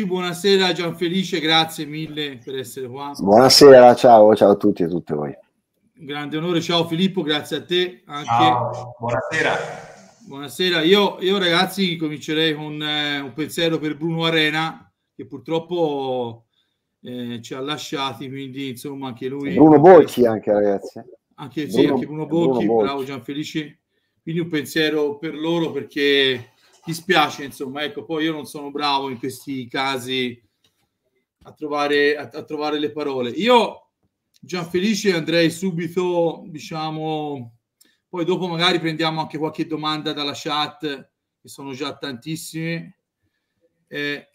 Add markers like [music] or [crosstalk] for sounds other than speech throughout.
tutti, buonasera Gianfelice, grazie mille per essere qua. Buonasera, ciao, ciao a tutti e a tutte voi. Grande onore, ciao Filippo, grazie a te. Anche... Ciao, buonasera. Buonasera, io, io ragazzi comincerei con eh, un pensiero per Bruno Arena che purtroppo eh, ci ha lasciati, quindi insomma anche lui... Bruno Bocchi anche ragazzi. Anche, Bruno, sì, anche Bruno Bocchi, Bruno bravo Gianfelice. Quindi un pensiero per loro perché dispiace, insomma, ecco, poi io non sono bravo in questi casi a trovare, a, a trovare le parole. Io, Gianfelice, andrei subito, diciamo, poi dopo magari prendiamo anche qualche domanda dalla chat, che sono già tantissime. Eh,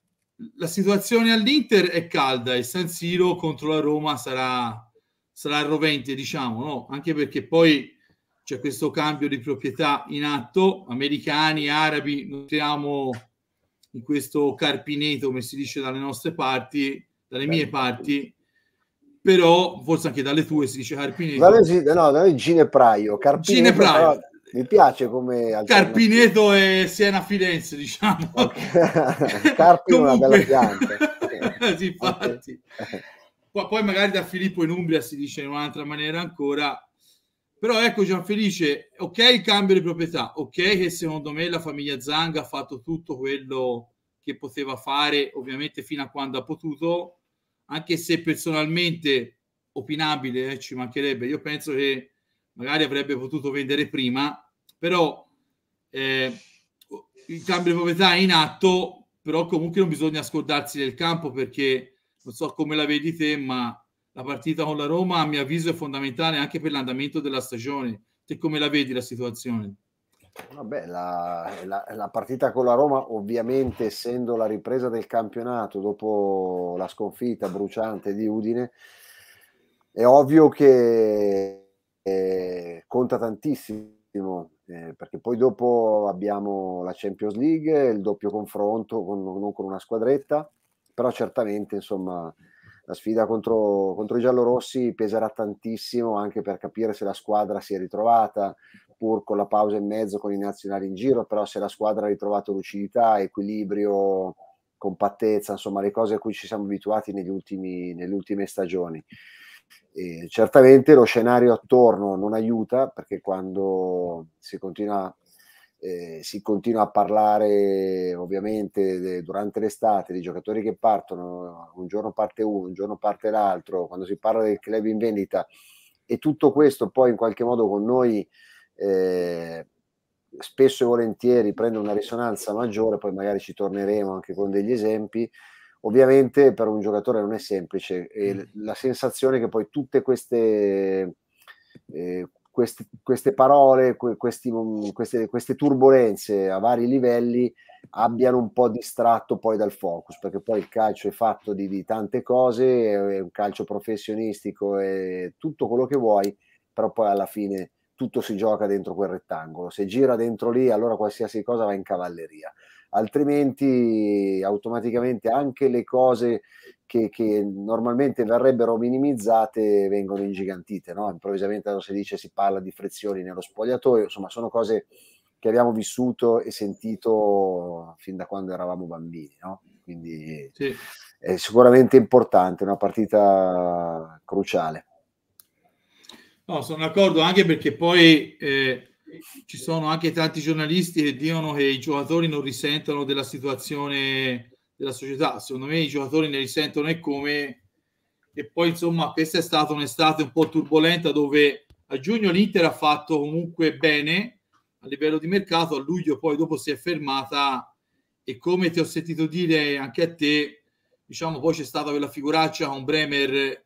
la situazione all'Inter è calda e San Siro contro la Roma sarà, sarà rovente, diciamo, no? anche perché poi c'è questo cambio di proprietà in atto, americani, arabi, non siamo in questo carpineto, come si dice dalle nostre parti, dalle mie parti, però forse anche dalle tue si dice carpineto. Dalle, no, dalle ginepraio, carpineto. Ginepraio. mi piace come Carpineto e Siena Firenze, diciamo. Okay. [laughs] Carpino è una bella pianta. [laughs] sì, infatti. Okay. Poi magari da Filippo in Umbria si dice in un'altra maniera ancora, però ecco Gianfelice, ok il cambio di proprietà, ok che secondo me la famiglia Zanga ha fatto tutto quello che poteva fare, ovviamente fino a quando ha potuto, anche se personalmente opinabile, eh, ci mancherebbe, io penso che magari avrebbe potuto vendere prima, però eh, il cambio di proprietà è in atto, però comunque non bisogna scordarsi del campo perché non so come la vedi te, ma la partita con la Roma, a mio avviso, è fondamentale anche per l'andamento della stagione. Te come la vedi la situazione? Vabbè, la, la, la, partita con la Roma, ovviamente, essendo la ripresa del campionato dopo la sconfitta bruciante di Udine, è ovvio che eh, conta tantissimo. Eh, perché poi dopo abbiamo la Champions League, il doppio confronto con, non con una squadretta, però certamente insomma la sfida contro, contro i giallorossi peserà tantissimo anche per capire se la squadra si è ritrovata, pur con la pausa e mezzo con i nazionali in giro, però se la squadra ha ritrovato lucidità, equilibrio, compattezza, insomma le cose a cui ci siamo abituati ultimi, nelle ultime stagioni. E certamente lo scenario attorno non aiuta perché quando si continua eh, si continua a parlare ovviamente de, durante l'estate di giocatori che partono, un giorno parte uno, un giorno parte l'altro, quando si parla del club in vendita e tutto questo poi in qualche modo con noi eh, spesso e volentieri prende una risonanza maggiore, poi magari ci torneremo anche con degli esempi. Ovviamente per un giocatore non è semplice e mm. la sensazione che poi tutte queste eh, queste, queste parole, questi, queste, queste turbulenze a vari livelli abbiano un po' distratto poi dal focus, perché poi il calcio è fatto di, di tante cose, è, un calcio professionistico, è tutto quello che vuoi, però poi alla fine tutto si gioca dentro quel rettangolo. Se gira dentro lì, allora qualsiasi cosa va in cavalleria. Altrimenti, automaticamente anche le cose che, che, normalmente verrebbero minimizzate vengono ingigantite, no? improvvisamente si dice si parla di frizioni nello spogliatoio, insomma sono cose che abbiamo vissuto e sentito fin da quando eravamo bambini, no? quindi sì. è sicuramente importante, una partita cruciale. No, sono d'accordo anche perché poi eh, ci sono anche tanti giornalisti che dicono che i giocatori non risentono della situazione della società. Secondo me i giocatori ne risentono e come. E poi, insomma, questa è stata un'estate un po' turbolenta dove a giugno l'Inter ha fatto comunque bene a livello di mercato, a luglio poi dopo si è fermata e come ti ho sentito dire anche a te, diciamo poi c'è stata quella figuraccia con Bremer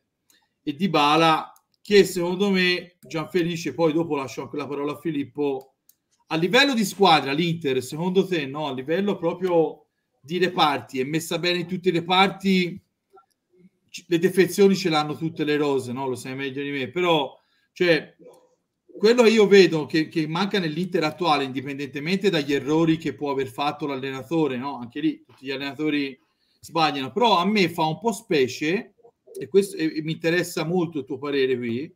e Dybala che secondo me Gianfelice, poi dopo lascio anche la parola a Filippo, a livello di squadra l'Inter, secondo te no? A livello proprio di reparti è messa bene in tutti i reparti, le defezioni ce l'hanno tutte le rose, no? lo sai meglio di me, però cioè, quello io vedo che, che manca nell'Inter attuale, indipendentemente dagli errori che può aver fatto l'allenatore, no? anche lì tutti gli allenatori sbagliano, però a me fa un po' specie, e, questo, e, e mi interessa molto il tuo parere qui,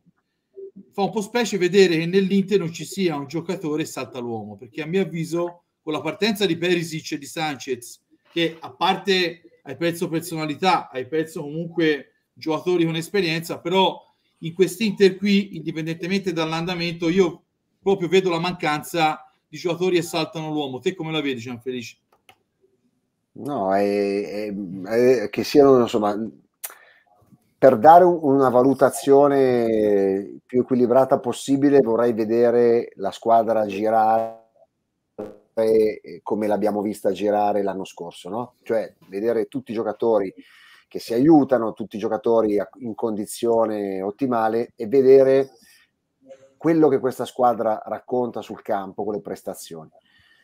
fa un po' specie vedere che nell'Inter non ci sia un giocatore salta l'uomo, perché a mio avviso con la partenza di Perisic e di Sanchez che a parte hai perso personalità, hai perso comunque giocatori con esperienza, però in quest'Inter qui, indipendentemente dall'andamento, io proprio vedo la mancanza di giocatori che saltano l'uomo. Te come la vedi, Gianfelice? No, è, è, è, che siano, insomma, per dare una valutazione più equilibrata possibile vorrei vedere la squadra girare come l'abbiamo vista girare l'anno scorso, no? Cioè vedere tutti i giocatori che si aiutano, tutti i giocatori in condizione ottimale e vedere quello che questa squadra racconta sul campo con le prestazioni.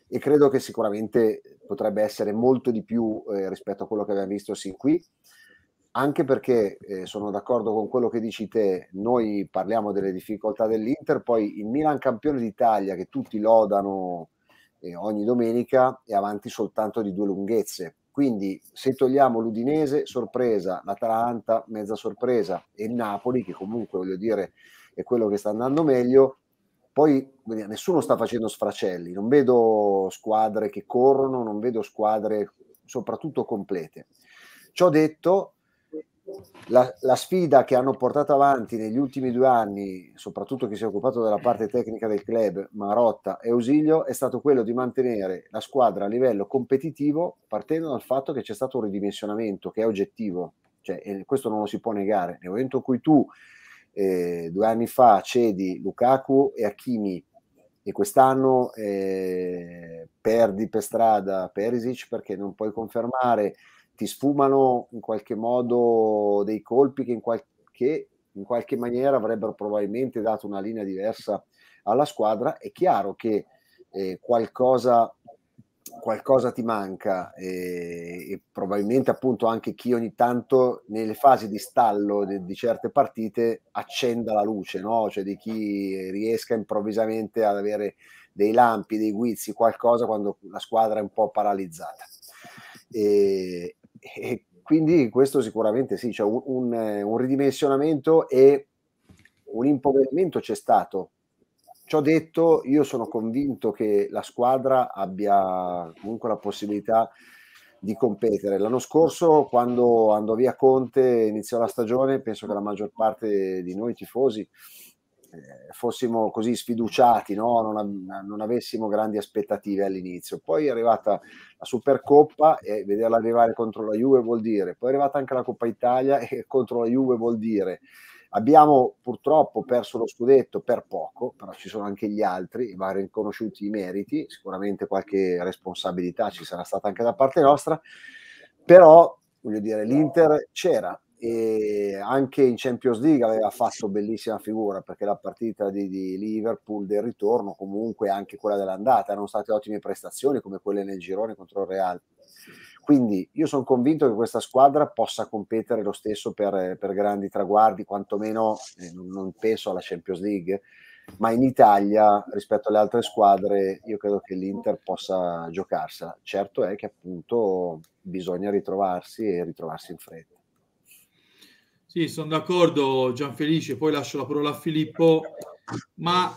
E credo che sicuramente potrebbe essere molto di più eh, rispetto a quello che abbiamo visto sin qui, anche perché eh, sono d'accordo con quello che dici te, noi parliamo delle difficoltà dell'Inter, poi il Milan campione d'Italia che tutti lodano eh, ogni domenica è avanti soltanto di due lunghezze. Quindi se togliamo l'Udinese, sorpresa, l'Atalanta, mezza sorpresa e il Napoli, che comunque voglio dire è quello che sta andando meglio, poi nessuno sta facendo sfracelli, non vedo squadre che corrono, non vedo squadre soprattutto complete. Ciò detto, la, la, sfida che hanno portato avanti negli ultimi due anni, soprattutto chi si è occupato della parte tecnica del club, Marotta e Ausilio, è stato quello di mantenere la squadra a livello competitivo partendo dal fatto che c'è stato un ridimensionamento che è oggettivo, cioè, questo non lo si può negare. Nel momento in cui tu eh, due anni fa cedi Lukaku e Hakimi e quest'anno eh, perdi per strada Perisic perché non puoi confermare ti sfumano in qualche modo dei colpi che in, qual- che in qualche maniera avrebbero probabilmente dato una linea diversa alla squadra. È chiaro che eh, qualcosa, qualcosa, ti manca eh, e probabilmente appunto anche chi ogni tanto nelle fasi di stallo di, di certe partite accenda la luce, no? cioè di chi riesca improvvisamente ad avere dei lampi, dei guizzi, qualcosa quando la squadra è un po' paralizzata. E e quindi questo sicuramente sì, cioè un, un, eh, un ridimensionamento e un impoverimento c'è stato. Ciò detto, io sono convinto che la squadra abbia comunque la possibilità di competere. L'anno scorso, quando andò via Conte, iniziò la stagione, penso che la maggior parte di noi tifosi eh, fossimo così sfiduciati, no? non, non, avessimo grandi aspettative all'inizio. Poi è arrivata la Supercoppa e vederla arrivare contro la Juve vuol dire, poi è arrivata anche la Coppa Italia e [laughs] contro la Juve vuol dire. Abbiamo purtroppo perso lo scudetto per poco, però ci sono anche gli altri, va riconosciuti i meriti, sicuramente qualche responsabilità ci sarà stata anche da parte nostra, però voglio dire, l'Inter c'era, e anche in Champions League aveva fatto bellissima figura perché la partita di, di Liverpool del ritorno comunque anche quella dell'andata erano state ottime prestazioni come quelle nel girone contro il Real quindi io sono convinto che questa squadra possa competere lo stesso per, per grandi traguardi quantomeno eh, non penso alla Champions League ma in Italia rispetto alle altre squadre io credo che l'Inter possa giocarsela certo è che appunto bisogna ritrovarsi e ritrovarsi in fretta sì, sono d'accordo Gianfelice, poi lascio la parola a Filippo, ma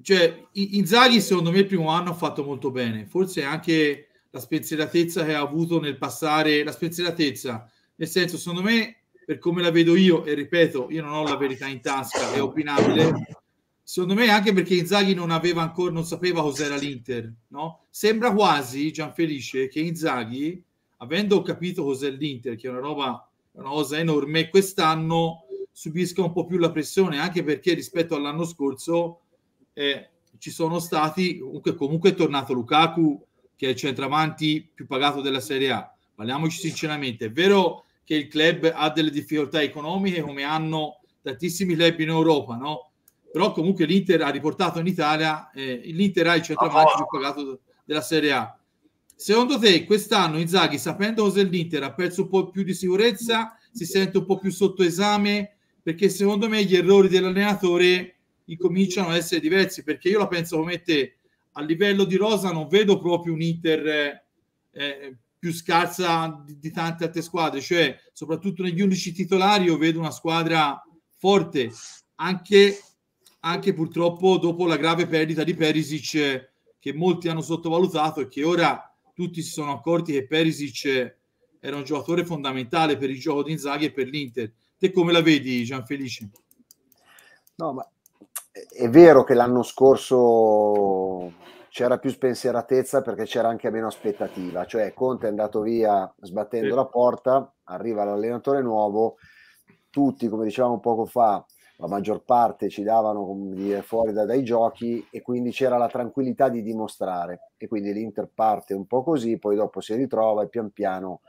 cioè, Inzaghi secondo me il primo anno ha fatto molto bene, forse anche la spensieratezza che ha avuto nel passare, la spensieratezza, nel senso secondo me, per come la vedo io, e ripeto, io non ho la verità in tasca, è opinabile, secondo me anche perché Inzaghi non aveva ancora, non sapeva cos'era l'Inter, no? Sembra quasi, Gianfelice, che Inzaghi, avendo capito cos'è l'Inter, che è una roba una cosa enorme, quest'anno subisca un po' più la pressione, anche perché rispetto all'anno scorso eh, ci sono stati, comunque, comunque è tornato Lukaku, che è il centravanti più pagato della Serie A. Parliamoci sinceramente, è vero che il club ha delle difficoltà economiche come hanno tantissimi club in Europa, no? Però comunque l'Inter ha riportato in Italia, eh, l'Inter ha il centravanti ah, più pagato della Serie A. Secondo te quest'anno Inzaghi, sapendo cos'è l'Inter, ha perso un po' più di sicurezza, si sente un po' più sotto esame? Perché secondo me gli errori dell'allenatore incominciano ad essere diversi, perché io la penso come te, a livello di rosa non vedo proprio un Inter eh, eh più scarsa di, di, tante altre squadre, cioè soprattutto negli 11 titolari io vedo una squadra forte, anche, anche purtroppo dopo la grave perdita di Perisic eh, che molti hanno sottovalutato e che ora tutti si sono accorti che Perisic era un giocatore fondamentale per il gioco di Inzaghi e per l'Inter. Te come la vedi Gianfelice? No, ma è vero che l'anno scorso c'era più spensieratezza perché c'era anche meno aspettativa, cioè Conte è andato via sbattendo sì. la porta, arriva l'allenatore nuovo, tutti come dicevamo poco fa la maggior parte ci davano come dire, fuori da, dai giochi e quindi c'era la tranquillità di dimostrare e quindi l'Inter parte un po' così, poi dopo si ritrova e pian piano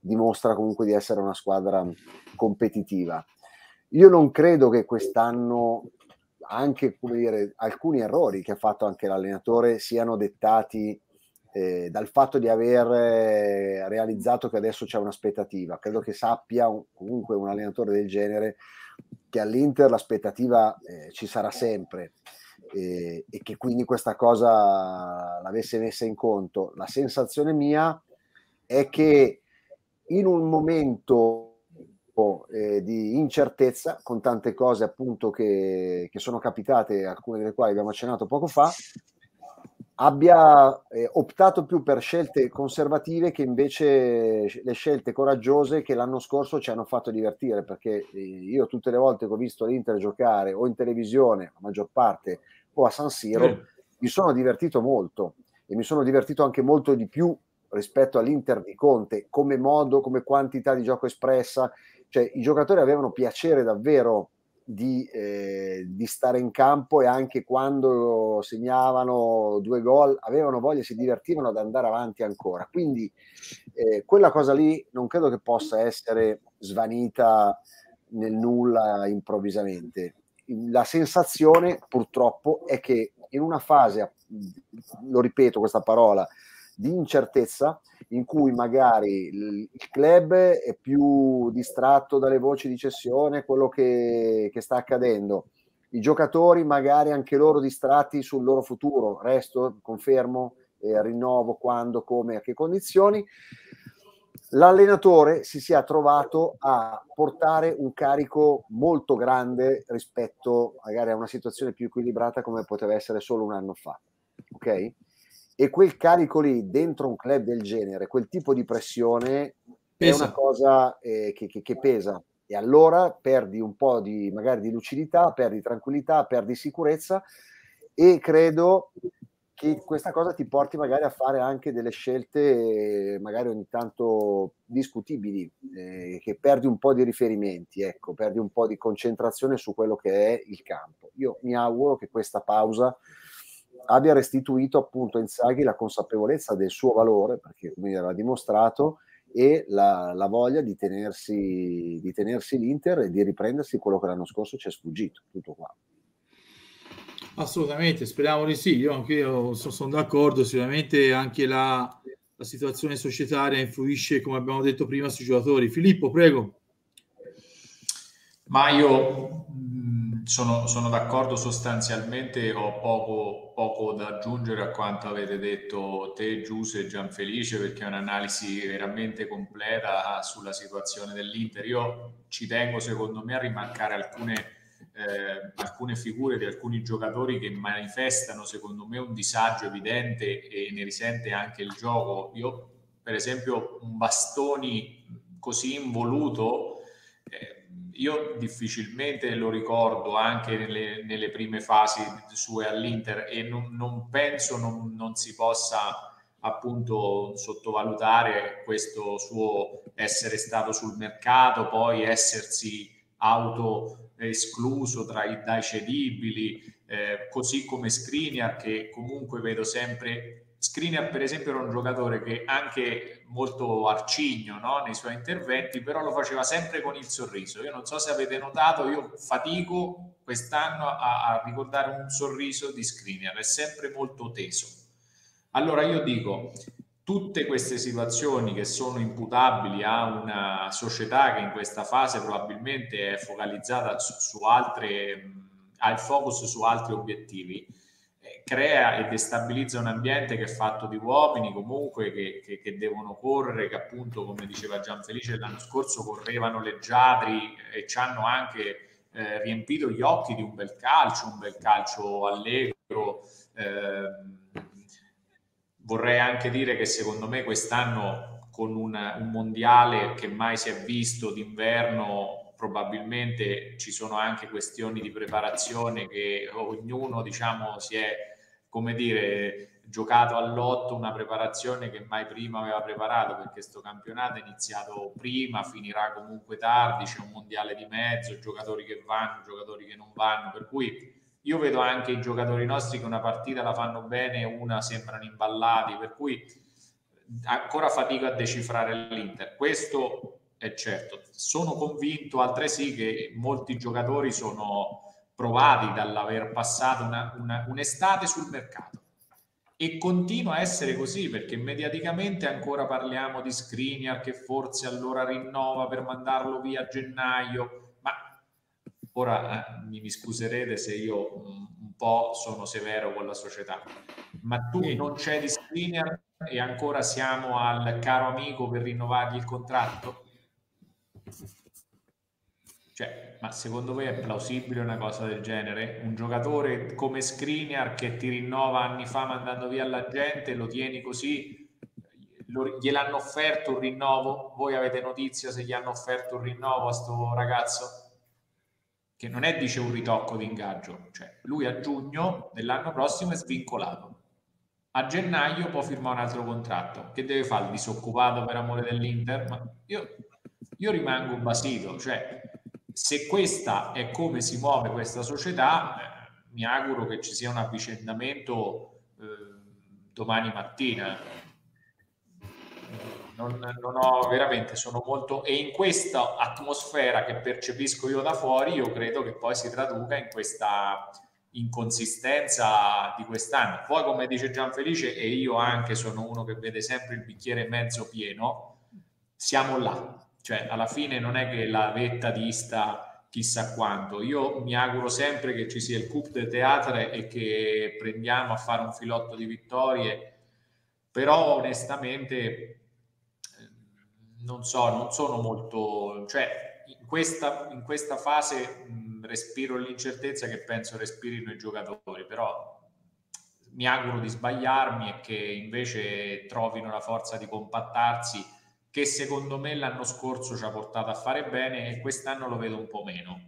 dimostra comunque di essere una squadra competitiva. Io non credo che quest'anno anche come dire, alcuni errori che ha fatto anche l'allenatore siano dettati eh, dal fatto di aver realizzato che adesso c'è un'aspettativa. Credo che sappia comunque un allenatore del genere che all'Inter l'aspettativa eh, ci sarà sempre eh, e che quindi questa cosa l'avesse messa in conto. La sensazione mia è che in un momento eh, di incertezza con tante cose appunto che, che, sono capitate, alcune delle quali abbiamo accennato poco fa, abbia eh, optato più per scelte conservative che invece le scelte coraggiose che l'anno scorso ci hanno fatto divertire, perché eh, io tutte le volte che ho visto l'Inter giocare o in televisione, la maggior parte, o a San Siro, eh. mi sono divertito molto e mi sono divertito anche molto di più rispetto all'Inter di Conte, come modo, come quantità di gioco espressa, cioè i giocatori avevano piacere davvero di, eh, di, stare in campo e anche quando segnavano due gol avevano voglia, si divertivano ad andare avanti ancora. Quindi eh, quella cosa lì non credo che possa essere svanita nel nulla improvvisamente. La sensazione purtroppo è che in una fase, mm, lo ripeto questa parola, di incertezza in cui magari il club è più distratto dalle voci di cessione, quello che, che sta accadendo, i giocatori magari anche loro distratti sul loro futuro, resto, confermo, eh, rinnovo, quando, come, a che condizioni l'allenatore si sia trovato a portare un carico molto grande rispetto magari a una situazione più equilibrata come poteva essere solo un anno fa. Ok? e quel carico lì dentro un club del genere, quel tipo di pressione pesa. è una cosa eh, che, che, che, pesa e allora perdi un po' di magari di lucidità, perdi tranquillità, perdi sicurezza e credo che questa cosa ti porti magari a fare anche delle scelte magari ogni tanto discutibili, eh, che perdi un po' di riferimenti, ecco, perdi un po' di concentrazione su quello che è il campo. Io mi auguro che questa pausa abbia restituito appunto a Inzaghi la consapevolezza del suo valore, perché come era dimostrato, e la, la voglia di tenersi, di tenersi l'Inter e di riprendersi quello che l'anno scorso ci è sfuggito, tutto qua. Assolutamente, speriamo di sì, io anche io sono, sono d'accordo, sicuramente anche la, la situazione societaria influisce, come abbiamo detto prima, sui giocatori. Filippo, prego. Ma io sono, sono d'accordo sostanzialmente, ho poco, poco, da aggiungere a quanto avete detto te, Giuse e Gianfelice, perché è un'analisi veramente completa ah, sulla situazione dell'Inter. Io ci tengo, secondo me, a rimarcare alcune, eh, alcune figure di alcuni giocatori che manifestano, secondo me, un disagio evidente e ne risente anche il gioco. Io, per esempio, un bastoni così involuto io difficilmente lo ricordo anche nelle, nelle prime fasi sue all'Inter e non, non penso non, non, si possa appunto sottovalutare questo suo essere stato sul mercato, poi essersi auto escluso tra i, dai cedibili, eh, così come Skriniar che comunque vedo sempre Screener per esempio era un giocatore che anche molto arcigno no? nei suoi interventi, però lo faceva sempre con il sorriso. Io non so se avete notato, io fatico quest'anno a, a ricordare un sorriso di Screener, è sempre molto teso. Allora io dico, tutte queste situazioni che sono imputabili a una società che in questa fase probabilmente è focalizzata su, su altre, ha il focus su altri obiettivi, crea e destabilizza un ambiente che è fatto di uomini comunque che, che, che devono correre, che appunto come diceva Gianfelice l'anno scorso correvano leggiadri e ci hanno anche eh, riempito gli occhi di un bel calcio, un bel calcio allegro. Eh, vorrei anche dire che secondo me quest'anno con una, un mondiale che mai si è visto d'inverno probabilmente ci sono anche questioni di preparazione che ognuno diciamo si è come dire, giocato all'otto una preparazione che mai prima aveva preparato, perché questo campionato è iniziato prima, finirà comunque tardi, c'è un mondiale di mezzo, giocatori che vanno, giocatori che non vanno, per cui io vedo anche i giocatori nostri che una partita la fanno bene, una sembrano imballati, per cui ancora fatico a decifrare l'Inter. Questo è certo. Sono convinto altresì che molti giocatori sono provati dall'aver passato una, una, un'estate sul mercato. E continua a essere così perché mediaticamente ancora parliamo di Skriniar che forse allora rinnova per mandarlo via a gennaio, ma ora eh, mi scuserete se io un po' sono severo con la società, ma tu non c'è di Skriniar e ancora siamo al caro amico per rinnovargli il contratto? Cioè, ma secondo voi è plausibile una cosa del genere? Un giocatore come Skriniar che ti rinnova anni fa mandando via la gente, lo tieni così, lo, gliel'hanno offerto un rinnovo? Voi avete notizia se gli hanno offerto un rinnovo a sto ragazzo? Che non è, dice, un ritocco di ingaggio. Cioè, lui a giugno dell'anno prossimo è svincolato. A gennaio può firmare un altro contratto. Che deve fare? Il disoccupato per amore dell'Inter? Ma io, io rimango basito. Cioè, se questa è come si muove questa società, eh, mi auguro che ci sia un avvicendamento eh, domani mattina. Non, non, ho veramente, sono molto e in questa atmosfera che percepisco io da fuori, io credo che poi si traduca in questa inconsistenza di quest'anno. Poi, come dice Gianfelice, e io anche sono uno che vede sempre il bicchiere mezzo pieno, siamo là, cioè, alla fine non è che la vetta dista chissà quanto. Io mi auguro sempre che ci sia il Coupe de Teatre e che prendiamo a fare un filotto di vittorie, però onestamente eh, non so, non sono molto... Cioè, in questa, in questa fase mh, respiro l'incertezza che penso respirino i giocatori, però mi auguro di sbagliarmi e che invece trovino la forza di compattarsi che secondo me l'anno scorso ci ha portato a fare bene e quest'anno lo vedo un po' meno.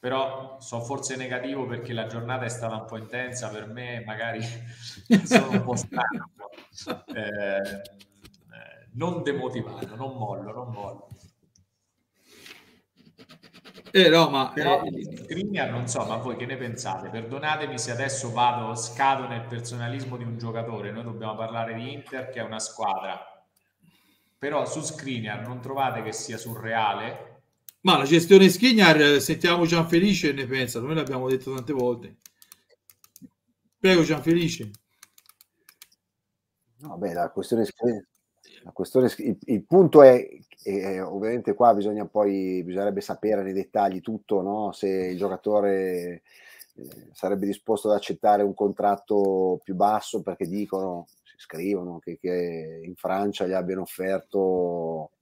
Però so forse negativo perché la giornata è stata un po' intensa per me, magari [laughs] sono un po' strano. Eh, eh, non demotivato, non mollo, non mollo. Eh no, ma... Però eh, eh, Skriniar, non so, ma voi che ne pensate? Perdonatemi se adesso vado, scado nel personalismo di un giocatore. Noi dobbiamo parlare di Inter, che è una squadra però su Skriniar non trovate che sia surreale? Ma la gestione Skriniar, eh, sentiamo Gianfelice e ne pensa, noi l'abbiamo detto tante volte. Prego Gianfelice. No, beh, la questione, la questione il, il, punto è, è, ovviamente qua bisogna poi, bisognerebbe sapere nei dettagli tutto, no? se il giocatore eh, sarebbe disposto ad accettare un contratto più basso perché dicono scrivono che, che in Francia gli abbiano offerto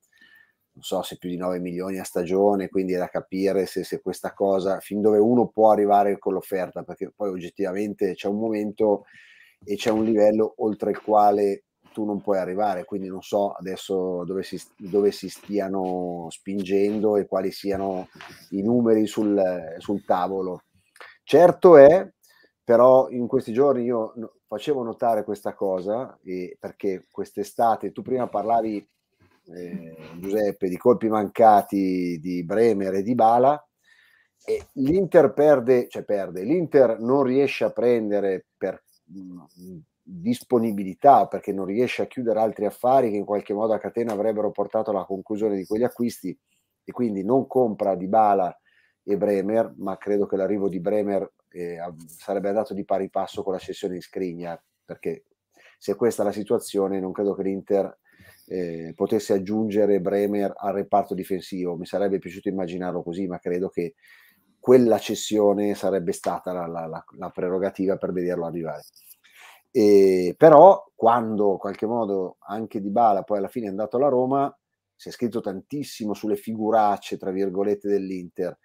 non so se più di 9 milioni a stagione, quindi è da capire se, se, questa cosa, fin dove uno può arrivare con l'offerta, perché poi oggettivamente c'è un momento e c'è un livello oltre il quale tu non puoi arrivare, quindi non so adesso dove si, dove si stiano spingendo e quali siano i numeri sul, sul tavolo. Certo è, però in questi giorni io facevo notare questa cosa perché quest'estate tu prima parlavi eh, Giuseppe di colpi mancati di Bremer e di Bala e l'Inter perde, cioè perde, l'Inter non riesce a prendere per mh, disponibilità perché non riesce a chiudere altri affari che in qualche modo a catena avrebbero portato alla conclusione di quegli acquisti e quindi non compra di Bala e Bremer, ma credo che l'arrivo di Bremer eh, sarebbe andato di pari passo con la sessione in Skriniar, perché se questa è la situazione non credo che l'Inter eh, potesse aggiungere Bremer al reparto difensivo, mi sarebbe piaciuto immaginarlo così, ma credo che quella cessione sarebbe stata la, la, la, la prerogativa per vederlo arrivare. E, però quando in qualche modo anche Di Bala poi alla fine è andato alla Roma, si è scritto tantissimo sulle figuracce, tra virgolette, dell'Inter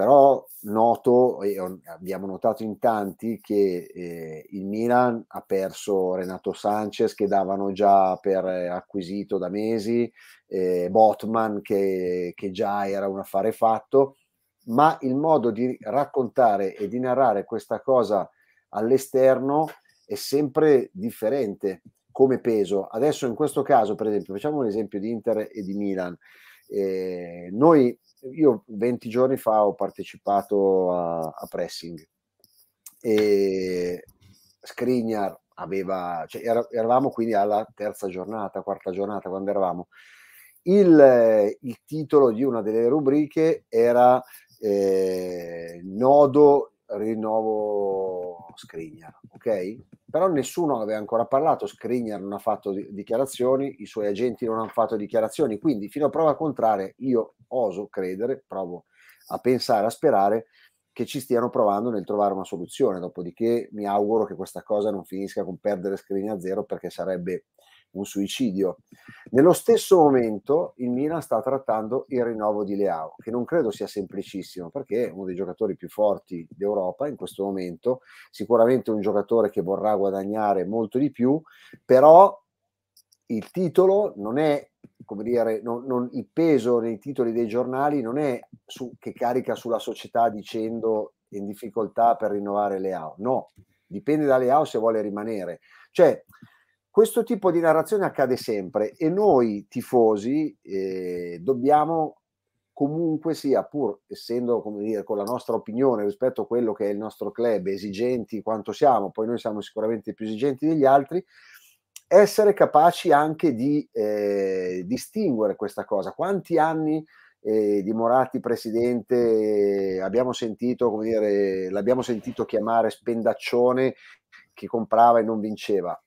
però noto e abbiamo notato in tanti che eh, il Milan ha perso Renato Sanchez che davano già per eh, acquisito da mesi, eh, Botman che, che già era un affare fatto, ma il modo di raccontare e di narrare questa cosa all'esterno è sempre differente come peso. Adesso in questo caso, per esempio, facciamo un esempio di Inter e di Milan. Eh, noi io 20 giorni fa ho partecipato a, a pressing e Skriniar aveva, cioè eravamo quindi alla terza giornata, quarta giornata quando eravamo. Il, il titolo di una delle rubriche era eh, Nodo rinnovo Skriniar, ok? Però nessuno aveva ancora parlato, Skriniar non ha fatto dichiarazioni, i suoi agenti non hanno fatto dichiarazioni, quindi fino a prova contraria io oso credere, provo a pensare, a sperare che ci stiano provando nel trovare una soluzione, dopodiché mi auguro che questa cosa non finisca con perdere Skriniar a zero perché sarebbe un suicidio. Nello stesso momento il Milan sta trattando il rinnovo di Leao, che non credo sia semplicissimo, perché è uno dei giocatori più forti d'Europa in questo momento, sicuramente un giocatore che vorrà guadagnare molto di più, però il titolo non è, come dire, non, non, il peso nei titoli dei giornali non è su, che carica sulla società dicendo in difficoltà per rinnovare Leao, no, dipende da Leao se vuole rimanere. Cioè, questo tipo di narrazione accade sempre e noi tifosi eh, dobbiamo comunque sia, pur essendo dire, con la nostra opinione rispetto a quello che è il nostro club, esigenti quanto siamo, poi noi siamo sicuramente più esigenti degli altri, essere capaci anche di eh, distinguere questa cosa. Quanti anni eh, di Moratti presidente abbiamo sentito, come dire, l'abbiamo sentito chiamare spendaccione che comprava e non vinceva?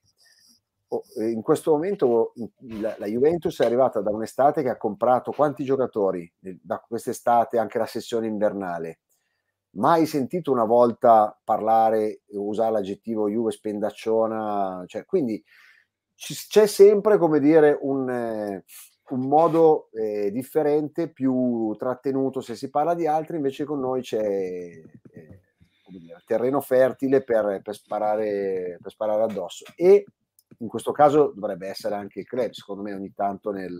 Oh, eh, in questo momento la, la, Juventus è arrivata da un'estate che ha comprato quanti giocatori eh, da quest'estate anche la sessione invernale mai sentito una volta parlare usare l'aggettivo Juve spendacciona cioè, quindi ci, c'è sempre come dire un, eh, un modo eh, differente più trattenuto se si parla di altri invece con noi c'è eh, dire, terreno fertile per, per, sparare, per sparare addosso e in questo caso dovrebbe essere anche il club, secondo me, ogni tanto nel,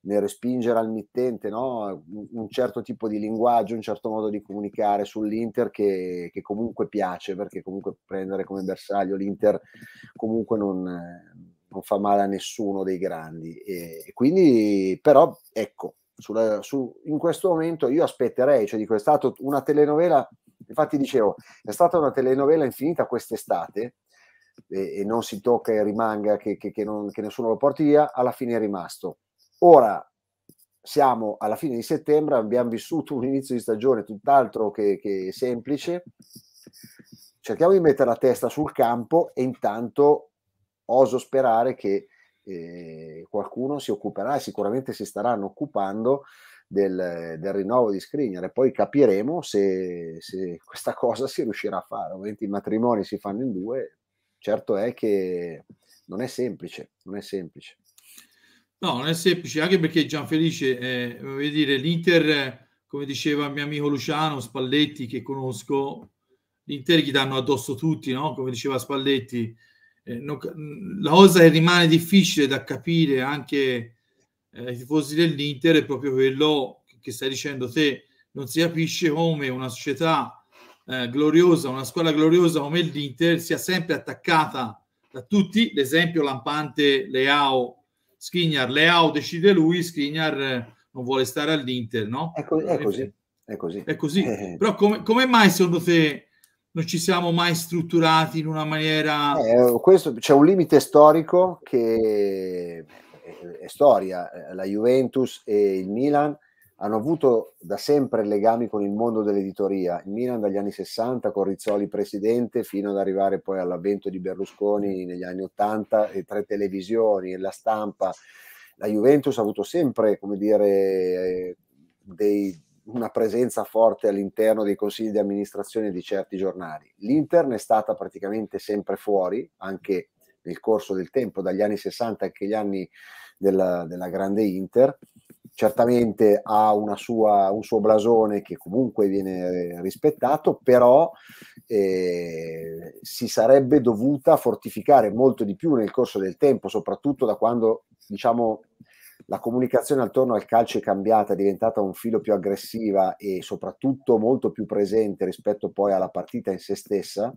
nel respingere al mittente no? un certo tipo di linguaggio, un certo modo di comunicare sull'Inter che, che comunque piace, perché comunque prendere come bersaglio l'Inter comunque non, non fa male a nessuno dei grandi. E, e quindi, però, ecco, sulla, su, in questo momento io aspetterei, cioè dico, è stata una telenovela, infatti dicevo, è stata una telenovela infinita quest'estate, e, e non si tocca e rimanga, che, che, che, non, che nessuno lo porti via, alla fine è rimasto. Ora siamo alla fine di settembre, abbiamo vissuto un inizio di stagione tutt'altro che, che semplice. Cerchiamo di mettere la testa sul campo e intanto oso sperare che eh, qualcuno si occuperà e sicuramente si staranno occupando del, del rinnovo di Skriniar e poi capiremo se, se, questa cosa si riuscirà a fare. Ovviamente i matrimoni si fanno in due, Certo è che non è semplice, non è semplice. No, non è semplice, anche perché Gianfelice, eh, dire, l'Inter, come diceva il mio amico Luciano Spalletti, che conosco, l'Inter gli danno addosso tutti, no? come diceva Spalletti. Eh, non, mm, la cosa che rimane difficile da capire anche eh, ai tifosi dell'Inter è proprio quello che stai dicendo te, non si capisce come una società eh, gloriosa, una squadra gloriosa come l'Inter sia sempre attaccata da tutti, l'esempio lampante Leao, Skriniar, Leao decide lui, Skriniar eh, non vuole stare all'Inter, no? È, co- è così, è così. È così. Eh, Però come, come mai secondo te non ci siamo mai strutturati in una maniera... Eh, oh, questo, c'è un limite storico che è, è storia, la Juventus e il Milan hanno avuto da sempre legami con il mondo dell'editoria, in Milan dagli anni 60 con Rizzoli presidente fino ad arrivare poi all'avvento di Berlusconi mm. negli anni 80 e tre televisioni e la stampa. La Juventus ha avuto sempre, come dire, eh, dei, una presenza forte all'interno dei consigli di amministrazione di certi giornali. L'Inter è stata praticamente sempre fuori, anche nel corso del tempo, dagli anni 60 anche gli anni della, della grande Inter, certamente ha sua, un suo blasone che comunque viene eh, rispettato, però eh, si sarebbe dovuta fortificare molto di più nel corso del tempo, soprattutto da quando diciamo, la comunicazione attorno al calcio è cambiata, è diventata un filo più aggressiva e soprattutto molto più presente rispetto poi alla partita in sé stessa.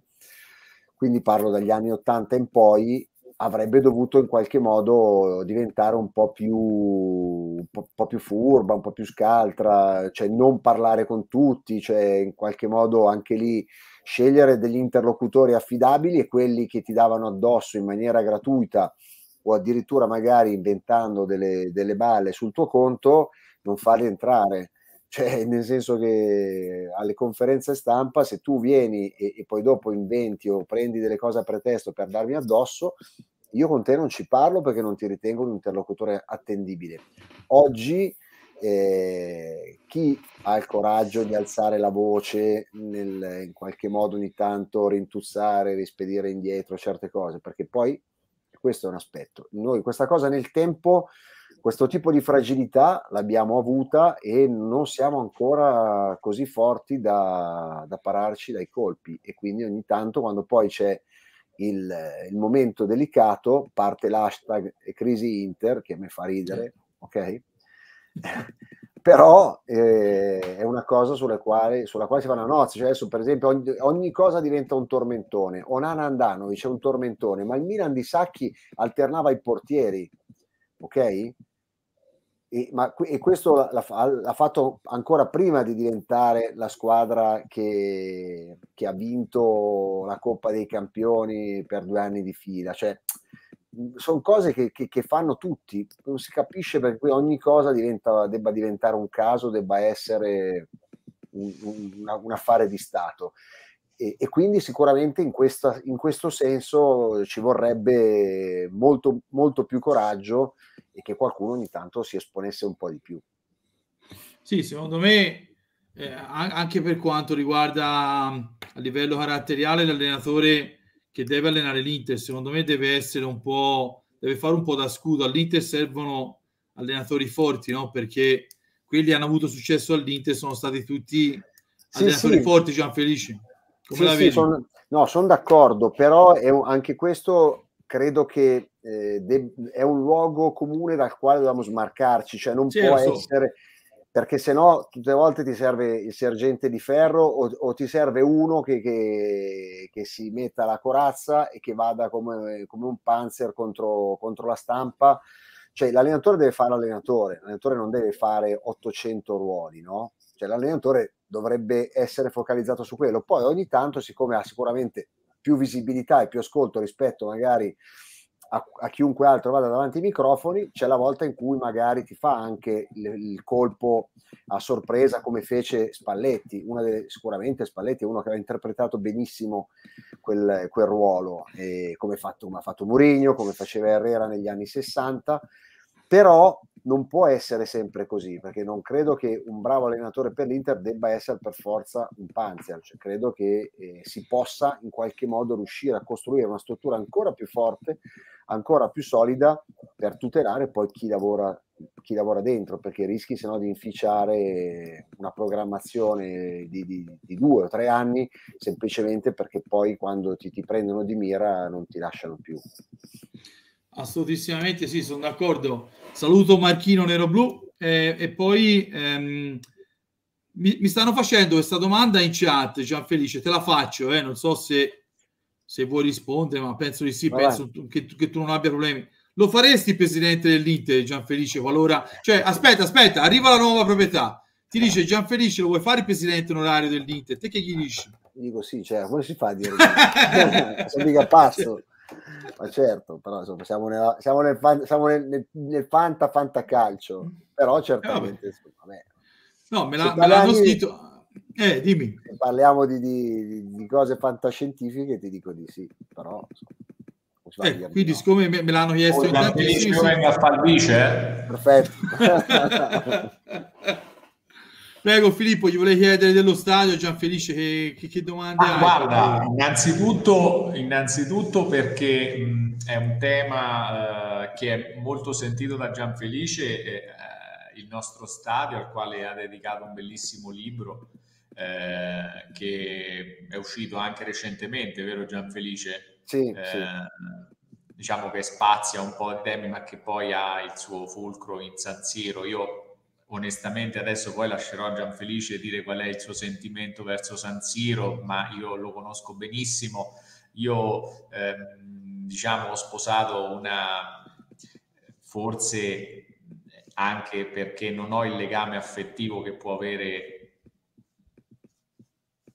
Quindi parlo dagli anni 80 in poi, avrebbe dovuto in qualche modo diventare un po' più, un po', po più furba, un po' più scaltra, cioè non parlare con tutti, cioè in qualche modo anche lì scegliere degli interlocutori affidabili e quelli che ti davano addosso in maniera gratuita o addirittura magari inventando delle, delle balle sul tuo conto, non farli entrare. Cioè, nel senso che alle conferenze stampa, se tu vieni e, e poi dopo inventi o prendi delle cose a pretesto per darmi addosso, io con te non ci parlo perché non ti ritengo un interlocutore attendibile. Oggi eh, chi ha il coraggio di alzare la voce, nel, in qualche modo ogni tanto rintuzzare, rispedire indietro certe cose, perché poi questo è un aspetto. Noi questa cosa nel tempo, questo tipo di fragilità l'abbiamo avuta e non siamo ancora così forti da, da pararci dai colpi e quindi ogni tanto quando poi c'è il, il momento delicato, parte l'hashtag crisi Inter, che mi fa ridere, ok? [laughs] Però eh, è una cosa sulla quale, sulla quale si fa una nozze, cioè adesso per esempio ogni, ogni cosa diventa un tormentone, Onana Andanovic è un tormentone, ma il Milan di Sacchi alternava i portieri, ok? E, ma, e questo l'ha, l'ha, fatto ancora prima di diventare la squadra che, che, ha vinto la Coppa dei Campioni per due anni di fila. Cioè, sono cose che, che, che, fanno tutti, non si capisce perché ogni cosa diventa, debba diventare un caso, debba essere un, un, un affare di Stato. E, e quindi sicuramente in, questa, in, questo senso ci vorrebbe molto, molto più coraggio e che qualcuno ogni tanto si esponesse un po' di più. Sì, secondo me eh, anche per quanto riguarda mm, a livello caratteriale l'allenatore che deve allenare l'Inter, secondo me deve essere un po' deve fare un po' da scudo. All'Inter servono allenatori forti, no? Perché quelli che hanno avuto successo all'Inter sono stati tutti allenatori sì, sì. forti, Gianfelice. Come sì, la vedi? Sono, no, sono d'accordo, però è, anche questo credo che eh, de- è un luogo comune dal quale dobbiamo smarcarci, cioè non certo. può essere perché se no tutte le volte ti serve il sergente di ferro o, o ti serve uno che, che, che, si metta la corazza e che vada come, come un panzer contro, contro, la stampa. Cioè l'allenatore deve fare l'allenatore, l'allenatore non deve fare 800 ruoli, no? Cioè l'allenatore dovrebbe essere focalizzato su quello. Poi ogni tanto, siccome ha sicuramente più visibilità e più ascolto rispetto magari a, a, chiunque altro vada davanti ai microfoni, c'è la volta in cui magari ti fa anche il, il colpo a sorpresa come fece Spalletti, delle, sicuramente Spalletti è uno che ha interpretato benissimo quel, quel ruolo, come, fatto, come, ha fatto Mourinho, come faceva Herrera negli anni 60 però non può essere sempre così, perché non credo che un bravo allenatore per l'Inter debba essere per forza un panzer, cioè, credo che eh, si possa in qualche modo riuscire a costruire una struttura ancora più forte, ancora più solida per tutelare poi chi lavora, chi lavora dentro, perché rischi se no di inficiare una programmazione di, di, di, due o tre anni semplicemente perché poi quando ti, ti prendono di mira non ti lasciano più. Assolutissimamente sì, sono d'accordo. Saluto Marchino Nero Blu eh, e poi ehm, mi, mi, stanno facendo questa domanda in chat, Gianfelice, te la faccio, eh, non so se, se, vuoi rispondere, ma penso di sì, Vabbè. penso che, che, tu non abbia problemi. Lo faresti presidente dell'Inter, Gianfelice, qualora... Cioè, aspetta, aspetta, arriva la nuova proprietà. Ti dice Gianfelice, lo vuoi fare il presidente onorario dell'Inter? Te che gli dici? Dico sì, cioè, come si fa a dire? Sono mica passo. [laughs] Cioè, ma certo, però insomma, siamo, nella, siamo, nel, fan, siamo nel, nel, nel fanta fantacalcio, però certamente eh, insomma, me, no, me, la, me l'hanno scritto. Eh, dimmi. Se parliamo di, di, di, cose fantascientifiche, ti dico di sì, però insomma, eh, quindi, no. siccome me, me, l'hanno chiesto, oh, in tantissimi, sono... mi affallisce, eh? perfetto. [laughs] [laughs] Prego Filippo, gli volevo chiedere dello stadio, Gianfelice, che, che, che domande ah, hai? Guarda, innanzitutto, innanzitutto perché mh, è un tema eh, che è molto sentito da Gianfelice, eh, eh, il nostro stadio al quale ha dedicato un bellissimo libro eh, che è uscito anche recentemente, vero Gianfelice? Sì, eh, sì. Diciamo che spazia un po' i temi, ma che poi ha il suo fulcro in San Siro. Io onestamente adesso poi lascerò Gianfelice dire qual è il suo sentimento verso San Siro, ma io lo conosco benissimo. Io ehm, diciamo ho sposato una forse anche perché non ho il legame affettivo che può avere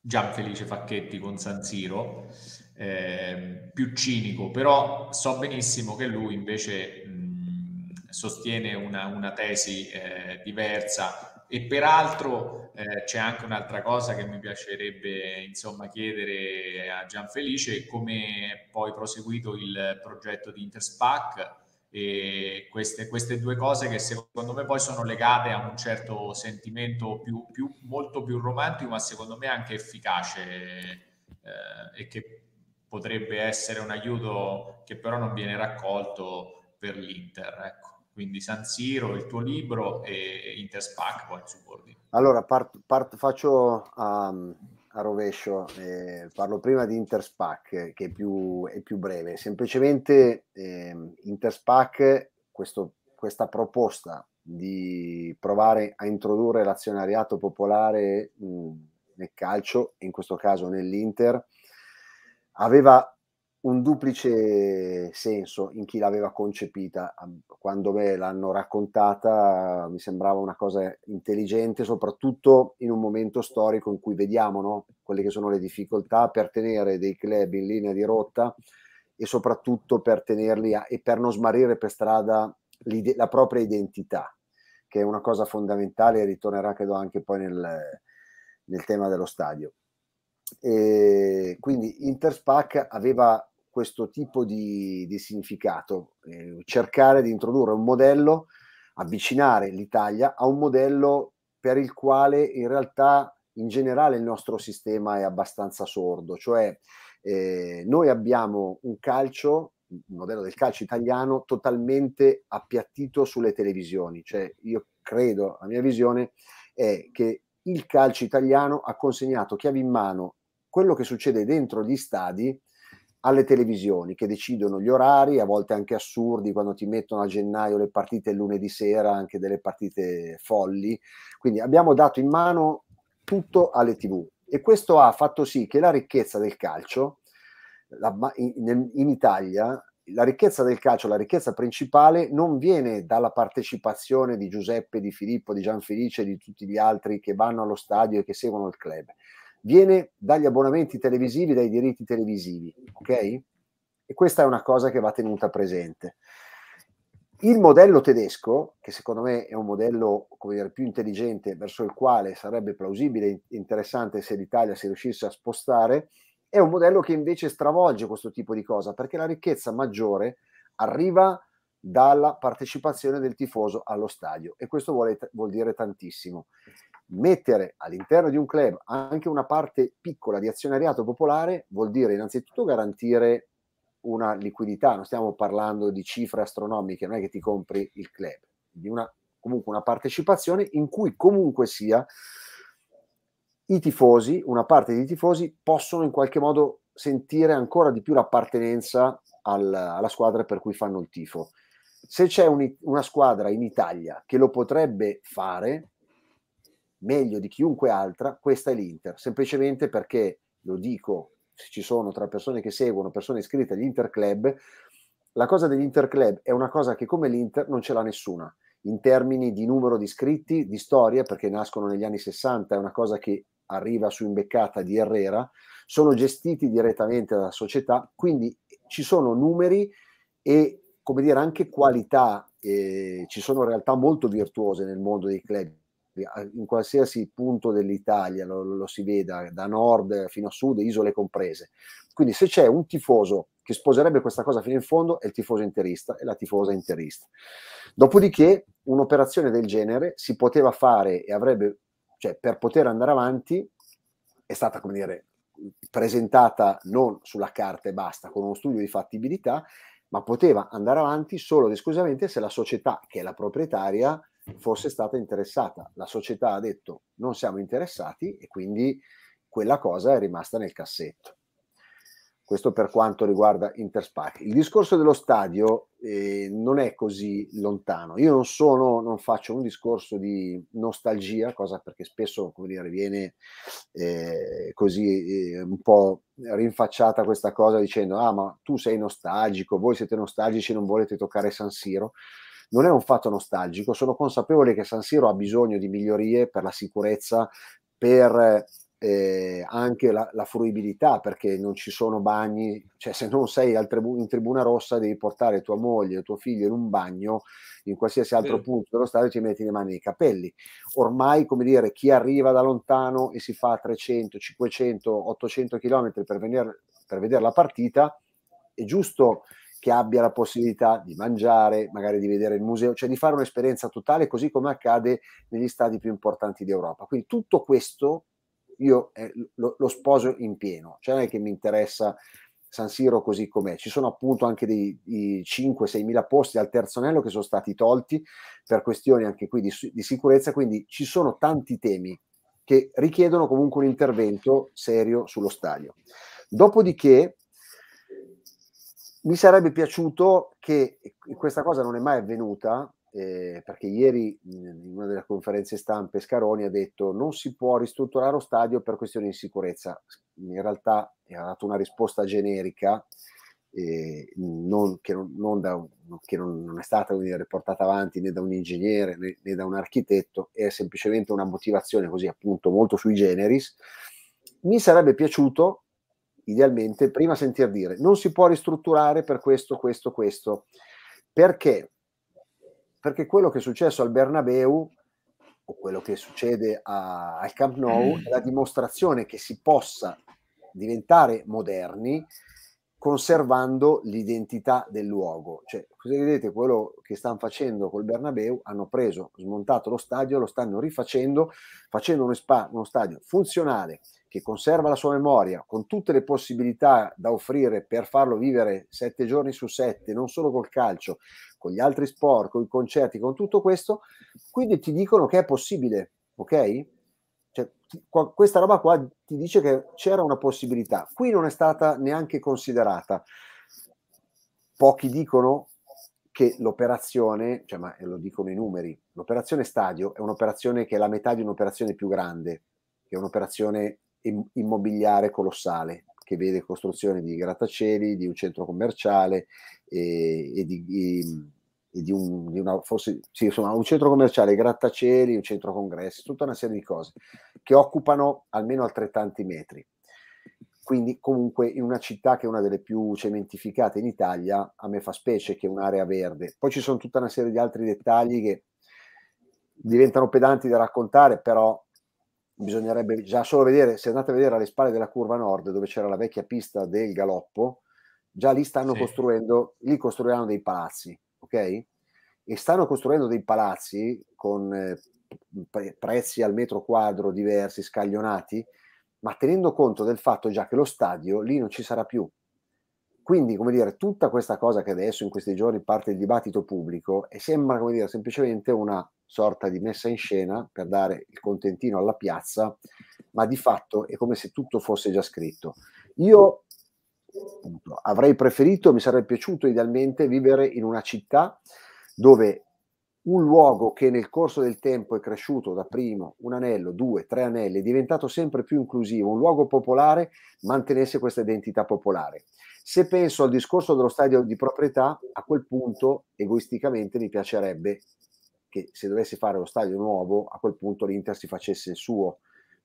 Gianfelice Facchetti con San Siro, eh, più cinico, però so benissimo che lui invece sostiene una, una tesi eh, diversa e peraltro eh, c'è anche un'altra cosa che mi piacerebbe insomma chiedere a Gianfelice come è poi proseguito il progetto di Interspac e queste, queste, due cose che secondo me poi sono legate a un certo sentimento più, più, molto più romantico ma secondo me anche efficace eh, e che potrebbe essere un aiuto che però non viene raccolto per l'Inter ecco quindi San Siro, il tuo libro e Interspac poi in subordine. Allora, part, part, faccio um, a rovescio, eh, parlo prima di Interspac che è più, è più breve, semplicemente eh, Interspac, questo, questa proposta di provare a introdurre l'azionariato popolare mh, nel calcio, in questo caso nell'Inter, aveva un duplice senso in chi l'aveva concepita. Quando me l'hanno raccontata mi sembrava una cosa intelligente, soprattutto in un momento storico in cui vediamo no? quelle che sono le difficoltà per tenere dei club in linea di rotta e soprattutto per tenerli a, e per non smarrire per strada la propria identità, che è una cosa fondamentale e ritornerà credo anche poi nel, nel tema dello stadio. E quindi Interspac aveva questo tipo di, di significato, eh, cercare di introdurre un modello, avvicinare l'Italia a un modello per il quale in realtà in generale il nostro sistema è abbastanza sordo, cioè eh, noi abbiamo un calcio, il modello del calcio italiano, totalmente appiattito sulle televisioni, cioè io credo, la mia visione è che il calcio italiano ha consegnato chiavi in mano quello che succede dentro gli stadi alle televisioni che decidono gli orari, a volte anche assurdi, quando ti mettono a gennaio le partite lunedì sera, anche delle partite folli. Quindi abbiamo dato in mano tutto alle tv e questo ha fatto sì che la ricchezza del calcio la, in, in Italia la ricchezza del calcio, la ricchezza principale, non viene dalla partecipazione di Giuseppe, di Filippo, di Gianfelice e di tutti gli altri che vanno allo stadio e che seguono il club, viene dagli abbonamenti televisivi, dai diritti televisivi, ok? E questa è una cosa che va tenuta presente. Il modello tedesco, che secondo me è un modello dire, più intelligente verso il quale sarebbe plausibile e interessante se l'Italia si riuscisse a spostare, è un modello che invece stravolge questo tipo di cosa, perché la ricchezza maggiore arriva dalla partecipazione del tifoso allo stadio e questo vuole, vuol dire tantissimo mettere all'interno di un club anche una parte piccola di azionariato popolare vuol dire innanzitutto garantire una liquidità, non stiamo parlando di cifre astronomiche, non è che ti compri il club, di una, comunque una partecipazione in cui comunque sia i tifosi, una parte dei tifosi possono in qualche modo sentire ancora di più l'appartenenza al, alla squadra per cui fanno il tifo. Se c'è un, una squadra in Italia che lo potrebbe fare, meglio di chiunque altra, questa è l'Inter, semplicemente perché, lo dico, ci sono tra persone che seguono, persone iscritte agli Interclub, la cosa degli Interclub è una cosa che come l'Inter non ce l'ha nessuna, in termini di numero di iscritti, di storia, perché nascono negli anni 60, è una cosa che arriva su imbeccata di Herrera, sono gestiti direttamente dalla società, quindi ci sono numeri e come dire anche qualità, eh, ci sono realtà molto virtuose nel mondo dei club in qualsiasi punto dell'Italia lo, lo si veda, da nord fino a sud, isole comprese. Quindi se c'è un tifoso che sposerebbe questa cosa fino in fondo è il tifoso interista e la tifosa interista. Dopodiché un'operazione del genere si poteva fare e avrebbe, cioè per poter andare avanti, è stata come dire presentata non sulla carta e basta, con uno studio di fattibilità, ma poteva andare avanti solo ed esclusivamente se la società che è la proprietaria fosse stata interessata. La società ha detto non siamo interessati e quindi quella cosa è rimasta nel cassetto. Questo per quanto riguarda Interspark. Il discorso dello stadio eh, non è così lontano. Io non, sono, non faccio un discorso di nostalgia, cosa perché spesso come dire, viene eh, così eh, un po' rinfacciata questa cosa dicendo ah ma tu sei nostalgico, voi siete nostalgici, e non volete toccare San Siro non è un fatto nostalgico, sono consapevole che San Siro ha bisogno di migliorie per la sicurezza, per eh, anche la, la, fruibilità perché non ci sono bagni, cioè se non sei tribu- in tribuna rossa devi portare tua moglie o tuo figlio in un bagno in qualsiasi altro sì. punto dello stadio ti metti le mani nei capelli. Ormai, come dire, chi arriva da lontano e si fa 300, 500, 800 km per, venire, per vedere la partita, è giusto che abbia la possibilità di mangiare, magari di vedere il museo, cioè di fare un'esperienza totale così come accade negli stadi più importanti d'Europa. Quindi tutto questo io eh, lo, lo, sposo in pieno, cioè non è che mi interessa San Siro così com'è, ci sono appunto anche dei, 5-6 mila posti al terzo anello che sono stati tolti per questioni anche qui di, di sicurezza, quindi ci sono tanti temi che richiedono comunque un intervento serio sullo stadio. Dopodiché mi sarebbe piaciuto che questa cosa non è mai avvenuta, eh, perché ieri in una delle conferenze stampe Scaroni ha detto non si può ristrutturare lo stadio per questioni di sicurezza. In realtà eh, ha dato una risposta generica eh, non, che, non, non, da, che non, è stata dire, portata avanti né da un ingegnere né, né, da un architetto, è semplicemente una motivazione così appunto molto sui generis. Mi sarebbe piaciuto idealmente prima sentir dire non si può ristrutturare per questo, questo, questo. Perché? Perché quello che è successo al Bernabeu o quello che succede a, al Camp Nou mm. è la dimostrazione che si possa diventare moderni conservando l'identità del luogo. Cioè, se vedete quello che stanno facendo col Bernabeu, hanno preso, smontato lo stadio, lo stanno rifacendo, facendo uno, spa, uno stadio funzionale, che conserva la sua memoria con tutte le possibilità da offrire per farlo vivere sette giorni su sette, non solo col calcio, con gli altri sport, con i concerti, con tutto questo, quindi ti dicono che è possibile, ok? Cioè, questa roba qua ti dice che c'era una possibilità, qui non è stata neanche considerata. Pochi dicono che l'operazione, cioè, ma lo dicono i numeri, l'operazione stadio è un'operazione che è la metà di un'operazione più grande, che è un'operazione immobiliare colossale che vede costruzione di grattacieli, di un centro commerciale e, e di, e, e di, un, di una, forse, sì, insomma, un centro commerciale, grattacieli, un centro congressi, tutta una serie di cose che occupano almeno altrettanti metri. Quindi comunque in una città che è una delle più cementificate in Italia, a me fa specie che è un'area verde. Poi ci sono tutta una serie di altri dettagli che diventano pedanti da raccontare, però bisognerebbe già solo vedere, se andate a vedere alle spalle della curva nord dove c'era la vecchia pista del galoppo, già lì stanno sì. costruendo, lì costruiranno dei palazzi, ok? E stanno costruendo dei palazzi con eh, prezzi al metro quadro diversi, scaglionati, ma tenendo conto del fatto già che lo stadio lì non ci sarà più. Quindi, come dire, tutta questa cosa che adesso in questi giorni parte il dibattito pubblico e sembra, come dire, semplicemente una sorta di messa in scena per dare il contentino alla piazza, ma di fatto è come se tutto fosse già scritto. Io appunto, avrei preferito, mi sarebbe piaciuto idealmente vivere in una città dove un luogo che nel corso del tempo è cresciuto da primo un anello, due, tre anelli, è diventato sempre più inclusivo, un luogo popolare, mantenesse questa identità popolare. Se penso al discorso dello stadio di proprietà, a quel punto egoisticamente mi piacerebbe che se dovesse fare lo stadio nuovo, a quel punto l'Inter si facesse il suo,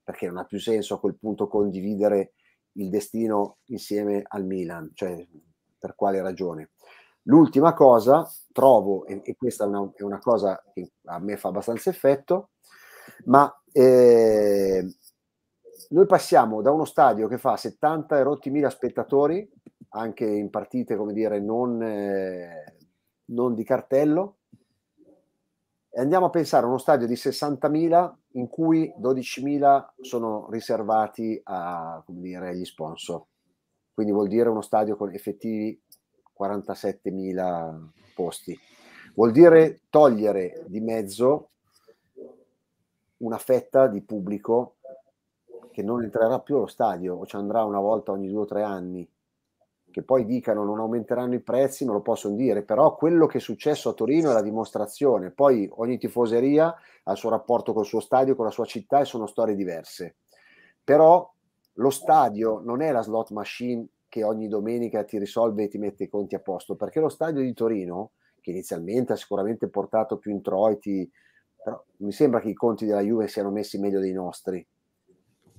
perché non ha più senso a quel punto condividere il destino insieme al Milan, cioè per quale ragione. L'ultima cosa, trovo, e, e questa è una, è una, cosa che a me fa abbastanza effetto, ma eh, noi passiamo da uno stadio che fa 70 e rotti mila spettatori anche in partite, come dire, non, eh, non di cartello. E andiamo a pensare a uno stadio di 60.000 in cui 12.000 sono riservati a, dire, agli sponsor. Quindi vuol dire uno stadio con effettivi 47.000 posti. Vuol dire togliere di mezzo una fetta di pubblico che non entrerà più allo stadio o ci andrà una volta ogni due o tre anni che poi dicano non aumenteranno i prezzi, me lo possono dire, però quello che è successo a Torino è la dimostrazione, poi ogni tifoseria ha il suo rapporto col suo stadio, con la sua città e sono storie diverse. Però lo stadio non è la slot machine che ogni domenica ti risolve e ti mette i conti a posto, perché lo stadio di Torino, che inizialmente ha sicuramente portato più introiti, però mi sembra che i conti della Juve siano messi meglio dei nostri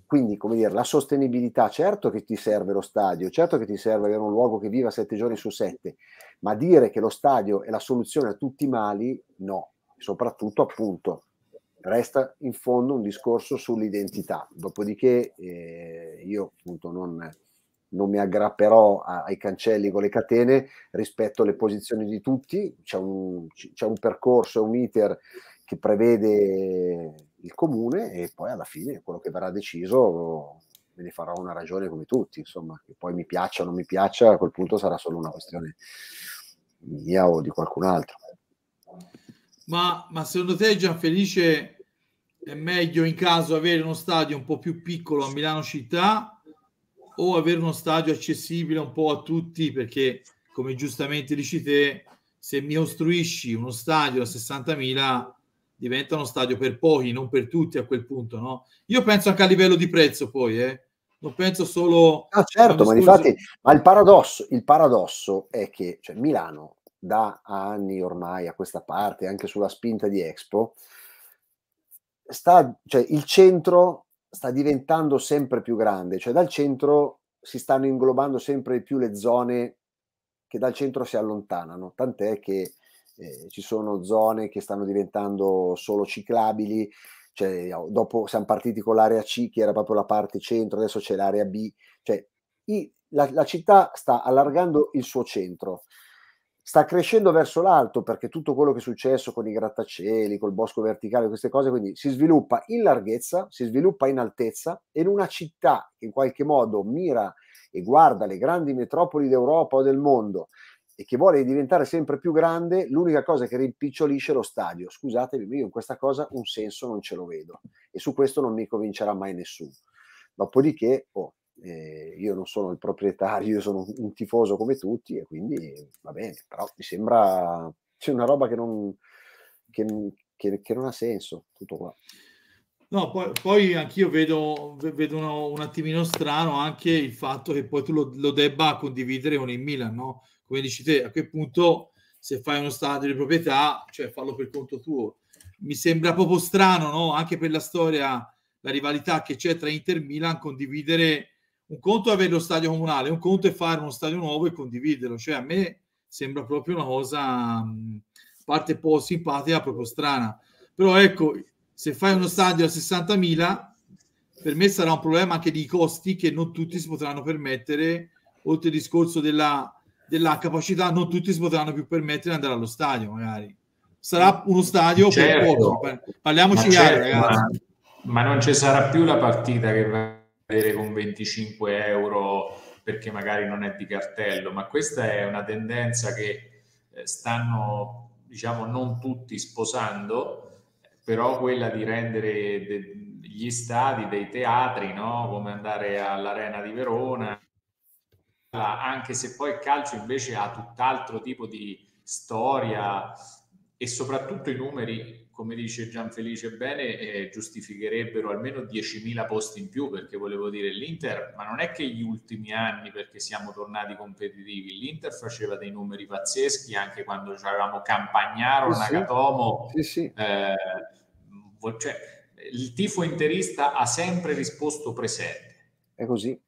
quindi, come dire, la sostenibilità, certo che ti serve lo stadio, certo che ti serve avere un luogo che viva sette giorni su sette, ma dire che lo stadio è la soluzione a tutti i mali, no. Soprattutto, appunto, resta in fondo un discorso sull'identità. Dopodiché eh, io, appunto, non, non mi aggrapperò a, ai cancelli con le catene rispetto alle posizioni di tutti, c'è un, c'è un percorso, un iter che prevede il comune e poi alla fine quello che verrà deciso me ne farò una ragione come tutti, insomma, che poi mi piaccia o non mi piaccia, a quel punto sarà solo una questione mia o di qualcun altro. Ma, ma secondo te Gianfelice è meglio in caso avere uno stadio un po' più piccolo a Milano città o avere uno stadio accessibile un po' a tutti? Perché come giustamente dici te, se mi costruisci uno stadio a 60.000 diventa uno stadio per pochi, non per tutti a quel punto, no? Io penso anche a livello di prezzo poi, eh? non penso solo... Ah, certo, ma, difatti, ma il, paradosso, il paradosso è che cioè, Milano da anni ormai a questa parte, anche sulla spinta di Expo, sta, cioè, il centro sta diventando sempre più grande, cioè dal centro si stanno inglobando sempre più le zone che dal centro si allontanano, tant'è che eh, ci sono zone che stanno diventando solo ciclabili, cioè, dopo siamo partiti con l'area C che era proprio la parte centro, adesso c'è l'area B, cioè, i, la, la città sta allargando il suo centro sta crescendo verso l'alto perché tutto quello che è successo con i grattacieli, col bosco verticale, queste cose, quindi si sviluppa in larghezza, si sviluppa in altezza e in una città che in qualche modo mira e guarda le grandi metropoli d'Europa o del mondo e che vuole diventare sempre più grande, l'unica cosa che rimpicciolisce è lo stadio. Scusatemi, io in questa cosa un senso non ce lo vedo e su questo non mi convincerà mai nessuno. Dopodiché, oh, eh, io non sono il proprietario, io sono un tifoso come tutti e quindi va bene, però mi sembra c'è una roba che non, che, che, che non ha senso, tutto qua. No, poi, poi anch'io vedo, vedo uno, un attimino strano anche il fatto che poi tu lo, lo debba condividere con il Milan, no? come dici te, a quel punto se fai uno stadio di proprietà, cioè fallo per conto tuo. Mi sembra proprio strano, no? Anche per la storia, la rivalità che c'è tra Inter e Milan, condividere un conto è avere lo stadio comunale, un conto è fare uno stadio nuovo e condividerlo. Cioè a me sembra proprio una cosa, a mm, parte un po' simpatica, proprio strana. Però ecco, se fai uno stadio a 60.000, per me sarà un problema anche di costi che non tutti si potranno permettere, oltre al discorso della della capacità, non tutti si potranno più permettere di andare allo stadio, magari. Sarà uno stadio certo. per poco. Parliamoci ma chiaro, certo, ragazzi. Ma, ma, non ci sarà più la partita che va a vedere con 25 euro perché magari non è di cartello, ma questa è una tendenza che eh, stanno, diciamo, non tutti sposando, però quella di rendere de- gli stadi dei teatri, no? come andare all'Arena di Verona, anche se poi il calcio invece ha tutt'altro tipo di storia e soprattutto i numeri, come dice Gianfelice bene, eh, giustificherebbero almeno 10.000 posti in più, perché volevo dire l'Inter, ma non è che gli ultimi anni, perché siamo tornati competitivi, l'Inter faceva dei numeri pazzeschi anche quando avevamo Campagnaro, sì, Nakatomo, sì, sì. Eh, cioè, il tifo interista ha sempre risposto presente. È così.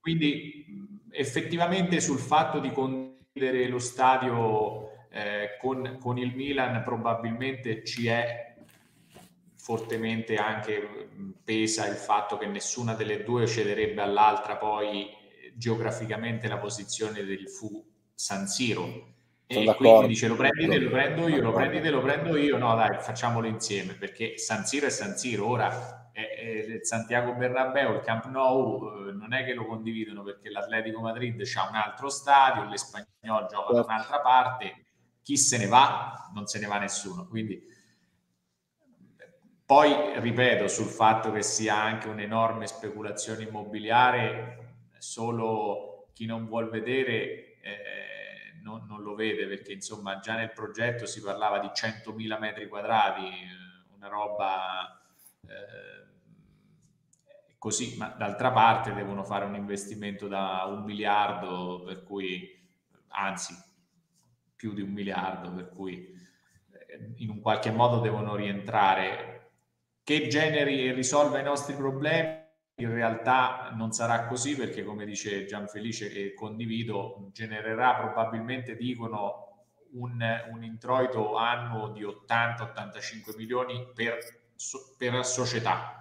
Quindi effettivamente sul fatto di condividere lo stadio eh, con, con, il Milan probabilmente ci è fortemente anche mm, pesa il fatto che nessuna delle due cederebbe all'altra poi geograficamente la posizione del fu San Siro e Sono quindi dice lo prendi te, lo prendo io, lo prendi te, lo prendo io, no dai facciamolo insieme perché San Siro è San Siro, ora eh, il Santiago Bernabeu, il Camp Nou, eh, non è che lo condividono perché l'Atletico Madrid ha un altro stadio, l'Espagnol gioca da certo. un'altra parte, chi se ne va? Non se ne va nessuno. Quindi, poi ripeto sul fatto che sia anche un'enorme speculazione immobiliare, solo chi non vuol vedere eh, eh non, non, lo vede perché insomma già nel progetto si parlava di 100.000 metri quadrati, eh, una roba... Eh, così, ma d'altra parte devono fare un investimento da un miliardo, per cui, anzi, più di un miliardo, per cui eh, in un qualche modo devono rientrare. Che generi e risolva i nostri problemi? In realtà non sarà così perché, come dice Gianfelice, e condivido, genererà probabilmente, dicono, un, un introito annuo di 80-85 milioni per, per società,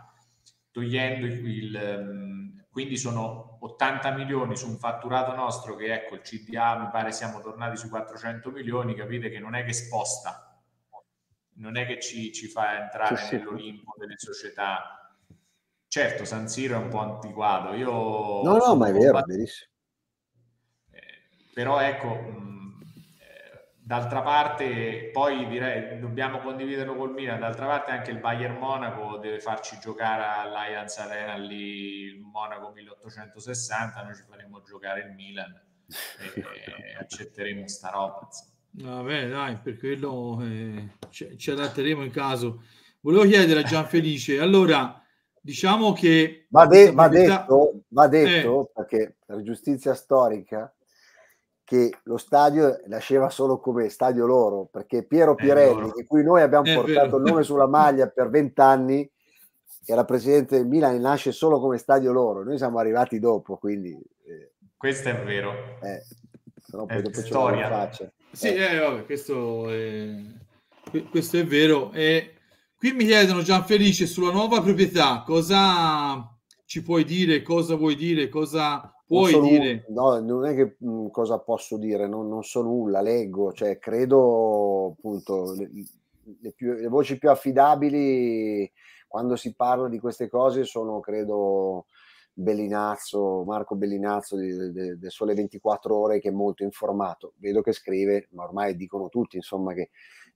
togliendo il... Ehm, quindi sono 80 milioni su un fatturato nostro che ecco il CDA mi pare siamo tornati su 400 milioni, capite che non è che sposta, non è che ci, ci fa entrare sì, nell'Olimpo delle società. Certo, San Siro è un po' antiquato. Io no, no, ma è vero, fatto... verissimo. Eh, però ecco, D'altra parte, poi direi dobbiamo condividerlo col Milan. D'altra parte, anche il Bayern Monaco deve farci giocare all'Allianz Arena lì il Monaco 1860. Noi ci faremo giocare il Milan e, e accetteremo sta roba. Va bene, dai, per quello eh, ci, adatteremo in caso. Volevo chiedere a Gianfelice, allora diciamo che. Va, de- va, detto, va eh. detto eh. perché per giustizia storica che lo stadio nasceva solo come stadio loro, perché Piero eh, Pirelli, di cui noi abbiamo È portato vero. il nome sulla maglia per vent'anni, era presidente del Milan e nasce solo come stadio loro, noi siamo arrivati dopo, quindi... Eh, questo è vero. Eh, però eh, poi è dopo storia. faccia. Sì, eh. vabbè, questo, è, questo è vero. E qui mi chiedono Gianfelice sulla nuova proprietà, cosa ci puoi dire, cosa vuoi dire, cosa Puoi dire. Un, no, non è che mh, mhmm, cosa posso dire, non, non, so nulla, leggo, cioè credo appunto le, le, più, le, voci più affidabili quando si parla di queste cose sono credo Bellinazzo, Marco Bellinazzo del de, de Sole 24 Ore che è molto informato, vedo che scrive, ma ormai dicono tutti insomma che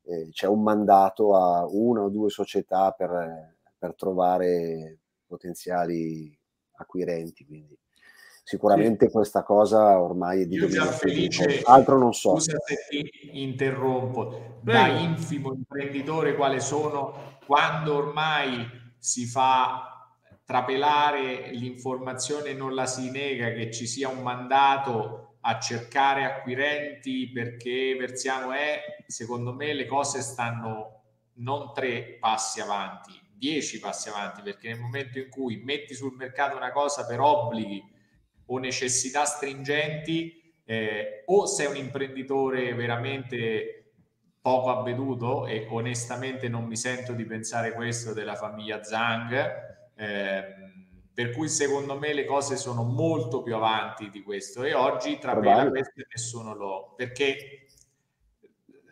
eh, c'è un mandato a una o due società per, per trovare potenziali acquirenti. Quindi Sicuramente sì. questa cosa ormai è di Io già felice, altro non so. Scusa se ti interrompo, Beh. da infimo imprenditore quale sono, quando ormai si fa trapelare l'informazione non la si nega che ci sia un mandato a cercare acquirenti perché Verziano è, secondo me le cose stanno non tre passi avanti, dieci passi avanti, perché nel momento in cui metti sul mercato una cosa per obblighi o necessità stringenti eh, o sei un imprenditore veramente poco avveduto e onestamente non mi sento di pensare questo della famiglia Zhang, eh, per cui secondo me le cose sono molto più avanti di questo e oggi tra me eh. nessuno lo... perché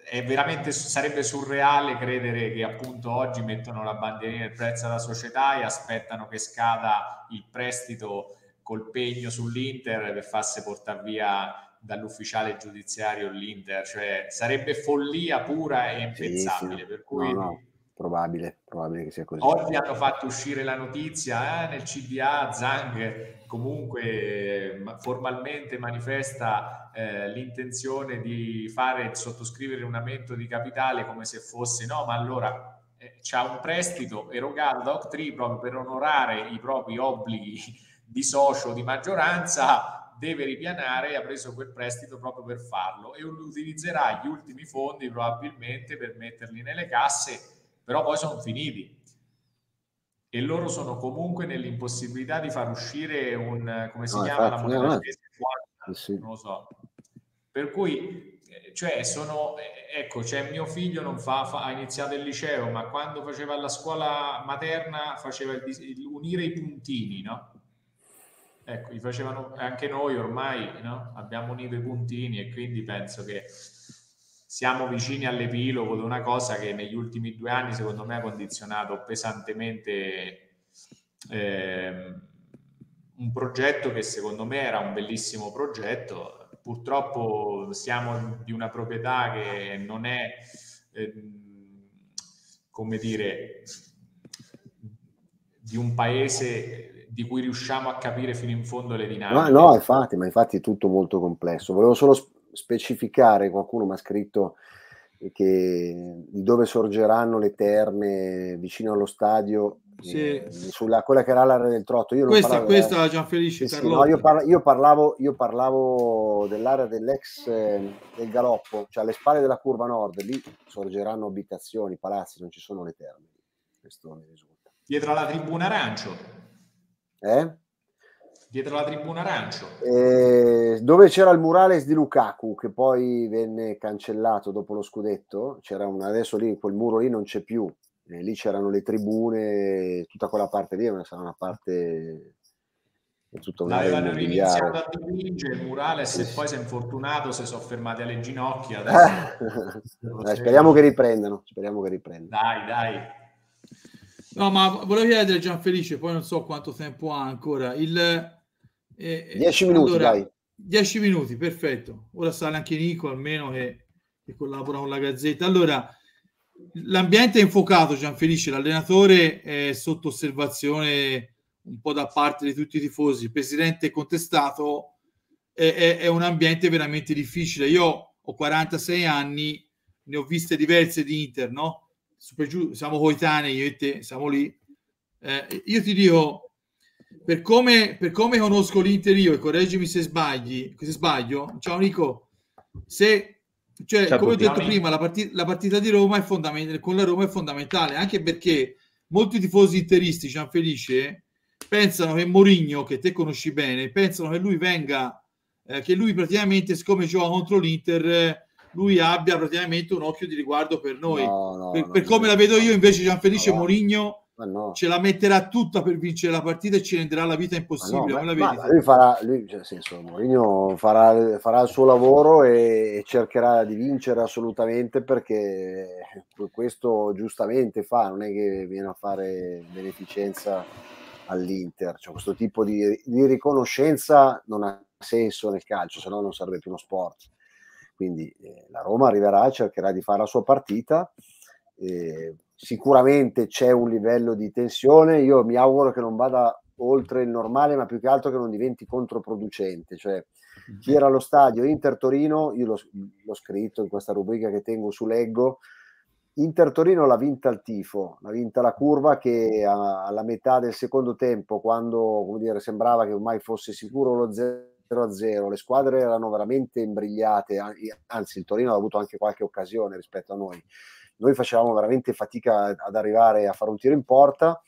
è veramente sarebbe surreale credere che appunto oggi mettono la bandierina del prezzo alla società e aspettano che scada il prestito col pegno sull'Inter per farsi portare via dall'ufficiale giudiziario l'Inter, cioè sarebbe follia pura e impensabile, per cui no, no. Probabile, probabile, che sia così. Oggi hanno fatto uscire la notizia eh, nel CDA, Zang comunque formalmente manifesta eh, l'intenzione di fare, sottoscrivere un aumento di capitale come se fosse no, ma allora eh, c'è un prestito erogato da Octree proprio per onorare i propri obblighi di socio di maggioranza deve ripianare e ha preso quel prestito proprio per farlo e utilizzerà gli ultimi fondi probabilmente per metterli nelle casse, però poi sono finiti e loro sono comunque nell'impossibilità di far uscire un come si no, chiama la moneta no, tedesca no. Eh, sì. non lo so per cui eh, cioè sono eh, ecco cioè mio figlio non fa, fa, ha iniziato il liceo ma quando faceva la scuola materna faceva il, il, unire i puntini no ecco, gli facevano anche noi ormai, no? abbiamo unito i puntini e quindi penso che siamo vicini all'epilogo di una cosa che negli ultimi due anni secondo me ha condizionato pesantemente eh, un progetto che secondo me era un bellissimo progetto. Purtroppo siamo di una proprietà che non è, eh, come dire, di un paese di cui riusciamo a capire fino in fondo le dinamiche. No, no, infatti, ma infatti è tutto molto complesso. Volevo solo specificare, qualcuno mi ha scritto che di dove sorgeranno le terme vicino allo stadio sì. eh, sulla quella che era l'area del trotto io questa, parlavo, questa la Gianfelice eh, sì, no, io, parla, io, parlavo, io parlavo dell'area dell'ex eh, del galoppo cioè alle spalle della curva nord lì sorgeranno abitazioni palazzi non ci sono le terme questo mi risulta dietro alla tribuna arancio eh? Dietro la tribuna arancio. Eh, dove c'era il murales di Lukaku, che poi venne cancellato dopo lo scudetto. C'era un, adesso lì, quel muro lì non c'è più. Eh, lì c'erano le tribune, tutta quella parte lì, ma sarà una parte è tutto un L'avevano iniziato a dipingere il murales e poi si è infortunato, si sono fermati alle ginocchia. [laughs] Adesso... dai, speriamo che riprendano, speriamo che riprendano. Dai, dai. No, ma volevo chiedere Gianfelice, poi non so quanto tempo ha ancora. Il, eh, 10 eh, minuti, allora, dai. 10 minuti, perfetto. Ora sale anche Nico, almeno che, che collabora con la Gazzetta. Allora, l'ambiente è infuocato, Gianfelice, l'allenatore è sotto osservazione un po' da parte di tutti i tifosi, il presidente contestato, è, è, è un ambiente veramente difficile. Io ho 46 anni, ne ho viste diverse di Inter, no? super giù, siamo coetanei, io e te, siamo lì. Eh, io ti dico, per come, per come conosco l'Inter io, e correggimi se, sbagli, se sbaglio, ciao Nico, se, cioè, ciao, come ho detto prima, la, partita, la partita di Roma è fondamentale, con la Roma è fondamentale, anche perché molti tifosi interisti, Gianfelice, pensano che Mourinho, che te conosci bene, pensano che lui venga, eh, che lui praticamente, siccome gioca contro l'Inter lui abbia praticamente un occhio di riguardo per noi. No, no, per, per come la vedo io, invece, Gianfelice no, Morigno ce la metterà tutta per vincere la partita e ci renderà la vita impossibile. Ma ma, ma lui, farà, lui, cioè, senso, Morigno farà, farà, il suo lavoro e, cercherà di vincere assolutamente perché questo giustamente fa, non è che viene a fare beneficenza all'Inter. Cioè, questo tipo di, di riconoscenza non ha senso nel calcio, se no non sarebbe più uno sport. Quindi eh, la Roma arriverà, cercherà di fare la sua partita. Eh, sicuramente c'è un livello di tensione. Io mi auguro che non vada oltre il normale, ma più che altro che non diventi controproducente. Cioè, mhm. chi era allo stadio Inter Torino, io l'ho, l'ho scritto in questa rubrica che tengo su Leggo. Inter Torino l'ha vinta il tifo, l'ha vinta la curva che alla metà del secondo tempo, quando dire, sembrava che ormai fosse sicuro lo 0 0-0, le squadre erano veramente imbrigliate, anzi il Torino ha avuto anche qualche occasione rispetto a noi. Noi facevamo veramente fatica ad arrivare a fare un tiro in porta,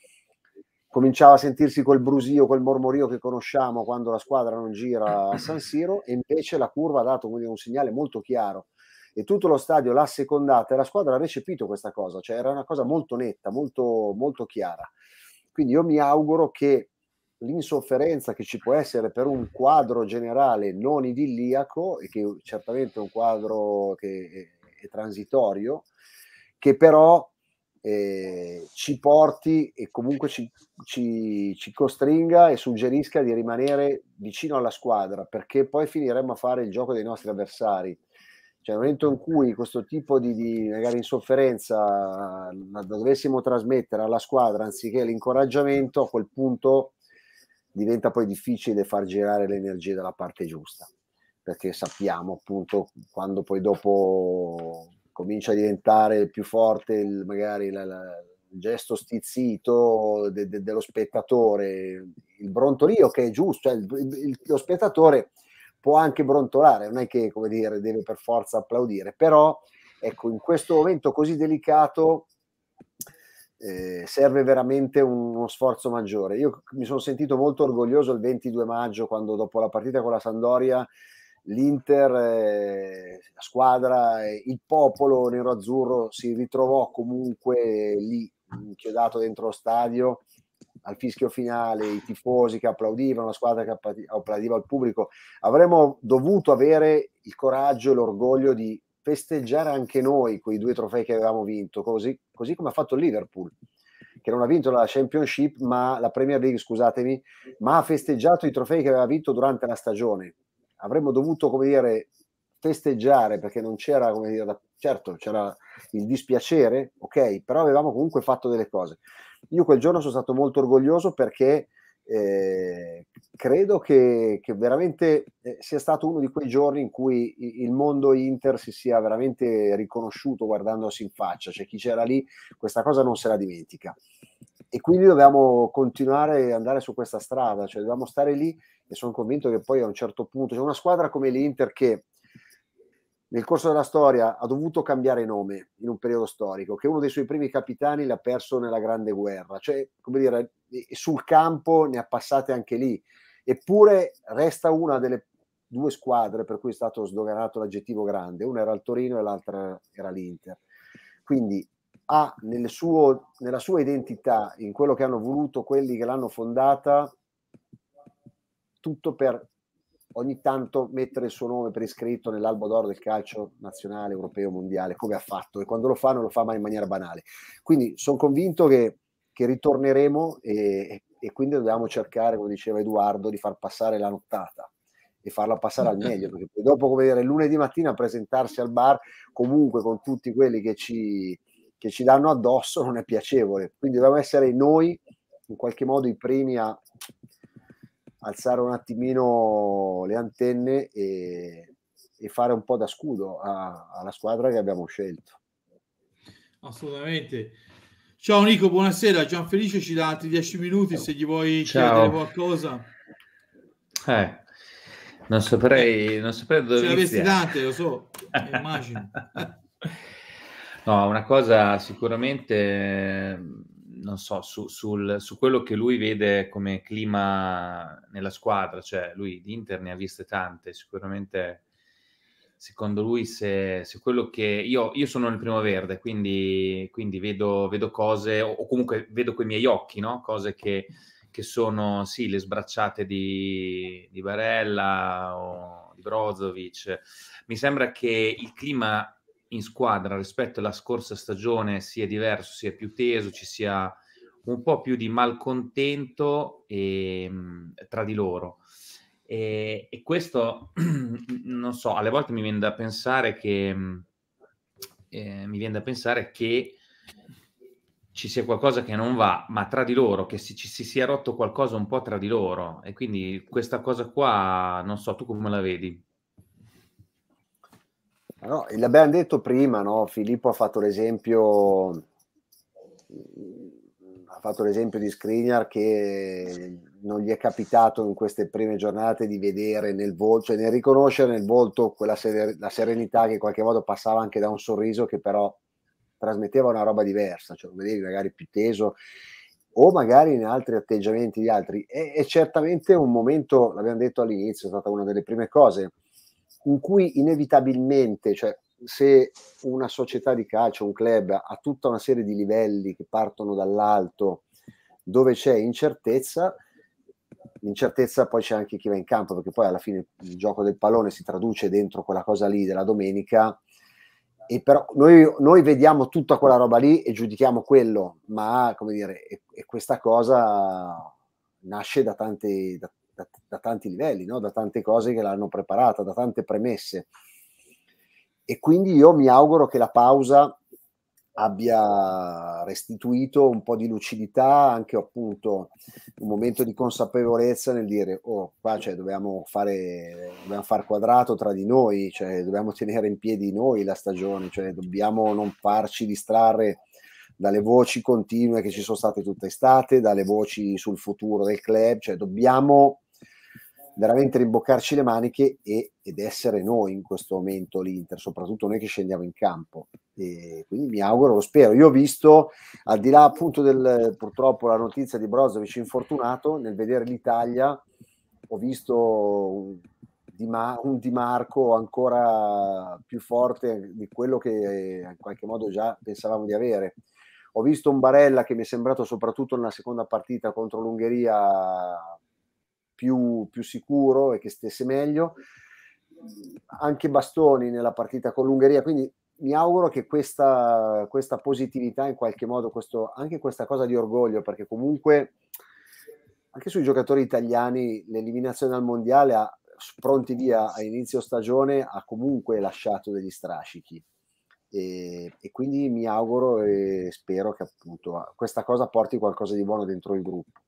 cominciava a sentirsi quel brusio, quel mormorio che conosciamo quando la squadra non gira a San Siro e invece la curva ha dato quindi, un segnale molto chiaro e tutto lo stadio l'ha secondata e la squadra ha recepito questa cosa, cioè era una cosa molto netta, molto, molto chiara. Quindi io mi auguro che l'insofferenza che ci può essere per un quadro generale non idilliaco, e che certamente è un quadro che è, è transitorio, che però eh, ci porti e comunque ci, ci, ci, costringa e suggerisca di rimanere vicino alla squadra, perché poi finiremmo a fare il gioco dei nostri avversari. Cioè, nel momento in cui questo tipo di, di magari insofferenza la dovessimo trasmettere alla squadra anziché l'incoraggiamento, a quel punto diventa poi difficile far girare le energie dalla parte giusta, perché sappiamo appunto quando poi dopo comincia a diventare più forte il, magari la, la, il gesto stizzito de, de, dello spettatore, il brontolio che è giusto, cioè il, il, lo spettatore può anche brontolare, non è che come dire deve per forza applaudire, però ecco in questo momento così delicato eh, serve veramente un, uno sforzo maggiore. Io mi sono sentito molto orgoglioso il 22 maggio quando dopo la partita con la Sandoria l'Inter, eh, la squadra, eh, il popolo nero-azzurro si ritrovò comunque lì, inchiodato dentro lo stadio, al fischio finale, i tifosi che applaudivano, la squadra che applaudiva il pubblico. Avremmo dovuto avere il coraggio e l'orgoglio di festeggiare anche noi quei due trofei che avevamo vinto, così così come ha fatto il Liverpool che non ha vinto la Championship, ma la Premier League, scusatemi, ma ha festeggiato i trofei che aveva vinto durante la stagione. Avremmo dovuto, come dire, festeggiare perché non c'era, come dire, certo, c'era il dispiacere, ok, però avevamo comunque fatto delle cose. Io quel giorno sono stato molto orgoglioso perché eh, credo che, che veramente eh, sia stato uno di quei giorni in cui il mondo Inter si sia veramente riconosciuto guardandosi in faccia, cioè chi c'era lì questa cosa non se la dimentica. E quindi dobbiamo continuare ad andare su questa strada, cioè dovevamo stare lì e sono convinto che poi a un certo punto cioè una squadra come l'Inter che nel corso della storia ha dovuto cambiare nome in un periodo storico, che uno dei suoi primi capitani l'ha perso nella Grande Guerra, cioè come dire sul campo ne ha passate anche lì. Eppure resta una delle due squadre per cui è stato sdoganato l'aggettivo grande, una era il Torino e l'altra era l'Inter. Quindi ha nel suo, nella sua identità, in quello che hanno voluto quelli che l'hanno fondata, tutto per ogni tanto mettere il suo nome per iscritto nell'albo d'oro del calcio nazionale, europeo, mondiale, come ha fatto e quando lo fa non lo fa mai in maniera banale. Quindi sono convinto che che ritorneremo e, e quindi dobbiamo cercare, come diceva Edoardo, di far passare la nottata e farla passare al meglio, perché poi dopo, come dire, lunedì mattina presentarsi al bar comunque con tutti quelli che ci, che ci danno addosso non è piacevole. Quindi dobbiamo essere noi in qualche modo i primi a alzare un attimino le antenne e, e fare un po' da scudo a, alla squadra che abbiamo scelto. Assolutamente. Ciao Nico, buonasera. Gianfelice ci dà altri dieci minuti se gli vuoi Ciao. chiedere qualcosa. Eh, non saprei, eh, non saprei dove. Se l'avessi tante, lo so, [laughs] immagino. no, una cosa sicuramente, mm, non so, su, sul, su, quello che lui vede come clima nella squadra, cioè lui di Inter ne ha viste tante, sicuramente secondo lui se, se quello che io, io, sono nel primo verde, quindi, quindi vedo, vedo, cose, o comunque vedo con i miei occhi, no? cose che, che, sono sì, le sbracciate di, di Barella o di Brozovic. Mi sembra che il clima in squadra rispetto alla scorsa stagione sia diverso, sia più teso, ci sia un po' più di malcontento e, ehm, tra di loro. E, e questo, [clears throat] non so, alle volte mi viene da pensare che, eh, mi viene da pensare che ci sia qualcosa che non va, ma tra di loro, che si, ci si sia rotto qualcosa un po' tra di loro. E quindi questa cosa qua, non so, tu come la vedi? No, l'abbiamo detto prima, no? Filippo ha fatto l'esempio ha fatto l'esempio di Skriniar che non gli è capitato in queste prime giornate di vedere nel volto, cioè nel riconoscere nel volto quella ser- la serenità che in qualche modo passava anche da un sorriso che però trasmetteva una roba diversa, cioè lo vedevi magari più teso o magari in altri atteggiamenti di altri. È, è certamente un momento, l'abbiamo detto all'inizio, è stata una delle prime cose in cui inevitabilmente, cioè se una società di calcio, un club ha tutta una serie di livelli che partono dall'alto, dove c'è incertezza, l'incertezza poi c'è anche chi va in campo, perché poi alla fine il gioco del pallone si traduce dentro quella cosa lì della domenica. E però noi, noi vediamo tutta quella roba lì e giudichiamo quello, ma come dire, e, e questa cosa nasce da tanti, da, da, da tanti livelli, no? da tante cose che l'hanno preparata, da tante premesse. E quindi io mi auguro che la pausa abbia restituito un po' di lucidità, anche appunto un momento di consapevolezza nel dire, oh, qua cioè, dobbiamo, fare, dobbiamo far quadrato tra di noi, cioè, dobbiamo tenere in piedi noi la stagione, cioè, dobbiamo non farci distrarre dalle voci continue che ci sono state tutta estate, dalle voci sul futuro del club, cioè dobbiamo veramente rimboccarci le maniche e, ed essere noi in questo momento l'Inter, soprattutto noi che scendiamo in campo. E quindi mi auguro, lo spero. Io ho visto, al di là appunto del purtroppo la notizia di Brozovic infortunato, nel vedere l'Italia ho visto un di, Ma- un di Marco ancora più forte di quello che in qualche modo già pensavamo di avere. Ho visto un Barella che mi è sembrato soprattutto nella seconda partita contro l'Ungheria più, più sicuro e che stesse meglio. Anche Bastoni nella partita con l'Ungheria, quindi mi auguro che questa, questa positività, in qualche modo, questo, anche questa cosa di orgoglio, perché comunque anche sui giocatori italiani l'eliminazione al mondiale ha, pronti via a inizio stagione ha comunque lasciato degli strascichi e, e, quindi mi auguro e spero che appunto questa cosa porti qualcosa di buono dentro il gruppo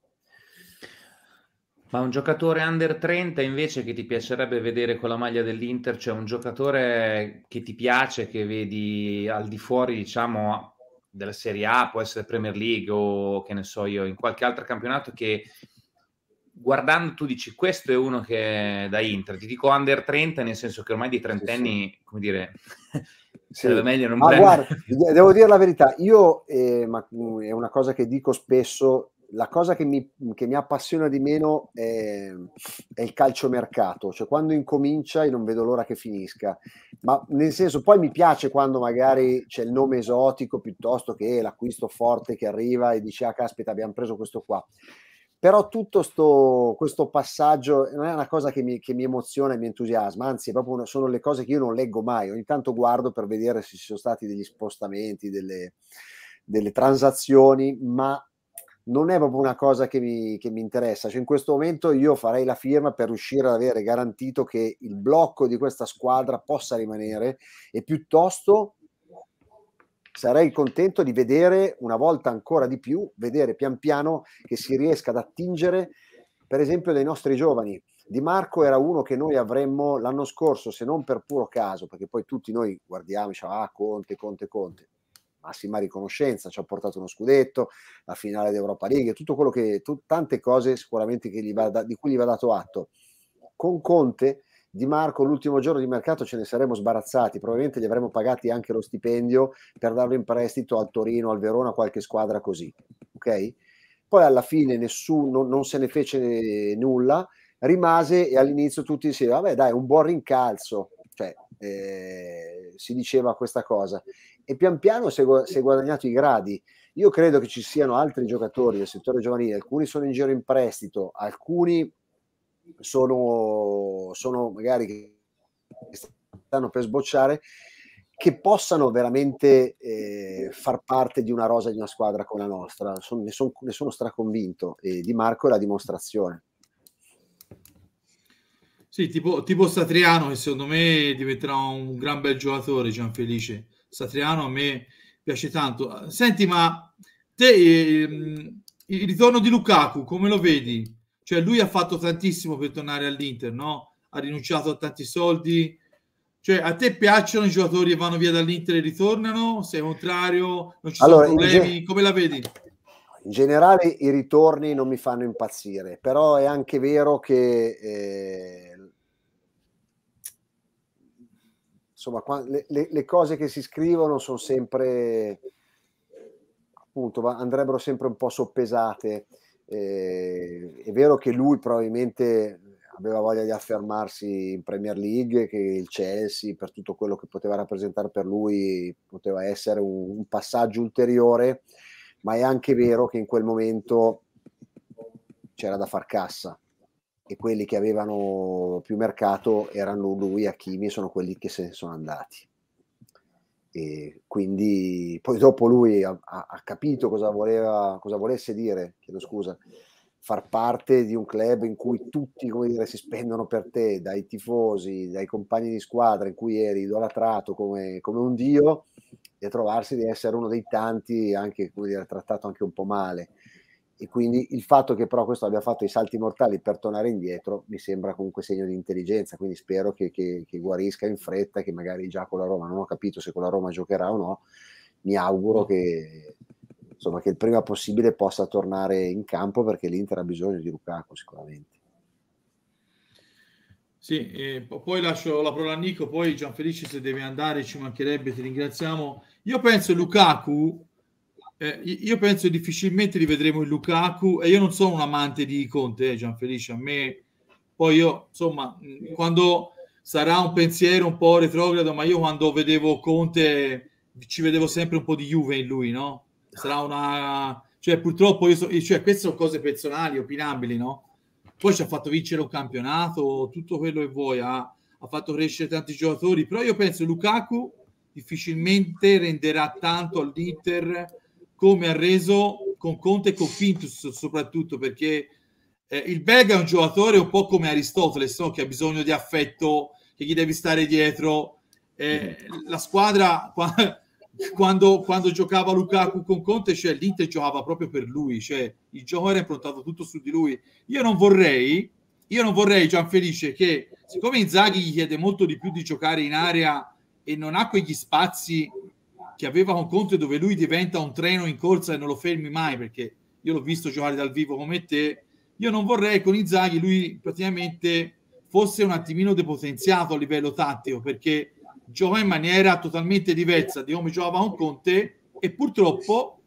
ma un giocatore under 30 invece che ti piacerebbe vedere con la maglia dell'Inter, cioè un giocatore che ti piace, che vedi al di fuori, diciamo, della Serie A, può essere Premier League o che ne so io, in qualche altro campionato che guardando tu dici questo è uno che è da Inter, ti dico under 30 nel senso che ormai di trentenni, sì, sì. come dire, sì. sarebbe meglio non ma guarda, devo dire la verità, io, eh, ma mm, è una cosa che dico spesso la cosa che mi, che mi, appassiona di meno è, è il calciomercato, cioè quando incomincia io non vedo l'ora che finisca, ma nel senso poi mi piace quando magari c'è il nome esotico piuttosto che l'acquisto forte che arriva e dice ah caspita abbiamo preso questo qua, però tutto sto, questo passaggio non è una cosa che mi, che mi emoziona e mi entusiasma, anzi una, sono le cose che io non leggo mai, ogni tanto guardo per vedere se ci sono stati degli spostamenti, delle, delle transazioni, ma non è proprio una cosa che mi, che mi interessa. Cioè, in questo momento io farei la firma per riuscire ad avere garantito che il blocco di questa squadra possa rimanere e piuttosto sarei contento di vedere una volta ancora di più, vedere pian piano che si riesca ad attingere, per esempio, dai nostri giovani. Di Marco era uno che noi avremmo l'anno scorso, se non per puro caso, perché poi tutti noi guardiamo, diciamo, ah, Conte, Conte, Conte massima riconoscenza, ci ha portato uno scudetto, la finale d'Europa League, tutto quello che, tu, tante cose sicuramente da, di cui gli va dato atto. Con Conte, Di Marco, l'ultimo giorno di mercato ce ne saremmo sbarazzati, probabilmente gli avremmo pagati anche lo stipendio per darlo in prestito al Torino, al Verona, a qualche squadra così. Ok? Poi alla fine nessuno, non se ne fece nulla, rimase e all'inizio tutti dicevano, vabbè dai, un buon rincalzo, cioè, eh, si diceva questa cosa. E pian piano si è, guadagnato i gradi. Io credo che ci siano altri giocatori del settore giovanile, alcuni sono in giro in prestito, alcuni sono, sono magari che stanno per sbocciare, che possano veramente eh, far parte di una rosa di una squadra come la nostra. Son, ne, son, ne sono straconvinto e Di Marco è la dimostrazione. Sì, tipo, tipo Satriano, che secondo me diventerà un gran bel giocatore, Gianfelice. Satriano a me piace tanto. Senti, ma te ehm, il ritorno di Lukaku, come lo vedi? Cioè, lui ha fatto tantissimo per tornare all'Inter, no? Ha rinunciato a tanti soldi. Cioè, a te piacciono i giocatori che vanno via dall'Inter e ritornano? Sei contrario? Non ci allora, sono problemi? Come la vedi? In generale i ritorni non mi fanno impazzire, però è anche vero che eh insomma, qua, le, le, cose che si scrivono sono sempre, appunto, andrebbero sempre un po' soppesate. Eh, è vero che lui probabilmente aveva voglia di affermarsi in Premier League, che il Chelsea, per tutto quello che poteva rappresentare per lui, poteva essere un, un passaggio ulteriore, ma è anche vero che in quel momento c'era da far cassa e quelli che avevano più mercato erano lui e Hakimi, sono quelli che se ne sono andati. E quindi poi dopo lui ha, ha capito cosa, voleva, cosa volesse dire, chiedo scusa, far parte di un club in cui tutti come dire, si spendono per te, dai tifosi, dai compagni di squadra in cui eri idolatrato come, come un dio e trovarsi di essere uno dei tanti, anche come dire, trattato anche un po' male e quindi il fatto che però questo abbia fatto i salti mortali per tornare indietro mi sembra comunque segno di intelligenza, quindi spero che, che, che guarisca in fretta, che magari già con la Roma, non ho capito se con la Roma giocherà o no, mi auguro mm. che, insomma, che il prima possibile possa tornare in campo perché l'Inter ha bisogno di Lukaku sicuramente. Sì, eh, poi lascio la parola a Nico, poi Gianfelice se deve andare ci mancherebbe, ti ringraziamo. Io penso Lukaku eh, io penso difficilmente rivedremo il Lukaku e io non sono un amante di Conte, eh, Gianfelice, a me poi io insomma quando sarà un pensiero un po' retrogrado, ma io quando vedevo Conte ci vedevo sempre un po' di Juve in lui, no? Sarà una cioè purtroppo io so... cioè queste sono cose personali, opinabili, no? Poi ci ha fatto vincere un campionato, tutto quello che vuoi, ha, ha fatto crescere tanti giocatori, però io penso Lukaku difficilmente renderà tanto all'Inter come ha reso con Conte e con Fintus soprattutto perché eh, il belga è un giocatore un po' come Aristotele, no? che ha bisogno di affetto, che gli devi stare dietro. Eh, eh. la squadra [laughs] quando, quando, giocava Lukaku con Conte, cioè l'Inter giocava proprio per lui, cioè il gioco era improntato tutto su di lui. Io non vorrei, io non vorrei Gianfelice che siccome Inzaghi gli chiede molto di più di giocare in area e non ha quegli spazi che aveva con Conte dove lui diventa un treno in corsa e non lo fermi mai perché io l'ho visto giocare dal vivo come te io non vorrei con Inzaghi lui praticamente fosse un attimino depotenziato a livello tattico perché gioca in maniera totalmente diversa di come giocava con Conte e purtroppo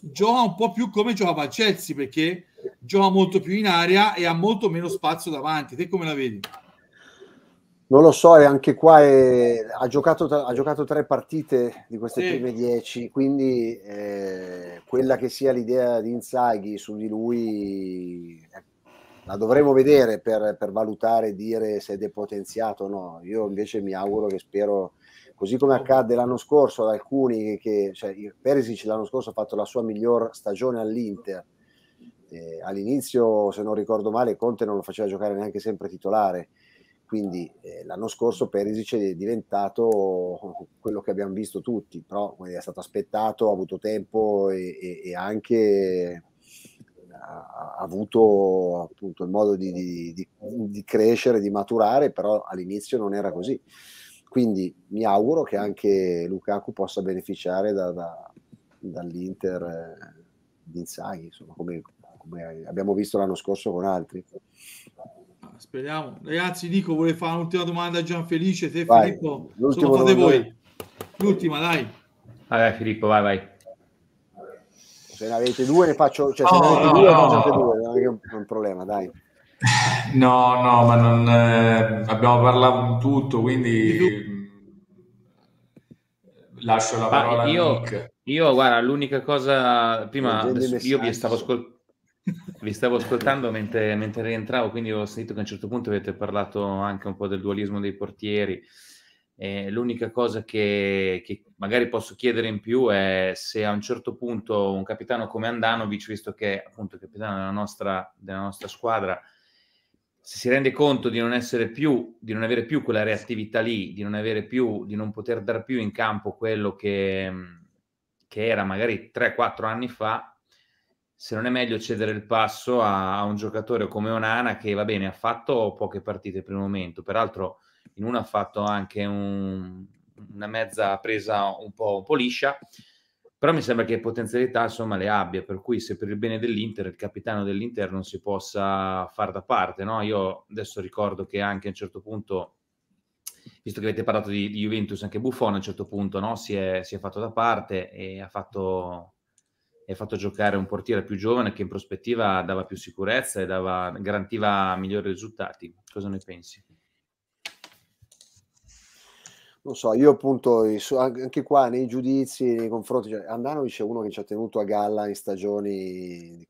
gioca un po' più come giocava al Chelsea perché gioca molto più in area e ha molto meno spazio davanti te come la vedi? non lo so, e anche qua è, eh, ha, giocato, ha, giocato, tre partite di queste sì. prime dieci, quindi eh, quella che sia l'idea di Inzaghi su di lui eh, la dovremo vedere per, per valutare e dire se è depotenziato o no. Io invece mi auguro che spero, così come accadde l'anno scorso ad alcuni, che cioè, Perisic l'anno scorso ha fatto la sua miglior stagione all'Inter. Eh, all'inizio, se non ricordo male, Conte non lo faceva giocare neanche sempre titolare quindi eh, l'anno scorso Perisic è diventato quello che abbiamo visto tutti, però è stato aspettato, ha avuto tempo e, e, e anche ha avuto appunto il modo di, di, di, di, crescere, di maturare, però all'inizio non era così. Quindi mi auguro che anche Lukaku possa beneficiare da, da, dall'Inter eh, di Inzaghi, insomma, come, come abbiamo visto l'anno scorso con altri speriamo. Ragazzi, Nico, vuole fare un'ultima domanda a Gianfelice, te vai, Filippo, sono fate voi. L'ultima, dai. Vabbè Filippo, vai, vai. Se ne avete due ne faccio, cioè, oh, ne avete no, due, no. faccio due, non è che un problema, dai. No, no, ma non eh, abbiamo parlato di tutto, quindi eh, lascio la parola io, io, guarda, l'unica cosa prima io vi stavo ascoltando vi stavo ascoltando mentre, mentre, rientravo, quindi ho sentito che a un certo punto avete parlato anche un po' del dualismo dei portieri. Eh, l'unica cosa che, che, magari posso chiedere in più è se a un certo punto un capitano come Andanovic, visto che è appunto è capitano della nostra, della nostra squadra, se si rende conto di non essere più, di non avere più quella reattività lì, di non avere più, di non poter dare più in campo quello che, che era magari 3-4 anni fa, se non è meglio cedere il passo a, a, un giocatore come Onana che va bene, ha fatto poche partite per il momento, peraltro in una ha fatto anche un, una mezza presa un po', un po' liscia, però mi sembra che potenzialità insomma le abbia, per cui se per il bene dell'Inter il capitano dell'Inter non si possa far da parte, no? io adesso ricordo che anche a un certo punto, visto che avete parlato di, di Juventus, anche Buffon a un certo punto no? si, è, si è fatto da parte e ha fatto e fatto giocare un portiere più giovane che in prospettiva dava più sicurezza e dava, garantiva migliori risultati. Cosa ne pensi? non so, io appunto anche qua nei giudizi, nei confronti, cioè Andanovic è uno che ci ha tenuto a galla in stagioni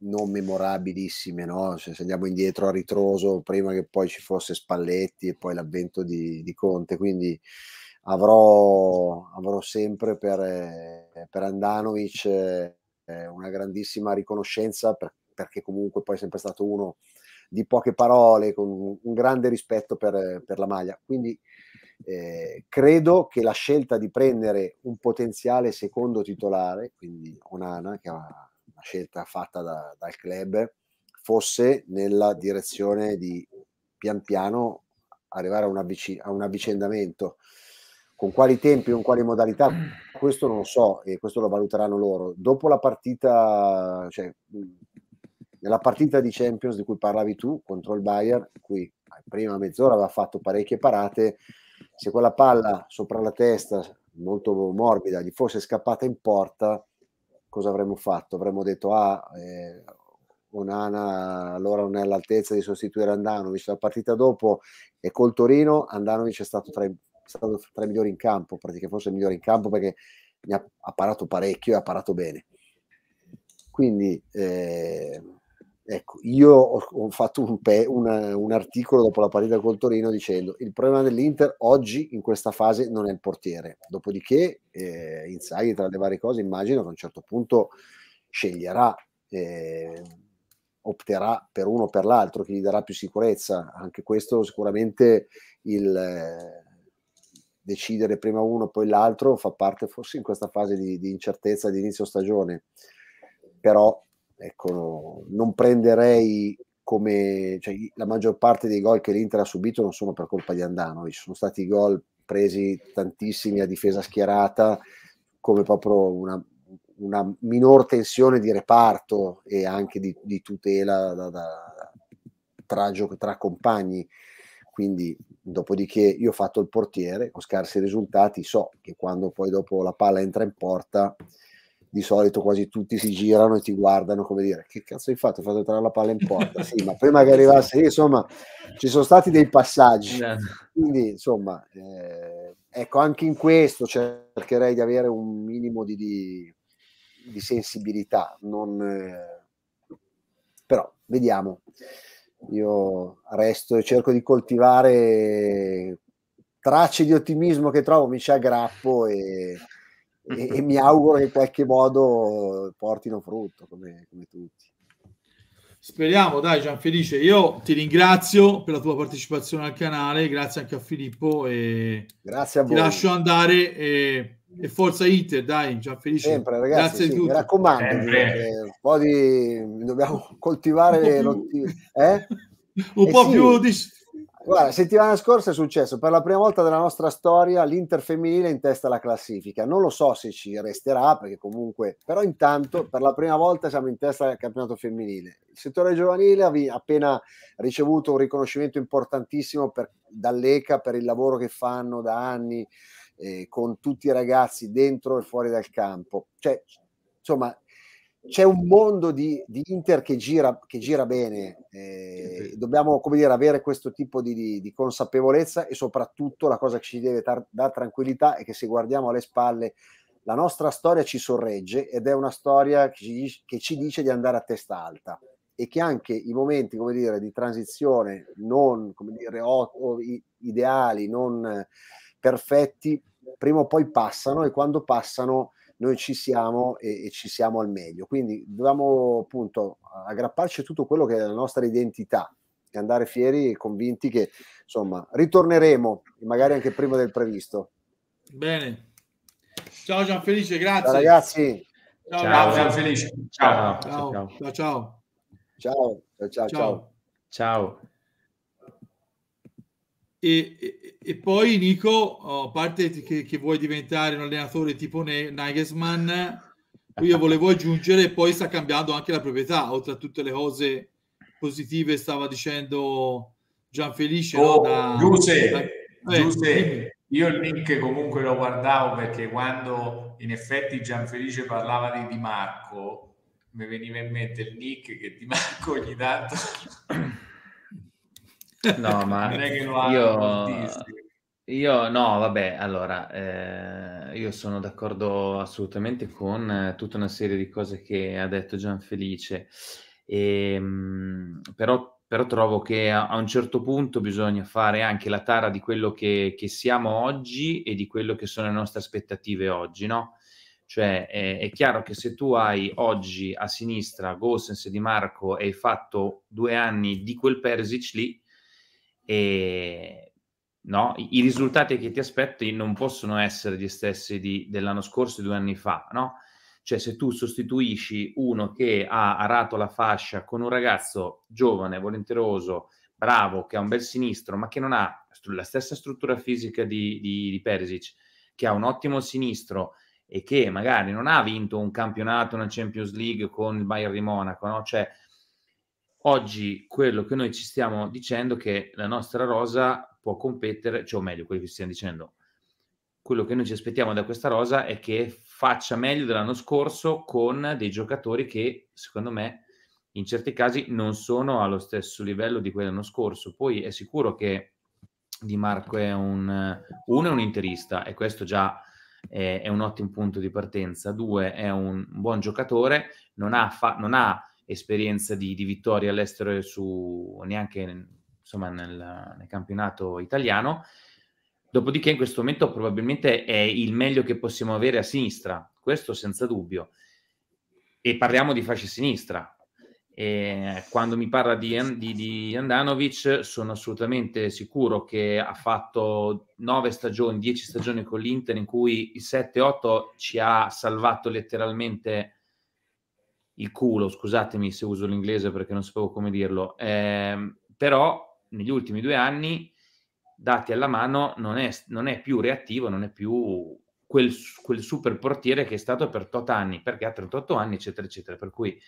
non memorabilissime, no? Cioè, se andiamo indietro a ritroso, prima che poi ci fosse Spalletti e poi l'avvento di, di Conte, quindi avrò, avrò sempre per, eh, per Andanovic eh, eh, una grandissima riconoscenza per, perché comunque poi è sempre stato uno di poche parole, con un grande rispetto per, per la maglia. Quindi eh, credo che la scelta di prendere un potenziale secondo titolare, quindi Onana, che è una scelta fatta da, dal club, fosse nella direzione di pian piano arrivare a un, avvic- a un avvicendamento con quali tempi, con quali modalità, questo non lo so e questo lo valuteranno loro. Dopo la partita, cioè, nella partita di Champions di cui parlavi tu contro il Bayern, qui prima mezz'ora aveva fatto parecchie parate, se quella palla sopra la testa, molto morbida, gli fosse scappata in porta, cosa avremmo fatto? Avremmo detto, ah, eh, Onana allora non è all'altezza di sostituire Andanovic la partita dopo e col Torino Andanovic è stato tra i, stato tra i migliori in campo, praticamente forse il migliore in campo perché ne ha, ha parato parecchio e ha parato bene. Quindi eh, ecco, io ho, ho fatto un, pe, una, un, articolo dopo la partita col Torino dicendo il problema dell'Inter oggi in questa fase non è il portiere, dopodiché eh, Inzaghi tra le varie cose immagino che a un certo punto sceglierà. Eh, opterà per uno o per l'altro, che gli darà più sicurezza. Anche questo sicuramente il, decidere prima uno poi l'altro fa parte forse in questa fase di, di incertezza di inizio stagione però ecco, non prenderei come cioè, la maggior parte dei gol che l'Inter ha subito non sono per colpa di Andano ci sono stati gol presi tantissimi a difesa schierata come proprio una, una minor tensione di reparto e anche di, di tutela da, da, tra, tra compagni. Quindi Dopodiché io ho fatto il portiere con scarsi risultati, so che quando poi dopo la palla entra in porta, di solito quasi tutti si girano e ti guardano come dire che cazzo hai fatto? Hai fatto entrare la palla in porta. Sì, ma prima che arrivasse insomma, ci sono stati dei passaggi. Eh. Quindi, insomma, eh, ecco, anche in questo cercherei di avere un minimo di, di, di sensibilità, non, eh, però vediamo io resto e cerco di coltivare tracce di ottimismo che trovo, mi ci aggrappo e, e, e mi [laughs] auguro che in qualche modo portino frutto come, come tutti. Speriamo, dai Gianfelice, io ti ringrazio per la tua partecipazione al canale, grazie anche a Filippo e grazie a ti voi. lascio andare e e forza Inter, dai, già Gianfelice. Sempre, ragazzi, grazie sì, tutto. Mi raccomando, un po' di dobbiamo [laughs] coltivare un po' più, eh? un eh po sì. più di Guarda, settimana scorsa è successo per la prima volta della nostra storia l'Inter femminile in testa alla classifica. Non lo so se ci resterà, perché comunque, però intanto per la prima volta siamo in testa al campionato femminile. Il settore giovanile ha appena ricevuto un riconoscimento importantissimo per, dall'ECA per il lavoro che fanno da anni eh, con tutti i ragazzi dentro e fuori dal campo. Cioè, insomma, c'è un mondo di, di Inter che gira, che gira bene, eh, dobbiamo come dire, avere questo tipo di, di, di, consapevolezza e soprattutto la cosa che ci deve tar- dare tranquillità è che se guardiamo alle spalle la nostra storia ci sorregge ed è una storia che ci, che ci dice di andare a testa alta e che anche i momenti come dire, di transizione non come dire, o, o ideali, non eh, perfetti, prima o poi passano e quando passano noi ci siamo e, e ci siamo al meglio. Quindi dobbiamo appunto aggrapparci a tutto quello che è la nostra identità e andare fieri e convinti che insomma ritorneremo, magari anche prima del previsto. Bene. Ciao Gianfelice, grazie. Ciao ragazzi. Ciao, ciao Gianfelice. Ciao. Ciao. Ciao. Ciao. Ciao. ciao. ciao. ciao. ciao. E, e, poi Nico, a parte che, che, vuoi diventare un allenatore tipo ne- Nagelsmann, io volevo aggiungere, poi sta cambiando anche la proprietà, oltre a tutte le cose positive, stava dicendo Gianfelice. Oh, no, da, Giuse, da, eh, Giuse, io il link comunque lo guardavo perché quando in effetti Gianfelice parlava di Di Marco, mi veniva in mente il nick che Di Marco ogni tanto... [clears throat] No, [laughs] ma io, io, no, vabbè, allora, eh, io sono d'accordo assolutamente con eh, tutta una serie di cose che ha detto Gianfelice, e, ehm, però, però, trovo che a, a, un certo punto bisogna fare anche la tara di quello che, che, siamo oggi e di quello che sono le nostre aspettative oggi, no? Cioè, è, è chiaro che se tu hai oggi a sinistra Gossens e Di Marco e hai fatto due anni di quel Persic lì, e no, i risultati che ti aspetti non possono essere gli stessi di, dell'anno scorso e due anni fa, no? Cioè se tu sostituisci uno che ha arato la fascia con un ragazzo giovane, volenteroso, bravo, che ha un bel sinistro, ma che non ha la stessa struttura fisica di, di, di Perisic, che ha un ottimo sinistro e che magari non ha vinto un campionato, una Champions League con il Bayern di Monaco, no? Cioè, oggi quello che noi ci stiamo dicendo è che la nostra rosa può competere, cioè o meglio, quello che stiamo dicendo, quello che noi ci aspettiamo da questa rosa è che faccia meglio dell'anno scorso con dei giocatori che secondo me in certi casi non sono allo stesso livello di quell'anno scorso. Poi è sicuro che Di Marco è un, uno è un interista e questo già è, è un ottimo punto di partenza, due è un buon giocatore, non ha, fa, non ha esperienza di, di vittorie all'estero su, neanche insomma, nel, nel campionato italiano. Dopodiché in questo momento probabilmente è il meglio che possiamo avere a sinistra, questo senza dubbio. E parliamo di fascia sinistra. E quando mi parla di, di, di Andanovic sono assolutamente sicuro che ha fatto 9 stagioni, 10 stagioni con l'Inter in cui il 7-8 ci ha salvato letteralmente il culo, scusatemi se uso l'inglese perché non sapevo come dirlo, eh, però negli ultimi due anni, dati alla mano, non è, non è più reattivo, non è più quel, quel, super portiere che è stato per tot anni, perché ha 38 anni, eccetera, eccetera. Per cui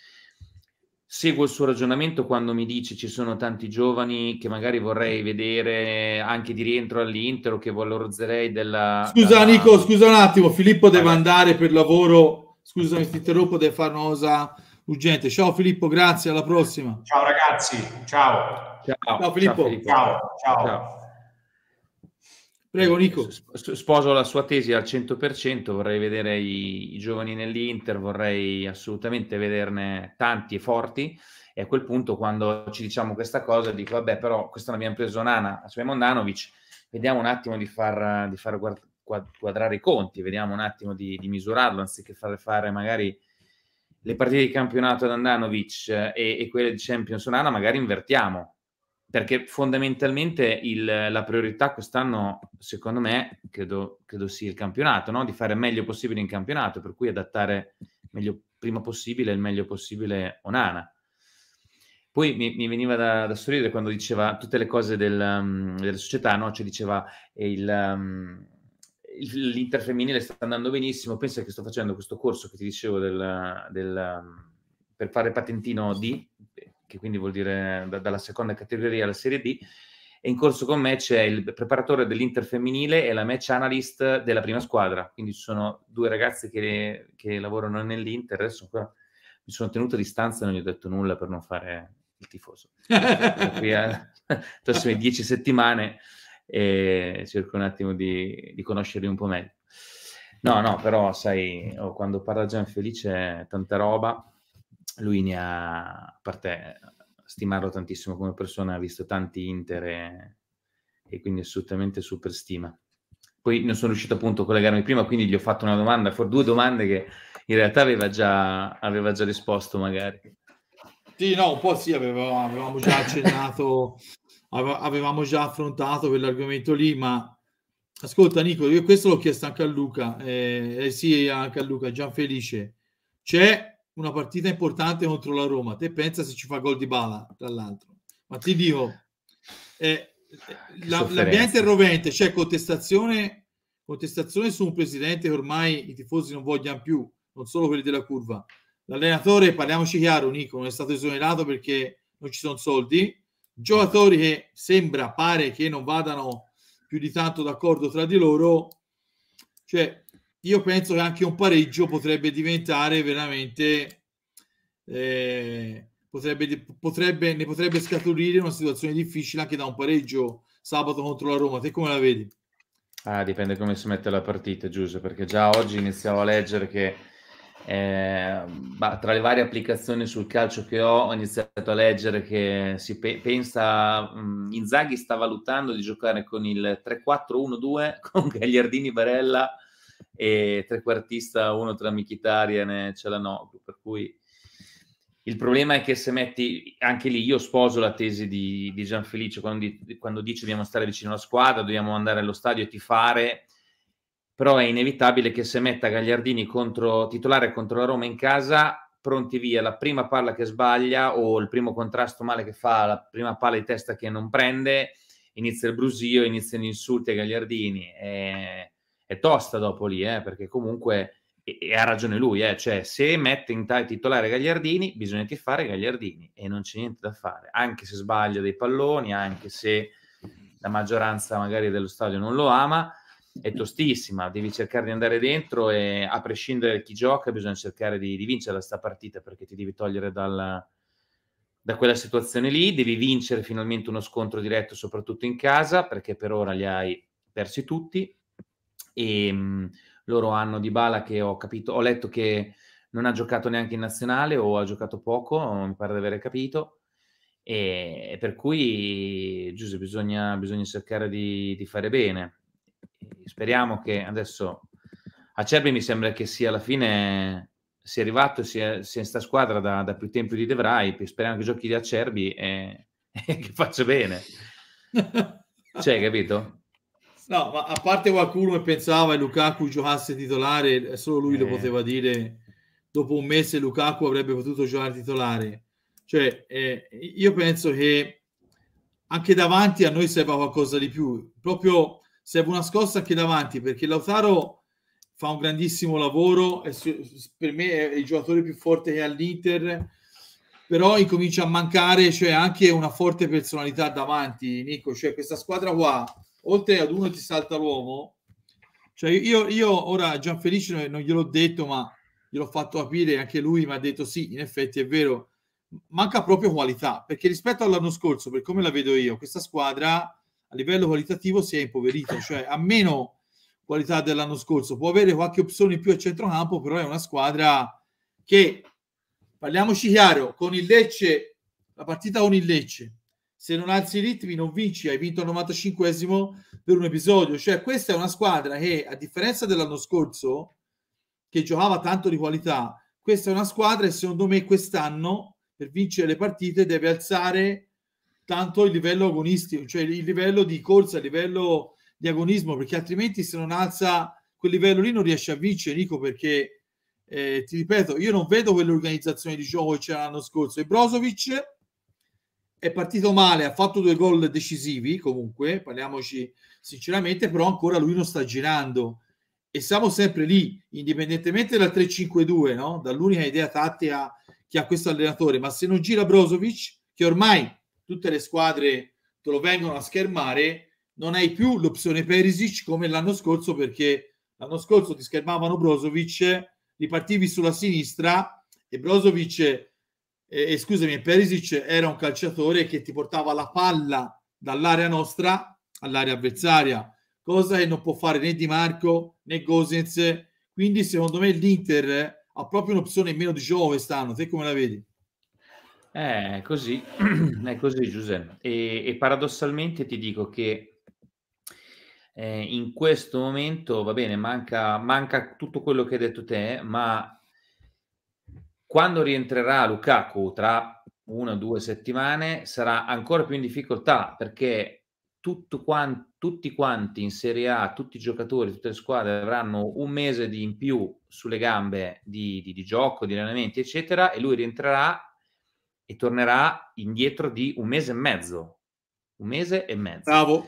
seguo il suo ragionamento quando mi dice ci sono tanti giovani che magari vorrei vedere anche di rientro all'Inter o che valorizzerei della... Scusa della... Nico, scusa un attimo, Filippo deve allora. andare per lavoro Scusami, ti interrompo, devo fare una cosa urgente. Ciao Filippo, grazie, alla prossima. Ciao ragazzi, ciao. Ciao, ciao Filippo. Ciao, Filippo. Ciao, ciao. ciao. Prego eh, Nico. Sposo la sua tesi al 100%, vorrei vedere i, i giovani nell'Inter, vorrei assolutamente vederne tanti e forti e a quel punto quando ci diciamo questa cosa dico vabbè però questa l'abbiamo presa Nana, abbiamo preso Nana, abbiamo Mondanovic, vediamo un attimo di far, di far guard- quadrare i conti, vediamo un attimo di, di misurarlo, anziché fare, fare magari le partite di campionato ad Andanovic eh, e, e quelle di Champions Onana, magari invertiamo, perché fondamentalmente il, la priorità quest'anno, secondo me, credo, credo sia il campionato, no? di fare il meglio possibile in campionato, per cui adattare meglio, prima possibile il meglio possibile Onana. Poi mi, mi veniva da, da, sorridere quando diceva tutte le cose del, um, mm, delle società, no? cioè diceva eh, il... Um, l'Inter femminile sta andando benissimo. Pensa che sto facendo questo corso che ti dicevo del, del, per fare patentino D, che quindi vuol dire da, dalla seconda categoria alla serie D. E in corso con me c'è il preparatore dell'Inter femminile e la match analyst della prima squadra. Quindi ci sono due ragazze che, che lavorano nell'Inter. Adesso ancora mi sono tenuto a distanza e non gli ho detto nulla per non fare il tifoso. [laughs] qui a [laughs] prossime dieci settimane e cerco un attimo di, di conoscerli un po' meglio. No, mm. no, però sai, oh, quando parla Gianfelice tanta roba, lui ne ha, a parte stimarlo tantissimo come persona, ha visto tanti Inter e, e quindi assolutamente super stima. Poi non sono riuscito appunto a collegarmi prima, quindi gli ho fatto una domanda, for due domande che in realtà aveva già, aveva già risposto magari. Sì, no, un po' sì, avevamo, avevamo già accennato [laughs] avevamo già affrontato quell'argomento lì, ma ascolta Nico, io questo l'ho chiesto anche a Luca, eh, eh sì, anche a Luca, Gianfelice, c'è una partita importante contro la Roma, te pensa se ci fa gol di bala, tra l'altro, ma ti dico, eh, eh la, l'ambiente è rovente, c'è contestazione, contestazione su un presidente che ormai i tifosi non vogliano più, non solo quelli della curva. L'allenatore, parliamoci chiaro, Nico, non è stato esonerato perché non ci sono soldi, giocatori che sembra, pare che non vadano più di tanto d'accordo tra di loro, cioè io penso che anche un pareggio potrebbe diventare veramente, eh, potrebbe, potrebbe, ne potrebbe scaturire una situazione difficile anche da un pareggio sabato contro la Roma. Te come la vedi? Ah, dipende come si mette la partita, Giuseppe, perché già oggi iniziavo a leggere che eh, bah, tra le varie applicazioni sul calcio che ho, ho iniziato a leggere che si pe- pensa mh, Inzaghi sta valutando di giocare con il 3-4-1-2 [laughs] con Gagliardini Barella e trequartista uno tra Michitarian e Celanoglu, per cui il problema è che se metti anche lì, io sposo la tesi di, di Gianfelice quando, di, quando dice dobbiamo stare vicino alla squadra, dobbiamo andare allo stadio e tifare però è inevitabile che se metta Gagliardini contro, titolare contro la Roma in casa, pronti via, la prima palla che sbaglia o il primo contrasto male che fa, la prima palla di testa che non prende, inizia il brusio, iniziano gli insulti a Gagliardini. È, è tosta dopo lì, eh, perché comunque e, ha ragione lui, eh, cioè se mette in t- titolare Gagliardini, bisogna fare Gagliardini e non c'è niente da fare, anche se sbaglia dei palloni, anche se la maggioranza magari dello stadio non lo ama è tostissima, devi cercare di andare dentro e a prescindere da chi gioca bisogna cercare di, di vincere questa partita perché ti devi togliere dal, da quella situazione lì, devi vincere finalmente uno scontro diretto soprattutto in casa perché per ora li hai persi tutti e ehm, mh, loro hanno Di Bala che ho capito, ho letto che non ha giocato neanche in nazionale o ha giocato poco, mi pare di aver capito. E per cui, Giuseppe, bisogna, bisogna cercare di, di fare bene speriamo che adesso Acerbi mi sembra che sia alla fine sia arrivato sia, sia in sta squadra da, da più tempo di De Devrai speriamo che giochi di Acerbi e, [laughs] e che faccia bene cioè capito? No, ma a parte qualcuno che pensava che Lukaku giocasse titolare, solo lui eh. lo poteva dire. Dopo un mese Lukaku avrebbe potuto giocare titolare. Cioè, eh, io penso che anche davanti a noi serva qualcosa di più. Proprio serve una scossa anche davanti perché Lautaro fa un grandissimo lavoro, è, per me è il giocatore più forte che ha l'Inter, però incomincia a mancare cioè, anche una forte personalità davanti, Nico, cioè questa squadra qua, oltre ad uno ti salta l'uomo, cioè io, io ora Gianfelice non gliel'ho detto, ma gliel'ho fatto capire, anche lui mi ha detto sì, in effetti è vero, manca proprio qualità, perché rispetto all'anno scorso, per come la vedo io, questa squadra a livello qualitativo si è impoverito, cioè ha meno qualità dell'anno scorso, può avere qualche opzione in più a centrocampo, però è una squadra che, parliamoci chiaro, con il Lecce, la partita con il Lecce, se non alzi i ritmi non vinci, hai vinto il 95esimo per un episodio, cioè questa è una squadra che a differenza dell'anno scorso, che giocava tanto di qualità, questa è una squadra che secondo me quest'anno per vincere le partite deve alzare tanto il livello agonistico, cioè il livello di corsa, il livello di agonismo, perché altrimenti se non alza quel livello lì non riesce a vincere, Nico, perché eh, ti ripeto, io non vedo quell'organizzazione di gioco che c'era l'anno scorso. E Brozovic è partito male, ha fatto due gol decisivi, comunque, parliamoci sinceramente, però ancora lui non sta girando. E siamo sempre lì, indipendentemente dal 3-5-2, no? dall'unica idea tattica che ha questo allenatore. Ma se non gira Brozovic, che ormai tutte le squadre te lo vengono a schermare, non hai più l'opzione Perisic come l'anno scorso perché l'anno scorso ti schermavano Brozovic, ripartivi sulla sinistra e Brozovic, eh, eh, scusami, Perisic era un calciatore che ti portava la palla dall'area nostra all'area avversaria, cosa che non può fare né Di Marco né Gosens. Quindi secondo me l'Inter ha proprio un'opzione in meno di gioco quest'anno, te come la vedi? Eh, è così, [clears throat] è così Giuseppe. E, paradossalmente ti dico che eh, in questo momento, va bene, manca, manca tutto quello che hai detto te, ma quando rientrerà Lukaku tra una o due settimane sarà ancora più in difficoltà perché quanti, tutti quanti in Serie A, tutti i giocatori, tutte le squadre avranno un mese di in più sulle gambe di, di, di gioco, di allenamenti, eccetera, e lui rientrerà e tornerà indietro di un mese e mezzo. Un mese e mezzo. Bravo.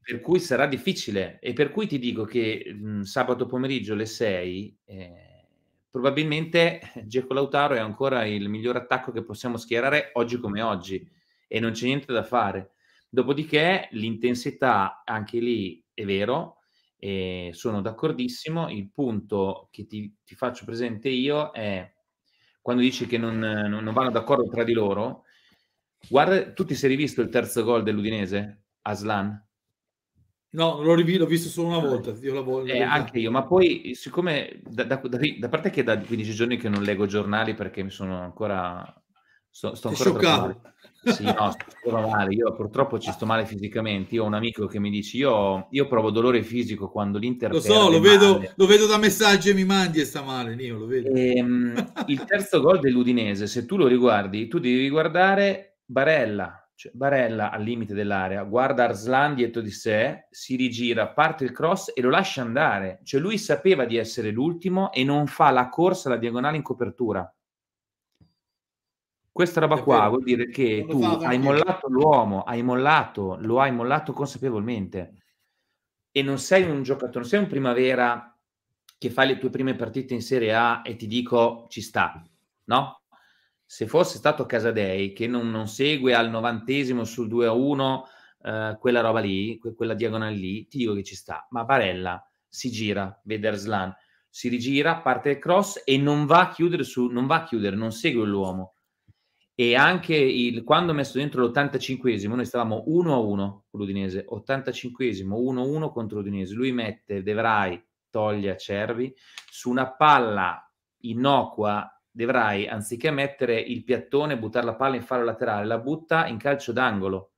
Per cui sarà difficile e per cui ti dico che mh, mm, sabato pomeriggio alle 6 eh, probabilmente Geco Lautaro è ancora il miglior attacco che possiamo schierare oggi come oggi e non c'è niente da fare. Dopodiché l'intensità anche lì è vero, E sono d'accordissimo, il punto che ti, ti faccio presente io è quando dici che non, non vanno d'accordo tra di loro, guarda, tu ti sei rivisto il terzo gol dell'Udinese, Aslan? No, l'ho, riv- l'ho visto solo una volta, io la voglio. Eh, anche io, ma poi siccome da, da, da, da, parte che da 15 giorni che non leggo giornali perché mi sono ancora... So, sto ancora... Scioccato. Sì, no, sto male. Io purtroppo ci sto male fisicamente. Io ho un amico che mi dice: Io, io provo dolore fisico quando l'Inter. Lo so, lo vedo, lo vedo, da messaggi e mi mandi e sta male. Io lo vedo. E, ehm, il terzo gol dell'Udinese, se tu lo riguardi, tu devi guardare Barella, cioè Barella al limite dell'area, guarda Arslan dietro di sé, si rigira, parte il cross e lo lascia andare. Cioè, lui sapeva di essere l'ultimo e non fa la corsa, la diagonale in copertura questa roba qua vuol dire che tu hai mollato l'uomo, hai mollato, lo hai mollato consapevolmente e non sei un giocatore, non sei un primavera che fa le tue prime partite in Serie A e ti dico ci sta, no? Se fosse stato Casadei che non, non segue al novantesimo sul 2 a 1 eh, quella roba lì, que- quella diagonale lì, ti dico che ci sta, ma Barella si gira, vede Arslan, si rigira, parte il cross e non va a chiudere, su, non, va a chiudere non segue l'uomo e anche il, quando ho messo dentro l'85esimo, noi stavamo 1-1 a con l'Udinese, 85esimo, 1-1 a contro l'Udinese, lui mette Devrai, toglie Cervi, su una palla innocua Devrai, anziché mettere il piattone buttare la palla in fallo laterale, la butta in calcio d'angolo,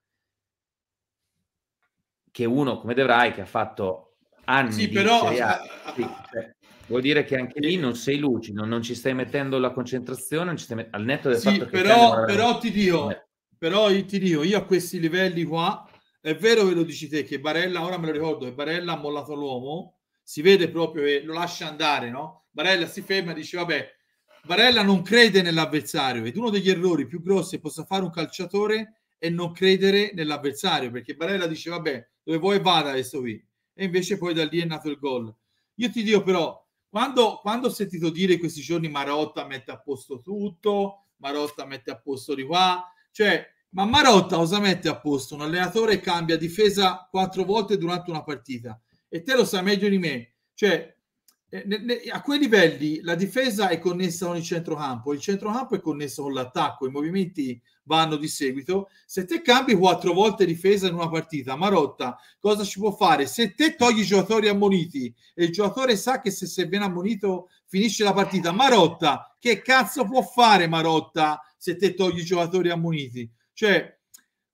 che uno come Devrai, che ha fatto anni sì, però, Serie A, eh, sì, cioè, Vuol dire che anche lì non sei lucido, non ci stai mettendo la concentrazione, met... al netto del sì, fatto che... Però, però, ti dico, eh. però ti dico, io a questi livelli qua, è vero che lo dici te, che Barella, ora me lo ricordo, che Barella ha mollato l'uomo, si vede proprio e lo lascia andare, no? Barella si ferma e dice, vabbè, Barella non crede nell'avversario ed uno degli errori più grossi che possa fare un calciatore è non credere nell'avversario, perché Barella dice, vabbè, dove vuoi vada adesso qui. E invece poi da lì è nato il gol. Io ti dico però, quando, quando ho sentito dire questi giorni Marotta mette a posto tutto, Marotta mette a posto di qua, cioè, ma Marotta cosa mette a posto? Un allenatore cambia difesa quattro volte durante una partita e te lo sai meglio di me. Cioè, eh, a quei livelli la difesa è connessa con il centrocampo, il centrocampo è connesso con l'attacco, i movimenti vanno di seguito. Se te cambi quattro volte difesa in una partita, Marotta, cosa ci può fare? Se te togli i giocatori ammoniti e il giocatore sa che se, se viene ammonito finisce la partita, Marotta, che cazzo può fare Marotta se te togli i giocatori ammoniti? Cioè,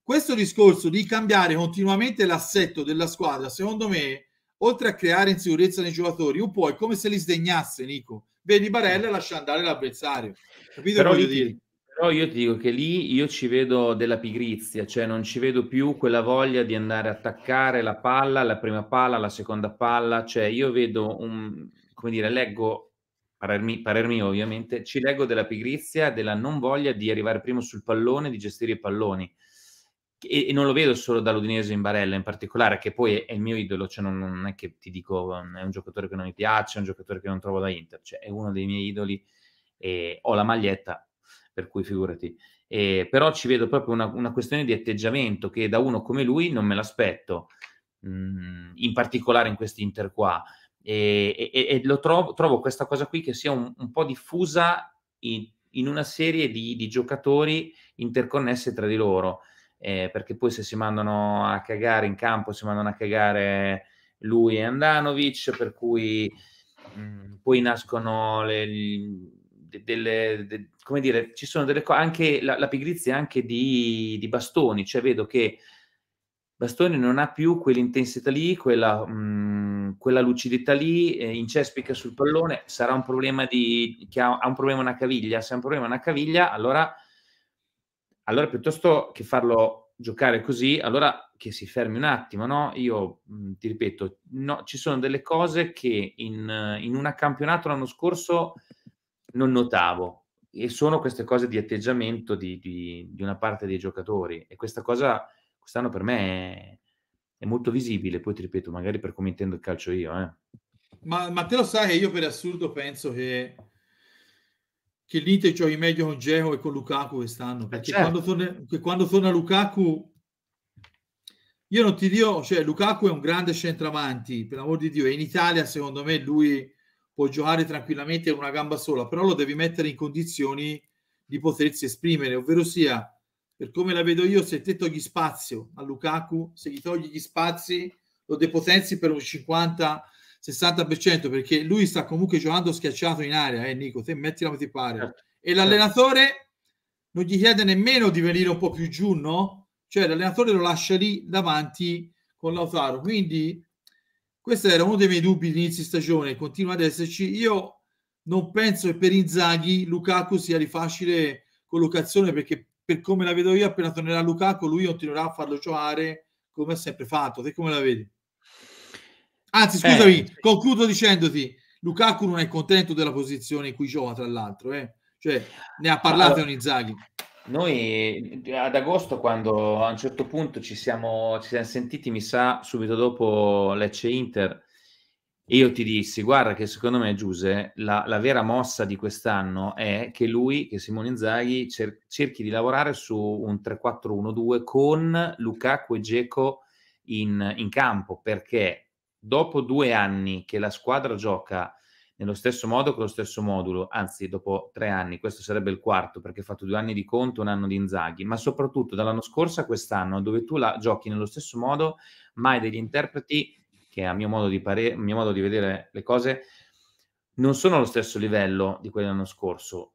questo discorso di cambiare continuamente l'assetto della squadra, secondo me oltre a creare insicurezza nei giocatori, un po' è come se li sdegnasse, Nico. Vedi Barella e lascia andare l'avversario. Capito Però voglio dire? Però io ti dico che lì io ci vedo della pigrizia, cioè non ci vedo più quella voglia di andare a attaccare la palla, la prima palla, la seconda palla, cioè io vedo un, come dire, leggo, parer, mi, parer mio ovviamente, ci leggo della pigrizia, della non voglia di arrivare primo sul pallone, di gestire i palloni e, e non lo vedo solo dall'Udinese in Barella in particolare, che poi è il mio idolo, cioè non, non, è che ti dico mm, è un giocatore che non mi piace, è un giocatore che non trovo da Inter, cioè è uno dei miei idoli e ho la maglietta, per cui figurati. E, però ci vedo proprio una, una questione di atteggiamento che da uno come lui non me l'aspetto, mh, mm, in particolare in questi Inter qua. E, e, e lo trovo, trovo, questa cosa qui che sia un, un po' diffusa in, in una serie di, di, giocatori interconnessi tra di loro eh, perché poi se si mandano a cagare in campo si mandano a cagare lui e Andanovic, per cui mh, mm, poi nascono le, de, delle, de, come dire, ci sono delle cose, anche la, la, pigrizia anche di, di, Bastoni, cioè vedo che Bastoni non ha più quell'intensità lì, quella, mh, mm, quella lucidità lì, eh, incespica sul pallone, sarà un problema di, che ha, ha un problema una caviglia, se ha un problema una caviglia allora allora piuttosto che farlo giocare così, allora che si fermi un attimo, no? Io mh, mm, ti ripeto, no, ci sono delle cose che in, in un campionato l'anno scorso non notavo e sono queste cose di atteggiamento di, di, di una parte dei giocatori e questa cosa quest'anno per me è, è, molto visibile, poi ti ripeto, magari per come intendo il calcio io. Eh. Ma, ma te lo sai che io per assurdo penso che che l'Inter giochi meglio con Geo e con Lukaku quest'anno, eh, perché certo. quando, torna, quando torna Lukaku io non ti dico, cioè Lukaku è un grande centravanti, per l'amor di Dio, e in Italia secondo me lui può giocare tranquillamente con una gamba sola, però lo devi mettere in condizioni di potersi esprimere, ovvero sia, per come la vedo io, se te togli spazio a Lukaku, se gli togli gli spazi, lo depotenzi per un 50 60% perché lui sta comunque giocando schiacciato in area, eh Nico, te metti come ti pare. Certo. E l'allenatore certo. non gli chiede nemmeno di venire un po' più giù, no? Cioè l'allenatore lo lascia lì davanti con Lautaro. Quindi questo era uno dei miei dubbi di inizio stagione, continua ad esserci. Io non penso che per Inzaghi Lukaku sia di facile collocazione perché per come la vedo io appena tornerà Lukaku lui continuerà a farlo giocare come ha sempre fatto. Te come la vedi? Anzi, eh, scusami, eh. concludo dicendoti, Lukaku non è contento della posizione in cui gioca, tra l'altro, eh? cioè, ne ha parlato allora, Onizaghi. Noi ad agosto, quando a un certo punto ci siamo, ci siamo sentiti, mi sa, subito dopo Lecce Inter, io ti dissi, guarda che secondo me Giuse, la, la, vera mossa di quest'anno è che lui, che Simone Inzaghi, cer- cerchi di lavorare su un 3-4-1-2 con Lukaku e Geco in, in campo, perché dopo due anni che la squadra gioca nello stesso modo con lo stesso modulo, anzi dopo tre anni, questo sarebbe il quarto perché ha fatto due anni di conto, un anno di Inzaghi, ma soprattutto dall'anno scorso a quest'anno dove tu la giochi nello stesso modo, ma hai degli interpreti che a mio modo di, pare- mio modo di vedere le cose non sono allo stesso livello di quelli dell'anno scorso,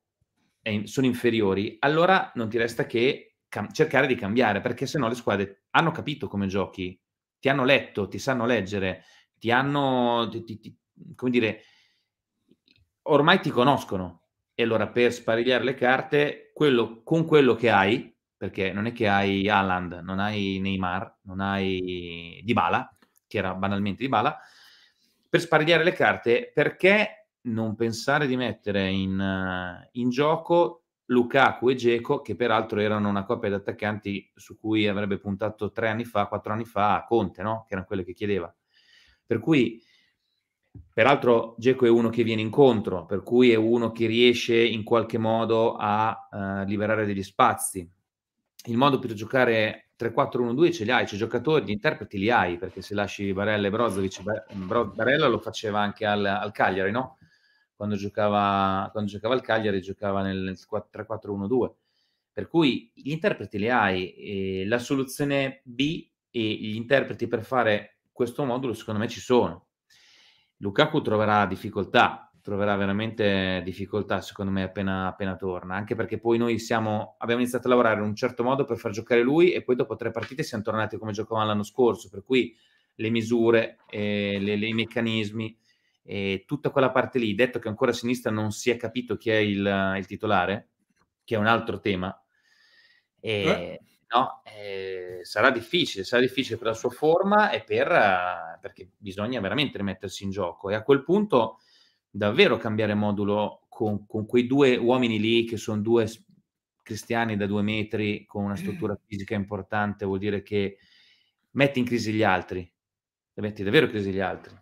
in- sono inferiori, allora non ti resta che cam- cercare di cambiare perché sennò le squadre hanno capito come giochi ti hanno letto, ti sanno leggere, ti hanno, ti, ti, ti, come dire, ormai ti conoscono. E allora per sparigliare le carte, quello, con quello che hai, perché non è che hai Haaland, non hai Neymar, non hai Dybala, che era banalmente Dybala, per sparigliare le carte, perché non pensare di mettere in, eh, in gioco Lukaku e Geco, che peraltro erano una coppia di attaccanti su cui avrebbe puntato tre anni fa, quattro anni fa a Conte, no? che erano quelle che chiedeva. Per cui, peraltro, Geco è uno che viene incontro, per cui è uno che riesce in qualche modo a eh, liberare degli spazi. Il modo per giocare 3-4-1-2 ce li hai, cioè giocatori, gli interpreti li hai, perché se lasci Barella e Brozovic, Barella lo faceva anche al, al Cagliari, no? quando giocava, quando giocava al Cagliari, giocava nel, 3-4-1-2. Per cui gli interpreti li hai, la soluzione B e gli interpreti per fare questo modulo secondo me ci sono. Lukaku troverà difficoltà, troverà veramente difficoltà secondo me appena, appena torna, anche perché poi noi siamo, abbiamo iniziato a lavorare in un certo modo per far giocare lui e poi dopo tre partite siamo tornati come giocavamo l'anno scorso, per cui le misure, eh, le, le, i meccanismi, e tutta quella parte lì, detto che ancora a sinistra non si è capito chi è il, eh, il titolare, che è un altro tema, e, eh. no, eh, sarà difficile, sarà difficile per la sua forma e per, uh, perché bisogna veramente rimettersi in gioco e a quel punto davvero cambiare modulo con, con quei due uomini lì che sono due cristiani da due metri con una struttura fisica importante vuol dire che metti in crisi gli altri, metti davvero in crisi gli altri.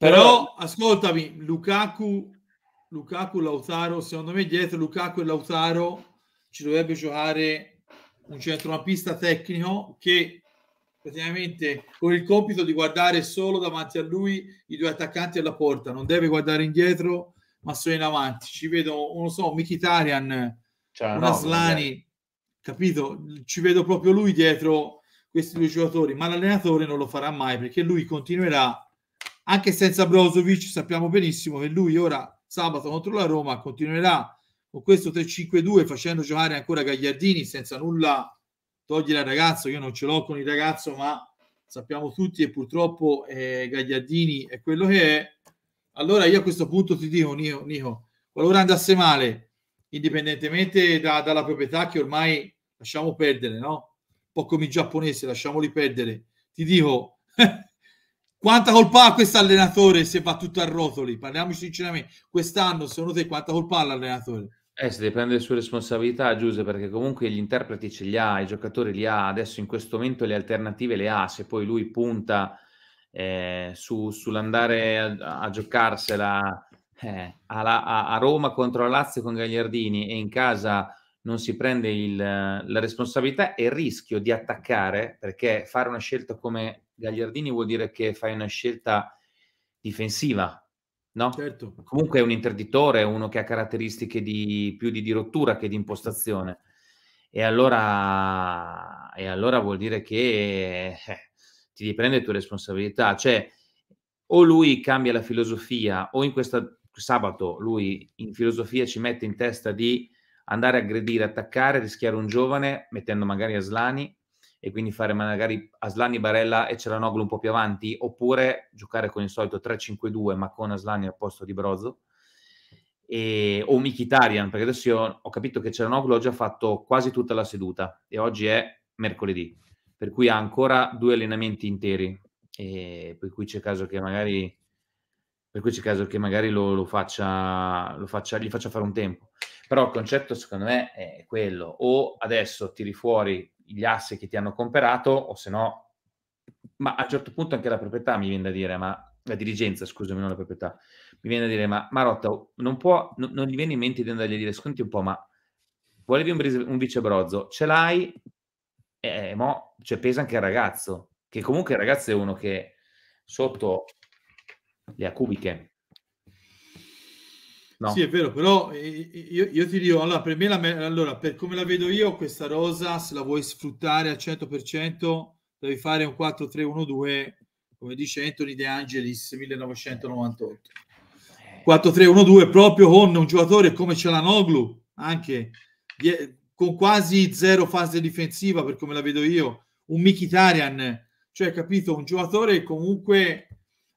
Però, Però ascoltami, Lukaku, Lukaku, Lautaro, secondo me dietro Lukaku e Lautaro ci dovrebbe giocare un centrocampista tecnico che praticamente con il compito di guardare solo davanti a lui i due attaccanti alla porta, non deve guardare indietro ma solo in avanti. Ci vedo, non lo so, Mikitarian, cioè, Aslani, no, capito? Ci vedo proprio lui dietro questi due giocatori, ma l'allenatore non lo farà mai perché lui continuerà anche senza Brozovic sappiamo benissimo che lui ora sabato contro la Roma continuerà con questo 3-5-2 facendo giocare ancora Gagliardini senza nulla togliere al ragazzo, io non ce l'ho con il ragazzo ma sappiamo tutti e purtroppo eh, Gagliardini è quello che è, allora io a questo punto ti dico Nico, Nico qualora andasse male, indipendentemente da, dalla proprietà che ormai lasciamo perdere, no? Un po' come i giapponesi, lasciamoli perdere, ti dico... [laughs] Quanta colpa ha questo allenatore se va tutto a rotoli? Parliamoci sinceramente, quest'anno secondo te quanta colpa ha l'allenatore? Eh, si dipende dalle sue responsabilità, Giuse, perché comunque gli interpreti ce li ha, i giocatori li ha, adesso in questo momento le alternative le ha, se poi lui punta eh, su, sull'andare a, a giocarsela eh, alla, a, a, Roma contro la Lazio con Gagliardini e in casa non si prende il, la responsabilità e il rischio di attaccare, perché fare una scelta come Gagliardini vuol dire che fai una scelta difensiva, no? Certo. Comunque è un interdittore, uno che ha caratteristiche di, più di, di rottura che di impostazione. E allora, e allora vuol dire che eh, ti riprende le tue responsabilità. Cioè, o lui cambia la filosofia, o in questo sabato lui in filosofia ci mette in testa di andare a aggredire, attaccare, rischiare un giovane, mettendo magari Aslani, e quindi fare magari Aslani, Barella e Celanoglu un po' più avanti, oppure giocare con il solito 3-5-2 ma con Aslani al posto di Brozo, E, o Mikitarian, perché adesso io ho capito che Celanoglu ha già fatto quasi tutta la seduta e oggi è mercoledì, per cui ha ancora due allenamenti interi, per cui c'è caso che magari, caso che magari lo, lo, faccia, lo, faccia, gli faccia fare un tempo. Però il concetto secondo me è quello, o adesso tiri fuori gli assi che ti hanno comperato o se no, ma a un certo punto anche la proprietà mi viene da dire, ma la dirigenza, scusami, non la proprietà, mi viene da dire, ma Marotta, non, può, non, non gli viene in mente di andargli a dire, sconti un po', ma volevi un, un vicebrozzo, ce l'hai, eh, eh, mo, cioè pesa anche il ragazzo, che comunque il ragazzo è uno che sotto le acubiche No. Sì, è vero, però eh, eh, io, io ti dico, allora per, me, la, allora per come la vedo io, questa rosa, se la vuoi sfruttare al 100%, devi fare un 4-3-1-2, come dice Anthony De Angelis, 1998. 4-3-1-2 eh. proprio con un giocatore come Celanoglu, anche con quasi zero fase difensiva, per come la vedo io, un Mikitarian, cioè capito, un giocatore comunque...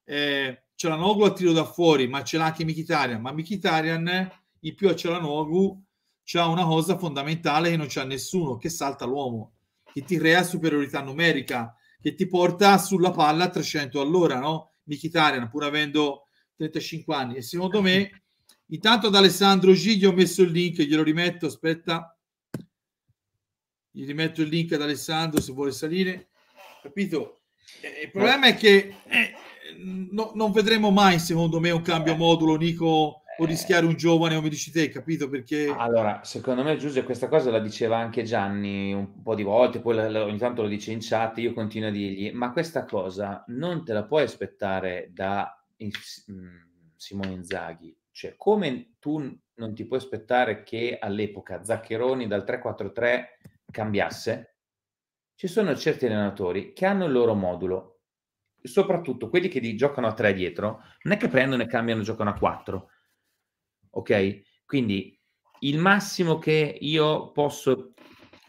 Eh, la Cialanoglu a tiro da fuori, ma ce l'ha anche Michitarian. ma Michitarian, in più a Cialanoglu c'ha una cosa fondamentale che non c'ha nessuno, che salta l'uomo, che ti crea superiorità numerica, che ti porta sulla palla a 300 all'ora, no? Michitarian, pur avendo 35 anni. E secondo me, intanto ad Alessandro Gigli ho messo il link, glielo rimetto, aspetta. Gli rimetto il link ad Alessandro se vuole salire. Capito? Eh, il problema è che... Eh, no, non vedremo mai, secondo me, un cambio eh. modulo, Nico, o eh. rischiare un giovane, come dici te, capito? Perché... Allora, secondo me, Giuseppe, questa cosa la diceva anche Gianni un po' di volte, poi ogni tanto lo dice in chat, io continuo a dirgli, ma questa cosa non te la puoi aspettare da mm, Simone Inzaghi. Cioè, come tu non ti puoi aspettare che all'epoca Zaccheroni dal 3-4-3 cambiasse, ci sono certi allenatori che hanno il loro modulo soprattutto quelli che giocano a 3 dietro, non è che prendono e cambiano e giocano a 4. Ok? Quindi il massimo che io posso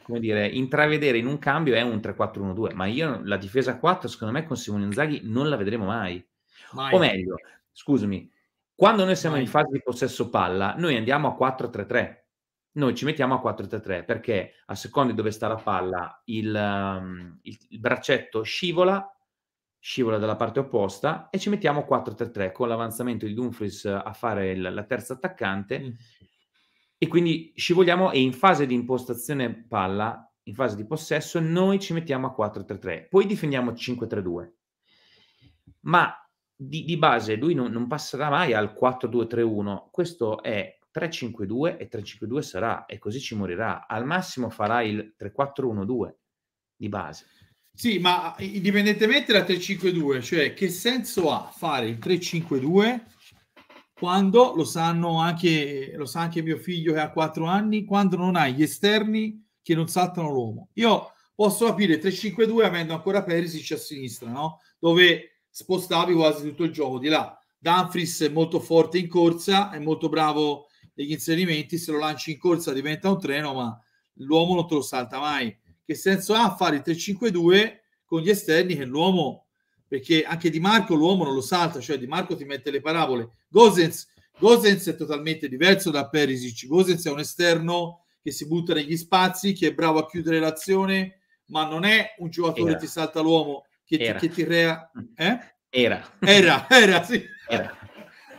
come dire, intravedere in un cambio è un 3-4-1-2, ma io la difesa a 4 secondo me con Simone Inzaghi non la vedremo mai. mai. O meglio, scusami, quando noi siamo mai. in fase di possesso palla, noi andiamo a 4-3-3. Noi ci mettiamo a 4-3-3 perché a seconda di dove sta la palla, il, ehm, il, il braccetto scivola scivola dalla parte opposta e ci mettiamo 4-3-3 con l'avanzamento di Dumfries a fare la, la terza attaccante mm. e quindi scivoliamo e in fase di impostazione palla, in fase di possesso, noi ci mettiamo a 4-3-3, poi difendiamo 5-3-2. Ma di, di base lui non, non passerà mai al 4-2-3-1, questo è 3-5-2 e 3-5-2 sarà e così ci morirà. Al massimo farà il 3-4-1-2 di base. Sì, ma indipendentemente da 3 2 cioè che senso ha fare il 3 2 quando lo sanno anche, lo sa anche mio figlio che ha 4 anni, quando non hai gli esterni che non saltano l'uomo. Io posso capire 3 2 avendo ancora Perisic a sinistra, no? Dove spostavi quasi tutto il gioco di là. Danfris è molto forte in corsa, è molto bravo negli inserimenti, se lo lanci in corsa diventa un treno, ma l'uomo non te lo salta mai che senso ha fare il 3-5-2 con gli esterni che l'uomo, perché anche Di Marco l'uomo non lo salta, cioè Di Marco ti mette le parabole. Gosens, Gosens è totalmente diverso da Perisic. Gosens è un esterno che si butta negli spazi, che è bravo a chiudere l'azione, ma non è un giocatore era. che ti salta l'uomo, che era. ti, che ti rea... Mm. Eh? Era. Era, era, sì. Era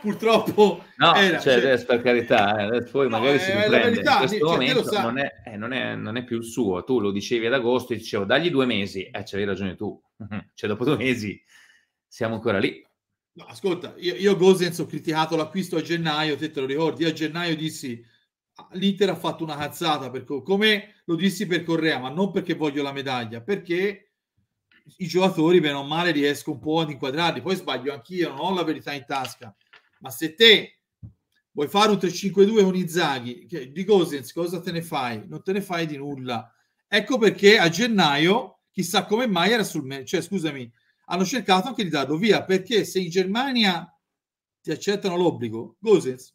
purtroppo no, era, cioè, cioè... per carità, eh, poi no, magari si riprende. Verità, In questo cioè, momento non è, eh, non, è, non è, più il suo. Tu lo dicevi ad agosto, e dicevo dagli due mesi, eh, c'avevi ragione tu. Mhm. cioè, dopo due mesi siamo ancora lì. No, ascolta, io, io Gosens ho criticato l'acquisto a gennaio, te te lo ricordi? a gennaio dissi l'Inter ha fatto una cazzata, per, come lo dissi per Correa, ma non perché voglio la medaglia, perché i giocatori, bene o male, riesco un po' ad inquadrarli. Poi sbaglio anch'io, non ho la verità in tasca. Ma se te vuoi fare un 3-5-2 con Inzaghi, che, di Gosens cosa te ne fai? Non te ne fai di nulla. Ecco perché a gennaio, chissà come mai, era sul... Me- cioè, scusami, hanno cercato anche di darlo via, perché se in Germania ti accettano l'obbligo, Gosens,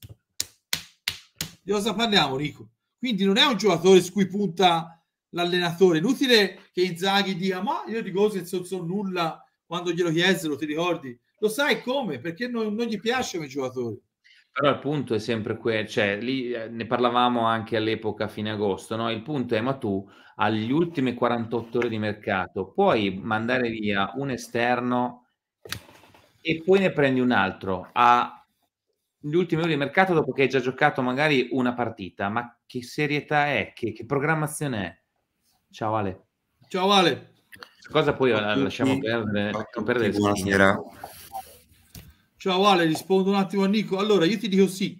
di cosa parliamo, Rico? Quindi non è un giocatore su cui punta l'allenatore. Inutile che Inzaghi dica, ma io di Gosens non so nulla quando glielo chiesero, ti ricordi? Lo sai come? Perché non, non gli piacciono i giocatori. Però il punto è sempre quello, cioè lì eh, ne parlavamo anche all'epoca fine agosto, no? Il punto è ma tu agli ultimi 48 ore di mercato puoi mandare via un esterno e poi ne prendi un altro agli ultimi ore di mercato dopo che hai già giocato magari una partita, ma che serietà è? Che, che programmazione è? Ciao Ale. Ciao Ale. Cosa poi la lasciamo perdere? Buonasera. Buonasera. Ciao Ale, rispondo un attimo a Nico. Allora, io ti dico sì,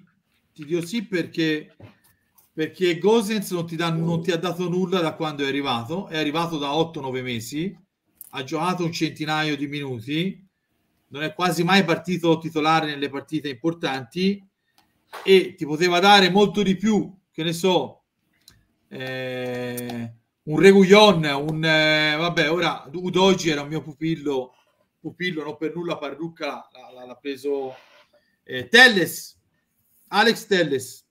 ti dico sì perché, perché Gosens non ti, da, non ti ha dato nulla da quando è arrivato, è arrivato da 8-9 mesi, ha giocato un centinaio di minuti, non è quasi mai partito titolare nelle partite importanti e ti poteva dare molto di più, che ne so, eh, un Reguillon, un eh, vabbè, ora Udogi era un mio pupillo pupillo, no? per nulla parrucca l'ha, preso eh, Telles, Alex Telles,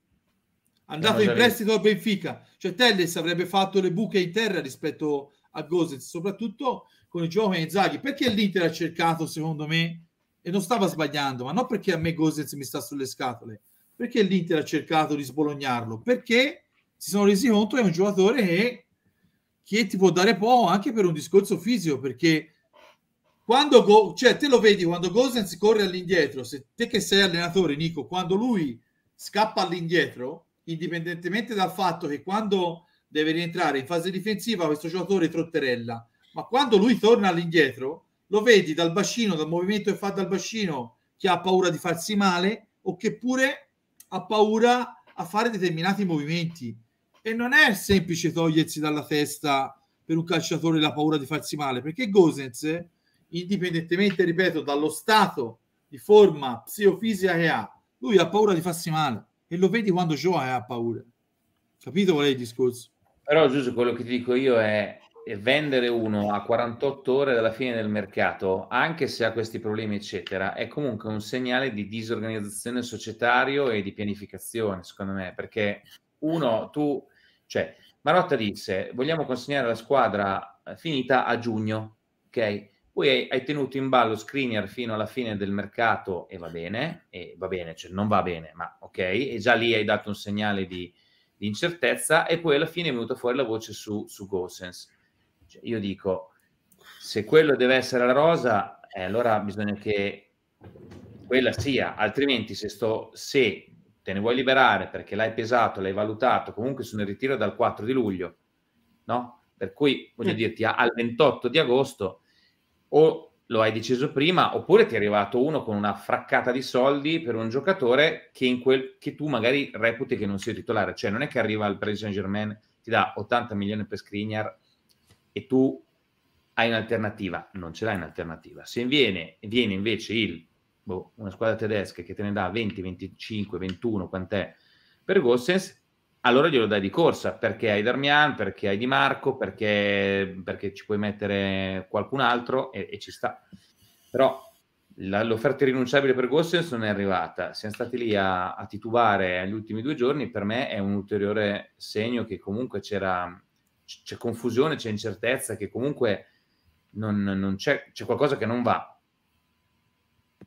andato in prestito al Benfica, cioè Telles avrebbe fatto le buche in terra rispetto a Gosens, soprattutto con il gioco in Zaghi, perché l'Inter ha cercato secondo me, e non stava sbagliando, ma non perché a me Gosens mi sta sulle scatole, perché l'Inter ha cercato di sbolognarlo, perché si sono resi conto che è un giocatore che, che ti può dare poco anche per un discorso fisico, perché quando Go, cioè te lo vedi quando Gosens corre all'indietro, se te che sei allenatore, Nico, quando lui scappa all'indietro, indipendentemente dal fatto che quando deve rientrare in fase difensiva questo giocatore trotterella, ma quando lui torna all'indietro, lo vedi dal bacino, dal movimento che fa dal bacino, che ha paura di farsi male o che pure ha paura a fare determinati movimenti. E non è semplice togliersi dalla testa per un calciatore la paura di farsi male, perché Gosens indipendentemente, ripeto, dallo stato di forma psicofisica che ha, lui ha paura di farsi male e lo vedi quando gioca e ha paura. Capito qual è il discorso? Però Giuseppe, quello che ti dico io è vendere uno a 48 ore dalla fine del mercato, anche se ha questi problemi, eccetera, è comunque un segnale di disorganizzazione societario e di pianificazione, secondo me, perché uno, tu, cioè, Marotta disse, vogliamo consegnare la squadra eh, finita a giugno, ok? Poi hai, tenuto in ballo Screener fino alla fine del mercato e va bene, e va bene, cioè non va bene, ma ok, e già lì hai dato un segnale di, di incertezza e poi alla fine è venuta fuori la voce su, su GoSense. Cioè, io dico, se quello deve essere la rosa, eh, allora bisogna che quella sia, altrimenti se, sto, se te ne vuoi liberare perché l'hai pesato, l'hai valutato, comunque sono in ritiro dal 4 di luglio, no? Per cui voglio mm. dirti, al 28 di agosto o lo hai deciso prima, oppure ti è arrivato uno con una fraccata di soldi per un giocatore che, quel, che tu magari reputi che non sia titolare. Cioè non è che arriva al Paris Saint-Germain, ti dà 80 milioni per Skriniar e tu hai un'alternativa. Non ce l'hai un'alternativa. Se viene, viene invece il, boh, una squadra tedesca che te ne dà 20, 25, 21, quant'è, per Gossens, allora glielo dai di corsa perché hai Darmian, perché hai Di Marco, perché, perché ci puoi mettere qualcun altro e, e ci sta. Però la, l'offerta irrinunciabile per Gossens non è arrivata. Siamo stati lì a, a titubare gli ultimi due giorni. Per me è un ulteriore segno che comunque c'era, c'è confusione, c'è incertezza, che comunque non, non c'è, c'è qualcosa che non va.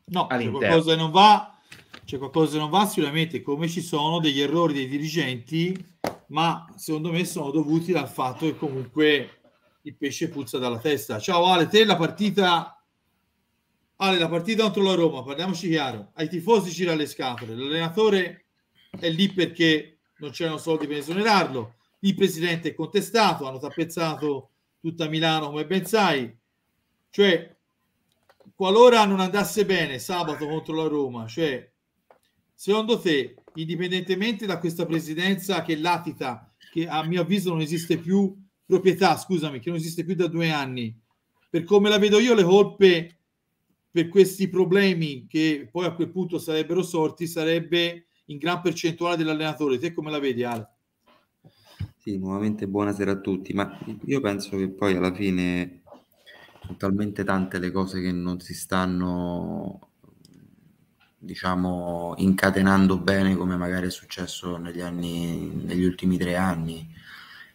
No, all'interno. qualcosa che non va c'è cioè, qualcosa che non va sicuramente come ci sono degli errori dei dirigenti ma secondo me sono dovuti dal fatto che comunque il pesce puzza dalla testa ciao Ale te la partita Ale la partita contro la Roma parliamoci chiaro ai tifosi gira le scatole l'allenatore è lì perché non c'erano soldi per esonerarlo il presidente è contestato hanno tappezzato tutta Milano come ben sai cioè qualora non andasse bene sabato contro la Roma, cioè secondo te, indipendentemente da questa presidenza che latita, che a mio avviso non esiste più, proprietà, scusami, che non esiste più da due anni, per come la vedo io le colpe per questi problemi che poi a quel punto sarebbero sorti sarebbe in gran percentuale dell'allenatore. Te come la vedi Ale? Sì, nuovamente buonasera a tutti, ma io penso che poi alla fine sono talmente tante le cose che non si stanno diciamo incatenando bene come magari è successo negli anni negli ultimi tre anni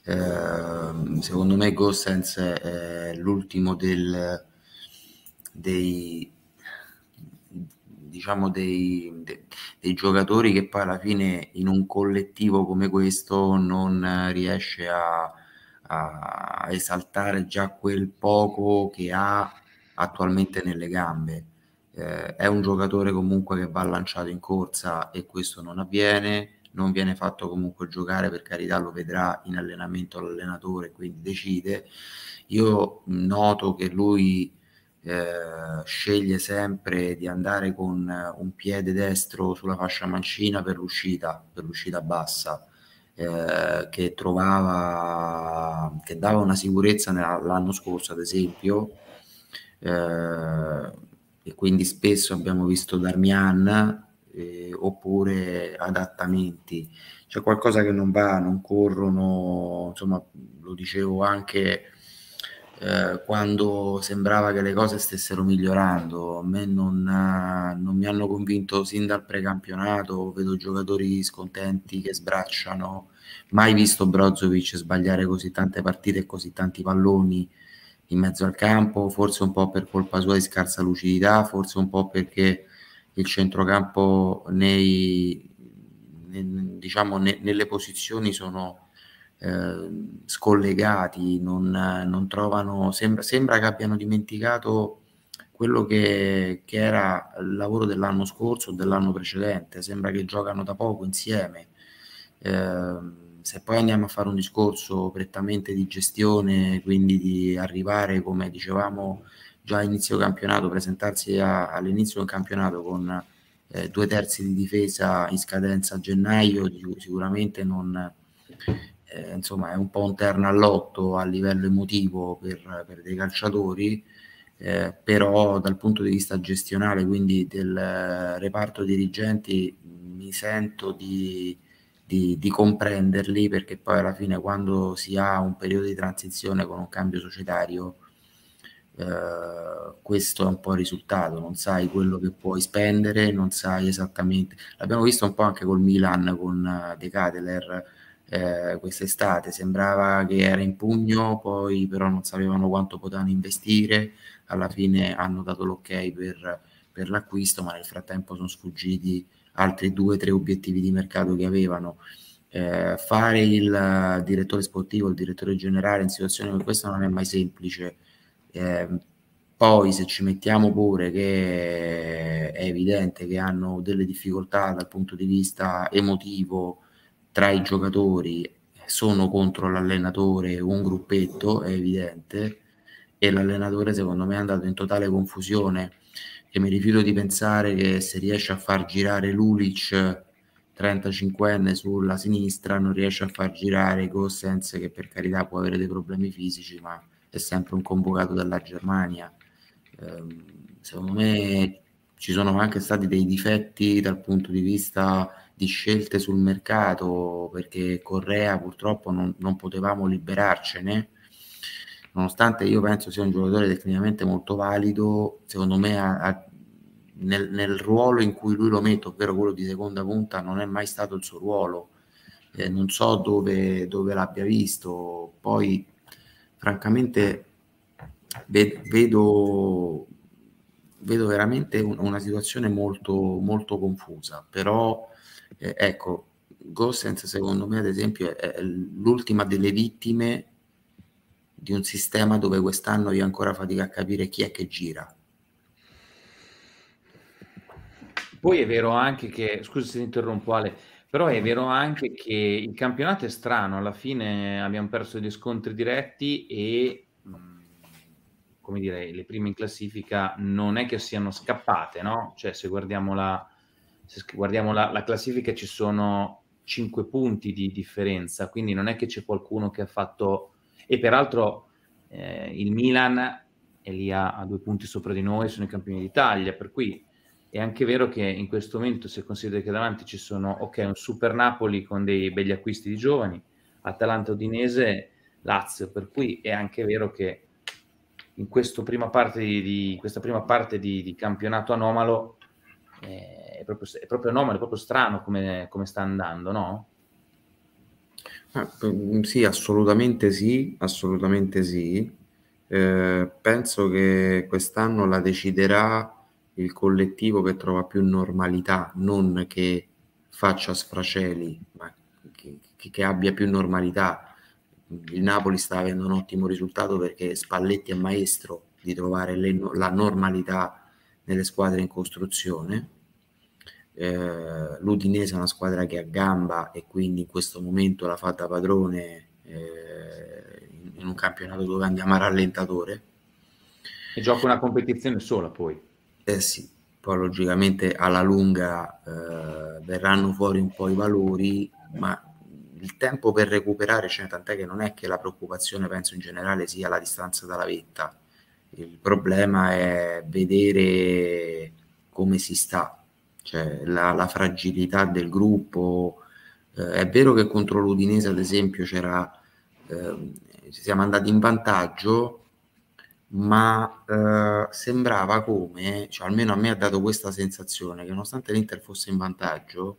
eh, secondo me GoSense è l'ultimo del, dei diciamo dei, de, dei, giocatori che poi alla fine in un collettivo come questo non riesce a, a esaltare già quel poco che ha attualmente nelle gambe. Eh, è un giocatore comunque che va lanciato in corsa e questo non avviene, non viene fatto comunque giocare, per carità lo vedrà in allenamento l'allenatore, quindi decide. Io noto che lui eh, sceglie sempre di andare con un piede destro sulla fascia mancina per l'uscita, per l'uscita bassa eh, che trovava, che dava una sicurezza l'anno scorso ad esempio, eh, e quindi spesso abbiamo visto Darmian eh, oppure adattamenti, c'è qualcosa che non va, non corrono, insomma lo dicevo anche eh, quando sembrava che le cose stessero migliorando. A me non, eh, non mi hanno convinto sin dal precampionato, vedo giocatori scontenti che sbracciano, mai visto Brozovic sbagliare così tante partite e così tanti palloni in mezzo al campo, forse un po' per colpa sua di scarsa lucidità, forse un po' perché il centrocampo nei, ne, diciamo, ne, nelle posizioni sono Ehm, scollegati, non, non trovano, sembra, sembra, che abbiano dimenticato quello che, che era il lavoro dell'anno scorso o dell'anno precedente, sembra che giocano da poco insieme. Eh, se poi andiamo a fare un discorso prettamente di gestione, quindi di arrivare, come dicevamo già a inizio campionato, presentarsi a, all'inizio del campionato con eh, due terzi di difesa in scadenza a gennaio, sicuramente non, eh, insomma è un po' un terno all'otto a livello emotivo per, per dei calciatori, eh, però dal punto di vista gestionale, quindi del eh, reparto dirigenti, mi sento di, di, di comprenderli perché poi alla fine quando si ha un periodo di transizione con un cambio societario, Uh, questo è un po' il risultato, non sai quello che puoi spendere, non sai esattamente. L'abbiamo visto un po' anche col Milan con eh, De Cadeler, eh, quest'estate, sembrava che era in pugno, poi però non sapevano quanto potevano investire, alla fine hanno dato l'ok per, per l'acquisto, ma nel frattempo sono sfuggiti altri due o tre obiettivi di mercato che avevano. Eh, fare il direttore sportivo, il direttore generale in situazioni come questa non è mai semplice. Eh, poi se ci mettiamo pure che è evidente che hanno delle difficoltà dal punto di vista emotivo, tra i giocatori eh, sono contro l'allenatore un gruppetto, è evidente, e l'allenatore secondo me è andato in totale confusione e mi rifiuto di pensare che se riesce a far girare Lulic 35enne sulla sinistra non riesce a far girare Gossens che per carità può avere dei problemi fisici ma è sempre un convocato dalla Germania eh, secondo me ci sono anche stati dei difetti dal punto di vista di scelte sul mercato, perché Correa purtroppo non, non potevamo liberarcene, nonostante io penso sia un giocatore tecnicamente molto valido, secondo me ha, ha, nel, nel, ruolo in cui lui lo mette, ovvero quello di seconda punta, non è mai stato il suo ruolo. Eh, non so dove, dove, l'abbia visto. Poi, francamente, ved- vedo, vedo, veramente un- una situazione molto, molto confusa, però eh, ecco, Gossens secondo me ad esempio è, è l'ultima delle vittime di un sistema dove quest'anno io ancora fatica a capire chi è che gira. Poi è vero anche che, scusa se interrompo Ale, però è vero anche che il campionato è strano, alla fine abbiamo perso gli scontri diretti e mm, come dire, le prime in classifica non è che siano scappate, no? Cioè se guardiamo la, se guardiamo la, la classifica ci sono 5 punti di differenza, quindi non è che c'è qualcuno che ha fatto... E peraltro eh, il Milan è lì a, a, due punti sopra di noi, sono i campioni d'Italia, per cui è anche vero che in questo momento se consideri che davanti ci sono, ok, un Super Napoli con dei begli acquisti di giovani, Atalanta Udinese, Lazio, per cui è anche vero che in prima di, di, questa prima parte di, di campionato anomalo... Eh, è proprio, è proprio anomalo, è proprio strano come, come sta andando, no? Eh, sì, assolutamente sì, assolutamente sì. Eh, penso che quest'anno la deciderà il collettivo che trova più normalità, non che faccia sfraceli, ma che, che abbia più normalità. Il Napoli sta avendo un ottimo risultato perché Spalletti è maestro di trovare le, la normalità nelle squadre in costruzione eh, l'Udinese è una squadra che ha gamba e quindi in questo momento l'ha fatta padrone eh, in un campionato dove andiamo a rallentatore. E gioca una competizione sola poi. Eh sì, poi logicamente alla lunga eh, verranno fuori un po' i valori, ma il tempo per recuperare cioè, tant'è che non è che la preoccupazione, penso in generale, sia la distanza dalla vetta. Il problema è vedere come si sta, cioè la, la fragilità del gruppo. Eh, è vero che contro l'Udinese, ad esempio, c'era, eh, siamo andati in vantaggio, ma eh, sembrava come, cioè almeno a me ha dato questa sensazione, che nonostante l'Inter fosse in vantaggio,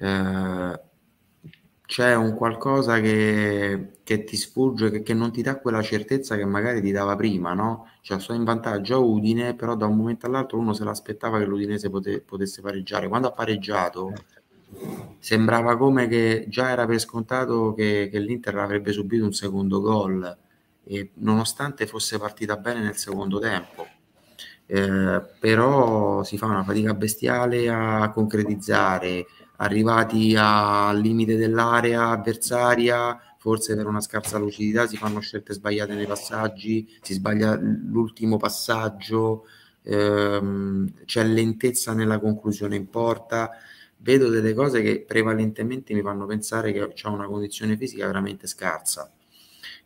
eh, c'è un qualcosa che, che ti sfugge, che, che, non ti dà quella certezza che magari ti dava prima, no? Cioè, sono in vantaggio a Udine, però da un momento all'altro uno se l'aspettava che l'Udinese pote, potesse pareggiare. Quando ha pareggiato, eh. sembrava come che già era per scontato che, che l'Inter avrebbe subito un secondo gol, e nonostante fosse partita bene nel secondo tempo. Eh, però si fa una fatica bestiale a concretizzare arrivati al limite dell'area avversaria, forse per una scarsa lucidità si fanno scelte sbagliate nei passaggi, si sbaglia l'ultimo passaggio, ehm, c'è lentezza nella conclusione in porta. Vedo delle cose che prevalentemente mi fanno pensare che c'è una condizione fisica veramente scarsa.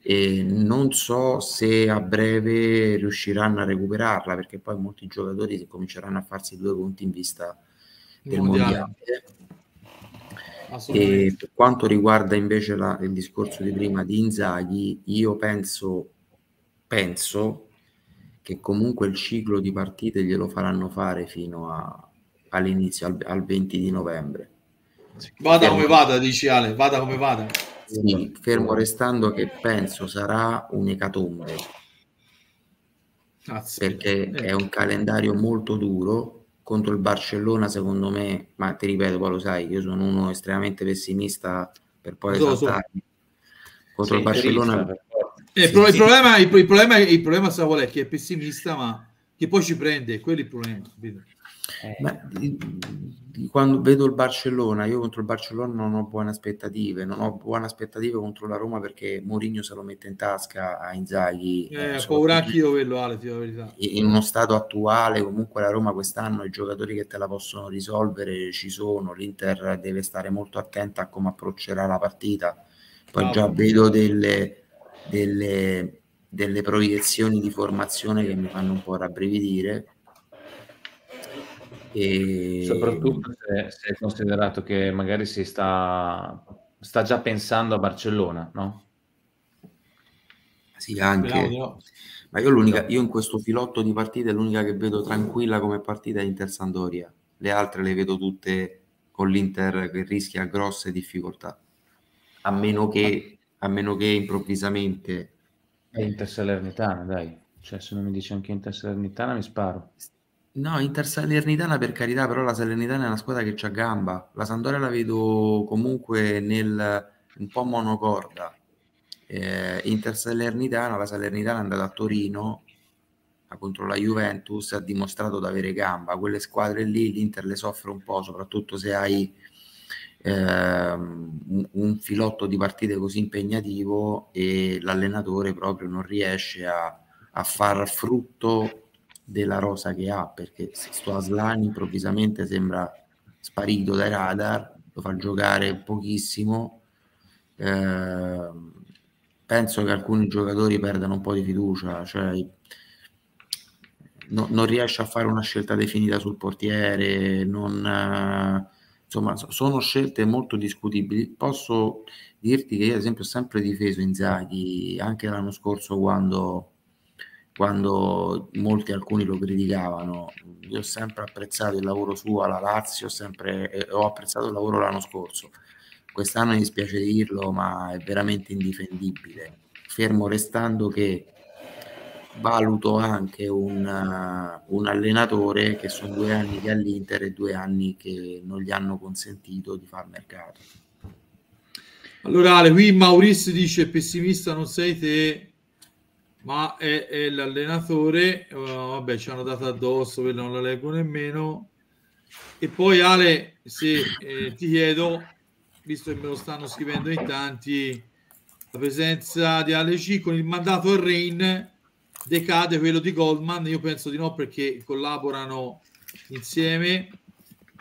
E non so se a breve riusciranno a recuperarla perché poi molti giocatori cominceranno a farsi due punti in vista del mondiale. mondiale e per quanto riguarda invece la, il discorso di prima di Inzaghi, io penso, penso che comunque il ciclo di partite glielo faranno fare fino a, all'inizio, al, al, 20 di novembre. Vada come vada, dici Ale, vada come vada. Sì, fermo restando che penso sarà un'ecatombe, Cazzo. perché eh. è un calendario molto duro contro il Barcellona, secondo me, ma ti ripeto, poi lo sai, io sono uno estremamente pessimista per poi so, esaltarmi. Contro il Barcellona... Eh, sì, pro- sì. Il, problema, il, il, problema, il problema Savola è che è pessimista, ma che poi ci prende, quello è il problema. Capito? Eh. Ma, quando vedo il Barcellona, io contro il Barcellona non ho buone aspettative, non ho buone aspettative contro la Roma perché Mourinho se lo mette in tasca a Inzaghi. Eh, eh paura anch'io quello Ale, ti la verità. In uno stato attuale, comunque la Roma quest'anno i giocatori che te la possono risolvere ci sono, l'Inter deve stare molto attenta a come approccerà la partita. Poi ah, già vedo delle, delle, delle proiezioni di formazione che mi fanno un po' rabbrividire e... Soprattutto se, se è considerato che magari si sta, sta già pensando a Barcellona, no? Sì, anche. Claudio. Ma io, l'unica, io in questo filotto di partite l'unica che vedo tranquilla come partita è Inter-Sandoria. Le altre le vedo tutte con l'Inter che rischia grosse difficoltà. A meno che, a meno che improvvisamente... È Inter-Salernitana, dai. Cioè, se non mi dici anche Inter-Salernitana mi sparo. No, Inter Salernitana per carità, però la Salernitana è una squadra che c'ha gamba. La Sandoria la vedo comunque nel, un po' monocorda. Eh, Inter Salernitana, la Salernitana è andata a Torino contro la Juventus, ha dimostrato di avere gamba. Quelle squadre lì l'Inter le soffre un po', soprattutto se hai eh, un filotto di partite così impegnativo e l'allenatore proprio non riesce a, a far frutto della rosa che ha, perché se sto Aslan improvvisamente sembra sparito dai radar, lo fa giocare pochissimo. Eh, penso che alcuni giocatori perdano un po' di fiducia, cioè no, non riesce a fare una scelta definita sul portiere, non, eh, insomma sono scelte molto discutibili. Posso dirti che io ad esempio ho sempre difeso Inzaghi, anche l'anno scorso quando quando molti alcuni lo criticavano. Io ho sempre apprezzato il lavoro suo alla Lazio, sempre, eh, ho apprezzato il lavoro l'anno scorso. Quest'anno mi dispiace dirlo, ma è veramente indifendibile. Fermo restando che valuto anche un, uh, un allenatore che sono due anni che all'Inter e due anni che non gli hanno consentito di far mercato. Allora, Ale, qui Maurizio dice pessimista non sei te, ma è, è l'allenatore, uh, vabbè ci hanno dato addosso, quella non la leggo nemmeno. E poi Ale, se eh, ti chiedo, visto che me lo stanno scrivendo in tanti, la presenza di Ale C con il mandato al Rain decade quello di Goldman? Io penso di no perché collaborano insieme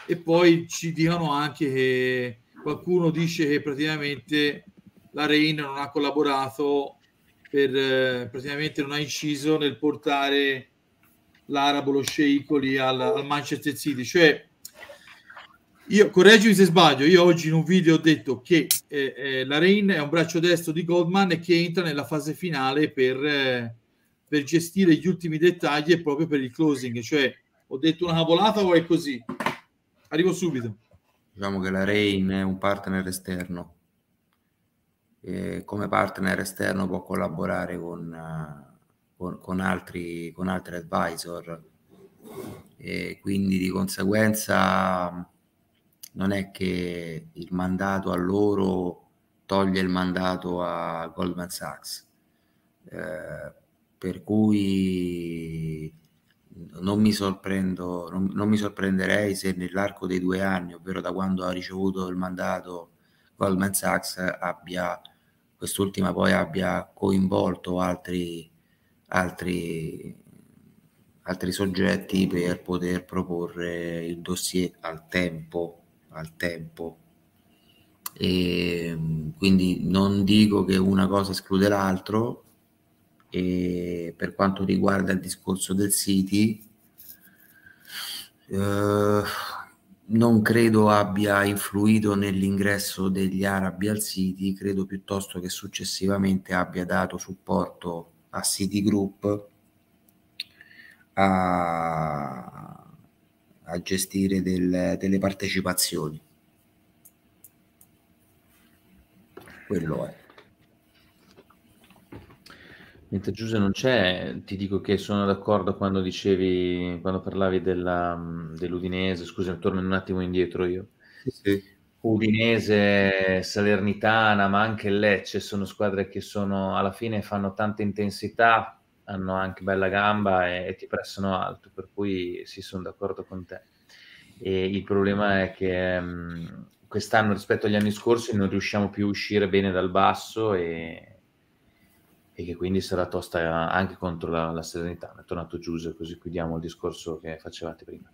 e poi ci dicono anche che qualcuno dice che praticamente la Rain non ha collaborato per eh, praticamente non ha inciso nel portare l'arabo, lo sceicco al, al, Manchester City. Cioè, io, correggimi se sbaglio, io oggi in un video ho detto che eh, eh, la Rain è un braccio destro di Goldman e che entra nella fase finale per, eh, per, gestire gli ultimi dettagli e proprio per il closing. Cioè, ho detto una cavolata o è così? Arrivo subito. Diciamo che la Rain è un partner esterno eh, come partner esterno può collaborare con, eh, con, con altri, con altri advisor e quindi di conseguenza non è che il mandato a loro toglie il mandato a Goldman Sachs, eh, per cui non mi, sorprendo, non, non mi sorprenderei se nell'arco dei due anni, ovvero da quando ha ricevuto il mandato Goldman Sachs, abbia quest'ultima poi abbia coinvolto altri, altri, altri soggetti per poter proporre il dossier al tempo, al tempo. E, ehm, quindi non dico che una cosa esclude l'altro e per quanto riguarda il discorso del City eh, non credo abbia influito nell'ingresso degli arabi al City, credo piuttosto che successivamente abbia dato supporto a Citigroup a, a gestire del, delle partecipazioni. Quello è. Mentre Giuse non c'è, ti dico che sono d'accordo quando dicevi, quando parlavi della, dell'Udinese, scusa, torno un attimo indietro io. sì. Udinese, Salernitana, ma anche Lecce sono squadre che sono, alla fine fanno tanta intensità, hanno anche bella gamba e, e ti pressano alto, per cui sì, sono d'accordo con te. E il problema è che um, quest'anno rispetto agli anni scorsi non riusciamo più a uscire bene dal basso e e che quindi sarà tosta eh, anche contro la, la Serenità. Mi è tornato Giuse, così chiudiamo il discorso che facevate prima.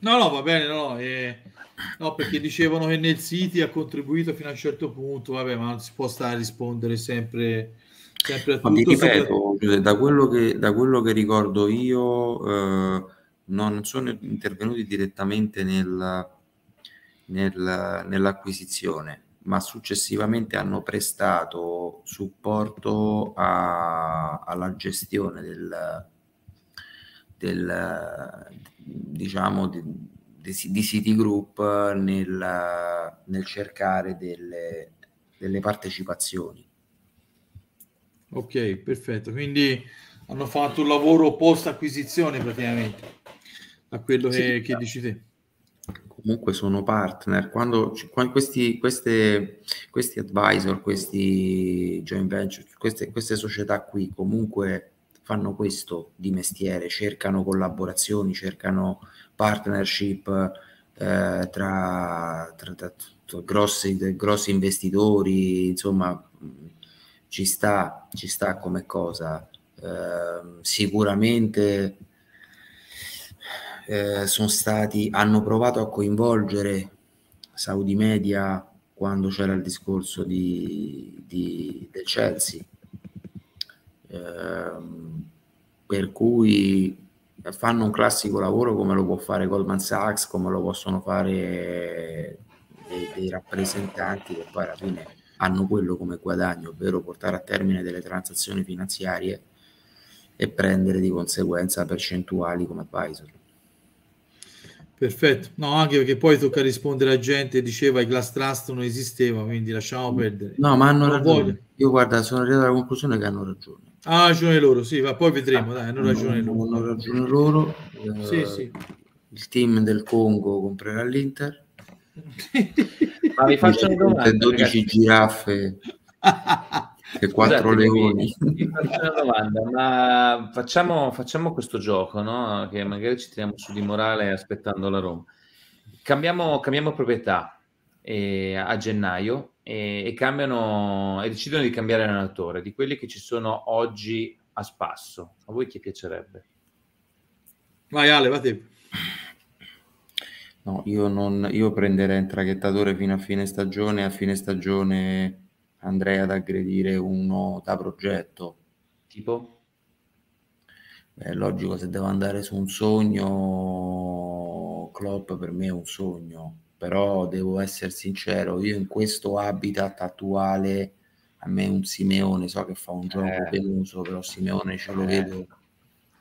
No, no, va bene, no, eh, no, perché dicevano che nel City ha contribuito fino a un certo punto, vabbè, ma non si può stare a rispondere sempre, sempre a tutto. Ma ripeto, Giuseppe, da, quello che, da quello che ricordo io, eh, non sono intervenuti direttamente nel, nel, nell'acquisizione ma successivamente hanno prestato supporto a, alla gestione del, del diciamo di, di, Citigroup nel, nel cercare delle, delle partecipazioni. Ok, perfetto. Quindi hanno fatto un lavoro post acquisizione praticamente a quello sì, che, che dici te comunque sono partner, quando, quando questi, queste, questi, advisor, questi joint venture, queste, queste società qui comunque fanno questo di mestiere, cercano collaborazioni, cercano partnership eh, tra, tra, tra grossi, grossi, investitori, insomma ci sta, ci sta come cosa. Eh, sicuramente eh, stati, hanno provato a coinvolgere Saudi Media quando c'era il discorso di, di, del Chelsea. Eh, per cui fanno un classico lavoro come lo può fare Goldman Sachs, come lo possono fare eh, dei, dei rappresentanti che poi alla fine hanno quello come guadagno, ovvero portare a termine delle transazioni finanziarie e prendere di conseguenza percentuali come advisor. Perfetto, no, anche perché poi tocca rispondere a gente, diceva il glass trust non esisteva, quindi lasciamo perdere. No, ma hanno ragione. Io guarda, sono arrivato alla conclusione che hanno ragione. Ah, ragione loro, sì, ma poi vedremo, ah, dai, hanno ragione non, loro. Hanno ragione loro. Eh, sì. Il team del Congo comprerà l'Inter. [laughs] ma vi faccio una domanda. 12 ragazzi. giraffe. [laughs] e quattro leoni. una domanda, ma facciamo, facciamo questo gioco, no? che magari ci teniamo su di morale aspettando la Roma. Cambiamo, cambiamo proprietà eh, a gennaio e, e, cambiano, e decidono di cambiare allenatore, di quelli che ci sono oggi a spasso. A voi chi piacerebbe? Vai Ale, va te. No, io, non, io prenderei un traghettatore fino a fine stagione, a fine stagione andrei ad aggredire uno da progetto. Tipo? È logico, se devo andare su un sogno, Klopp per me è un sogno, però devo essere sincero, io in questo habitat attuale, a me un Simeone, so che fa un eh. gioco eh. peloso, però Simeone ce lo eh. vedo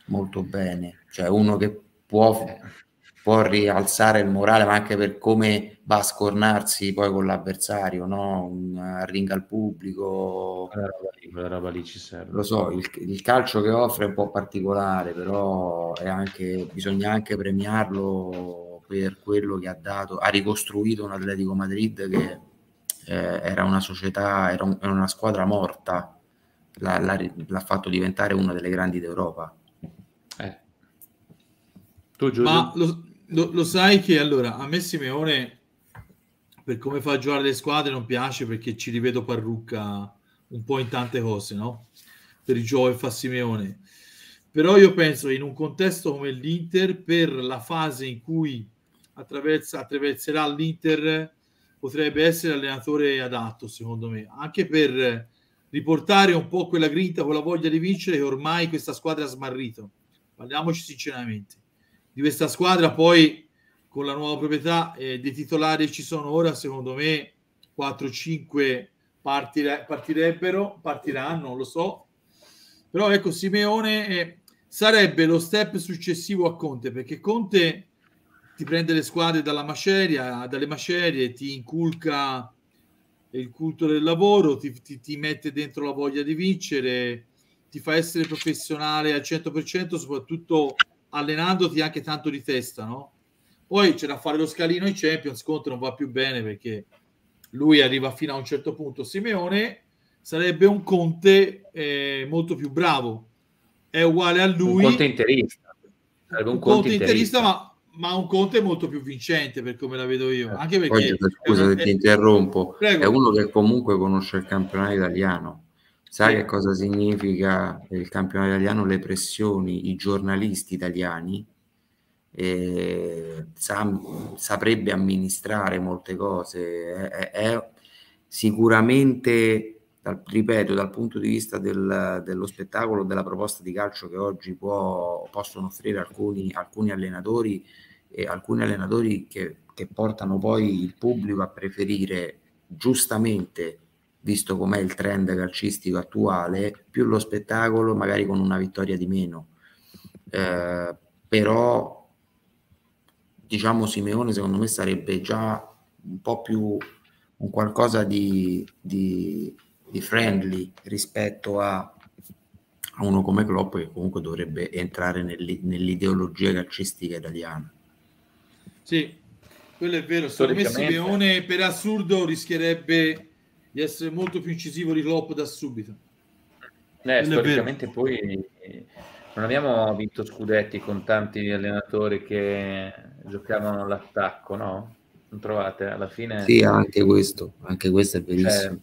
molto bene, cioè uno che può eh può rialzare il morale, ma anche per come va a scornarsi poi con l'avversario, no? un eh, ring al pubblico. Quella roba lì, quella roba lì ci serve. Lo so, il, il, calcio che offre è un po' particolare, però è anche, bisogna anche premiarlo per quello che ha dato, ha ricostruito un Atletico Madrid che eh, era una società, era, un, era, una squadra morta, l'ha, l'ha, l'ha fatto diventare una delle grandi d'Europa. Eh. Tu, Giulio? Ma lo, lo, lo, sai che allora a me Simeone per come fa a giocare le squadre non piace perché ci rivedo parrucca un po' in tante cose, no? Per il gioco che fa Simeone. Però io penso che in un contesto come l'Inter, per la fase in cui attraversa, attraverserà l'Inter, potrebbe essere allenatore adatto, secondo me, anche per riportare un po' quella grinta, quella voglia di vincere che ormai questa squadra ha smarrito. Parliamoci sinceramente di questa squadra. Poi con la nuova proprietà eh, dei titolari ci sono ora, secondo me, 4-5 partire, partirebbero, partiranno, lo so. Però ecco, Simeone eh, sarebbe lo step successivo a Conte, perché Conte ti prende le squadre dalla maceria, dalle macerie, ti inculca il culto del lavoro, ti, ti, ti mette dentro la voglia di vincere, ti fa essere professionale al 100%, soprattutto allenandoti anche tanto di testa, no? Poi c'è da fare lo scalino in Champions, Conte non va più bene perché lui arriva fino a un certo punto, Simeone sarebbe un Conte eh, molto più bravo, è uguale a lui. Un Conte interista. Sarebbe un, un Conte, interista, interista ma, ma, un Conte molto più vincente per come la vedo io. Anche perché... Poi, scusa è, se ti interrompo, Prego. è uno che comunque conosce il campionato italiano Sai che cosa significa il campionato italiano, le pressioni, i giornalisti italiani? Eh, sa, saprebbe amministrare molte cose. È, è, è sicuramente, dal, ripeto, dal punto di vista del, dello spettacolo, della proposta di calcio che oggi può, possono offrire alcuni, alcuni allenatori, eh, alcuni allenatori che, che portano poi il pubblico a preferire giustamente visto com'è il trend calcistico attuale, più lo spettacolo magari con una vittoria di meno. Eh, però diciamo Simeone secondo me sarebbe già un po' più un qualcosa di, di, di friendly rispetto a, a, uno come Klopp che comunque dovrebbe entrare nel, nell'ideologia calcistica italiana. Sì, quello è vero, secondo me Simeone per assurdo rischierebbe di essere molto più incisivo di Klopp da subito. Eh, storicamente poi non abbiamo vinto scudetti con tanti allenatori che giocavano all'attacco, no? Non trovate? Alla fine... Sì, anche questo, anche questo è cioè, bellissimo.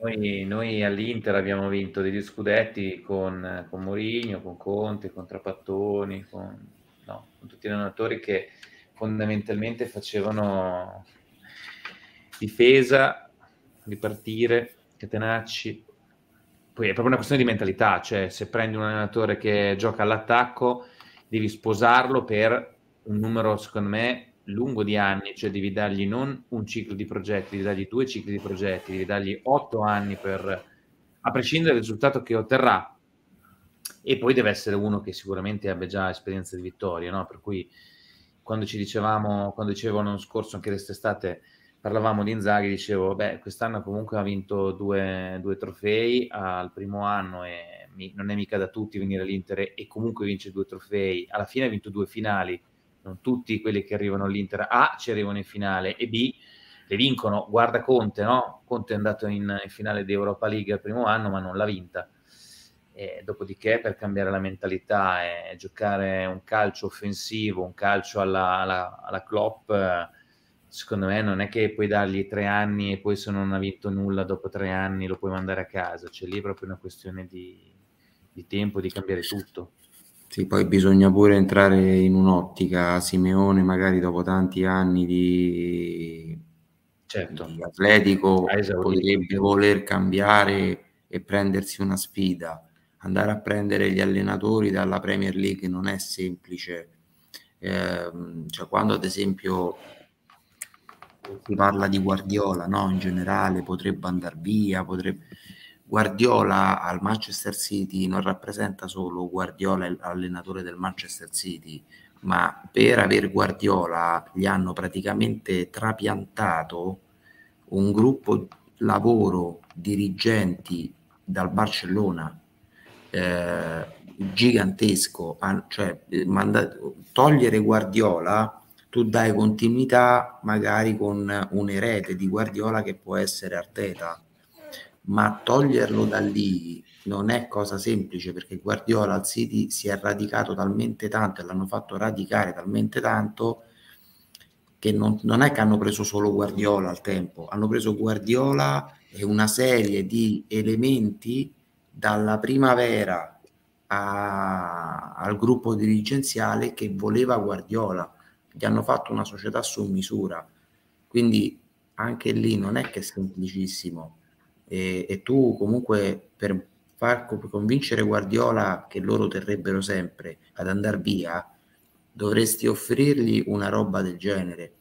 Cioè, noi, noi, all'Inter abbiamo vinto degli scudetti con, con Mourinho, con Conte, con Trapattoni, con, no, con tutti gli allenatori che fondamentalmente facevano difesa ripartire, Catenacci. Poi è proprio una questione di mentalità, cioè se prendi un allenatore che gioca all'attacco, devi sposarlo per un numero, secondo me, lungo di anni, cioè devi dargli non un ciclo di progetti, devi dargli due cicli di progetti, devi dargli otto anni per, a prescindere dal risultato che otterrà. E poi deve essere uno che sicuramente abbia già esperienza di vittoria, no? Per cui quando ci dicevamo, quando dicevo l'anno scorso anche d'estate, parlavamo di Inzaghi, dicevo, beh, quest'anno comunque ha vinto due, due trofei al primo anno e mi, non è mica da tutti venire all'Inter e comunque vince due trofei. Alla fine ha vinto due finali, non tutti quelli che arrivano all'Inter A ci arrivano in finale e B le vincono. Guarda Conte, no? Conte è andato in, in finale di Europa League al primo anno ma non l'ha vinta. E dopodiché, per cambiare la mentalità e giocare un calcio offensivo, un calcio alla, alla, alla Klopp secondo me non è che puoi dargli tre anni e poi se non ha vinto nulla dopo tre anni lo puoi mandare a casa, c'è cioè, lì proprio una questione di, di tempo, di cambiare tutto. Sì, poi bisogna pure entrare in un'ottica, Simeone magari dopo tanti anni di, certo. di atletico potrebbe voler cambiare e prendersi una sfida. Andare a prendere gli allenatori dalla Premier League non è semplice. Eh, cioè quando ad esempio si parla di Guardiola, no? In generale potrebbe andare via, potrebbe... Guardiola al Manchester City non rappresenta solo Guardiola l'allenatore del Manchester City, ma per aver Guardiola gli hanno praticamente trapiantato un gruppo lavoro dirigenti dal Barcellona eh, gigantesco, cioè eh, manda- togliere Guardiola tu dai continuità magari con un erede di Guardiola che può essere Arteta, ma toglierlo da lì non è cosa semplice perché Guardiola al City si è radicato talmente tanto e l'hanno fatto radicare talmente tanto che non, non è che hanno preso solo Guardiola al tempo, hanno preso Guardiola e una serie di elementi dalla primavera a, al gruppo dirigenziale che voleva Guardiola gli hanno fatto una società su misura. Quindi anche lì non è che è semplicissimo. E, e tu comunque per far convincere Guardiola che loro terrebbero sempre ad andare via, dovresti offrirgli una roba del genere.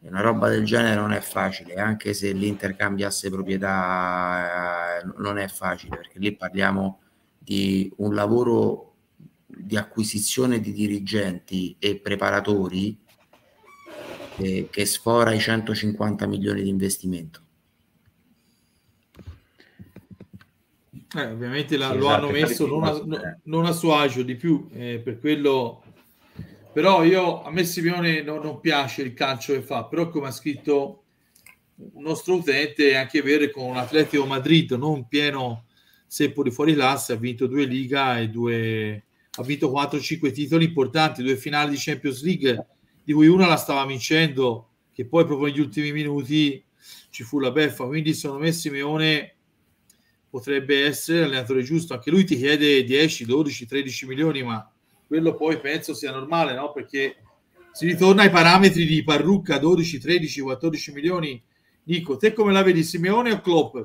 Una roba del genere non è facile, anche se l'Inter cambiasse proprietà eh, non è facile, perché lì parliamo di un lavoro di acquisizione di dirigenti e preparatori eh, che sfora i 150 milioni di investimento. Eh, ovviamente la, sì, lo esatto, hanno messo non a, non a, suo agio di più, eh, per quello... però io a me Simeone no, non piace il calcio che fa, però come ha scritto un nostro utente è anche vero con un Atletico Madrid non pieno seppur di fuori classe, ha vinto due Liga e due ha vinto 4-5 titoli importanti, due finali di Champions League, di cui una la stava vincendo, che poi proprio negli ultimi minuti ci fu la beffa. Quindi secondo me Simeone potrebbe essere l'allenatore giusto. Anche lui ti chiede 10, 12, 13 milioni, ma quello poi penso sia normale, no? Perché si ritorna ai parametri di Parrucca, 12, 13, 14 milioni. Dico, te come la vedi Simeone o Klopp?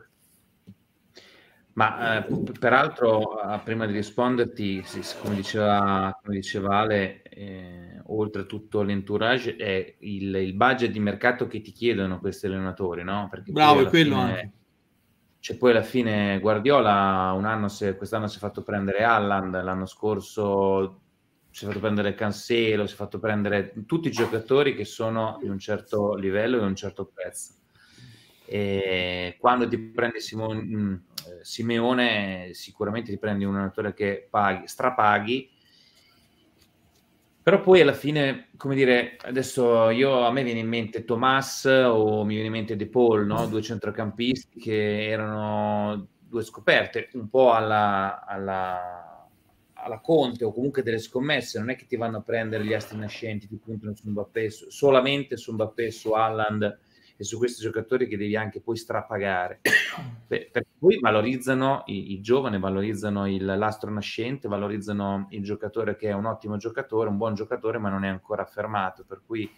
Ma eh, peraltro, prima di risponderti, sì, come, diceva, come, diceva, Ale, eh, oltretutto l'entourage è il, il, budget di mercato che ti chiedono questi allenatori, no? Perché Bravo, è quello fine, anche. Cioè, poi alla fine Guardiola un anno se, quest'anno si è fatto prendere Alland, l'anno scorso si è fatto prendere Cancelo, si è fatto prendere tutti i giocatori che sono di un certo livello e di un certo prezzo e quando ti prende Simone, mm, Simeone, sicuramente ti prendi un allenatore che paghi, strapaghi, però poi alla fine, come dire, adesso io, a me viene in mente Tomas o mi viene in mente De Paul, no? Mm. due centrocampisti che erano due scoperte, un po' alla, alla, alla, Conte o comunque delle scommesse, non è che ti vanno a prendere gli astri nascenti, ti puntano su Mbappé, solamente su Mbappé, su Haaland e su questi giocatori che devi anche poi strapagare. [coughs] per cui valorizzano i, i giovani, valorizzano il, l'astro nascente, valorizzano il giocatore che è un ottimo giocatore, un buon giocatore, ma non è ancora affermato. Per cui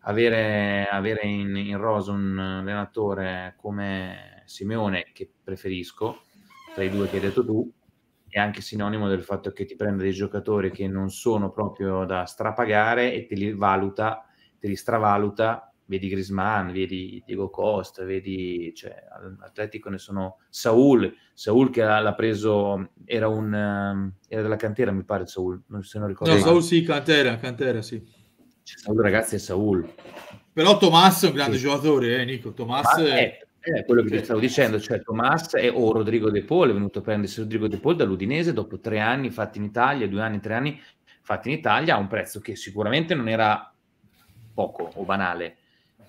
avere, avere in, in rosa un allenatore come Simeone, che preferisco tra i due che hai detto tu, è anche sinonimo del fatto che ti prende dei giocatori che non sono proprio da strapagare e te li valuta, te li stravaluta vedi Grisman, vedi Diego Costa, vedi cioè, all'Atletico ne sono Saul, Saul che l'ha preso, era, un, ehm, era della cantera mi pare Saul, non se non ricordo. No, male. Saul sì, cantera, cantera sì. Cioè, Saul ragazzi è Saul. Però Tommaso è un grande sì. giocatore, eh, Nico, Tommaso è... è... quello che ti stavo dicendo, cioè Tomas è, o oh, Rodrigo De Paul è venuto a prendersi Rodrigo De Paul dall'Udinese dopo tre anni fatti in Italia, due anni, tre anni fatti in Italia a un prezzo che sicuramente non era poco o banale,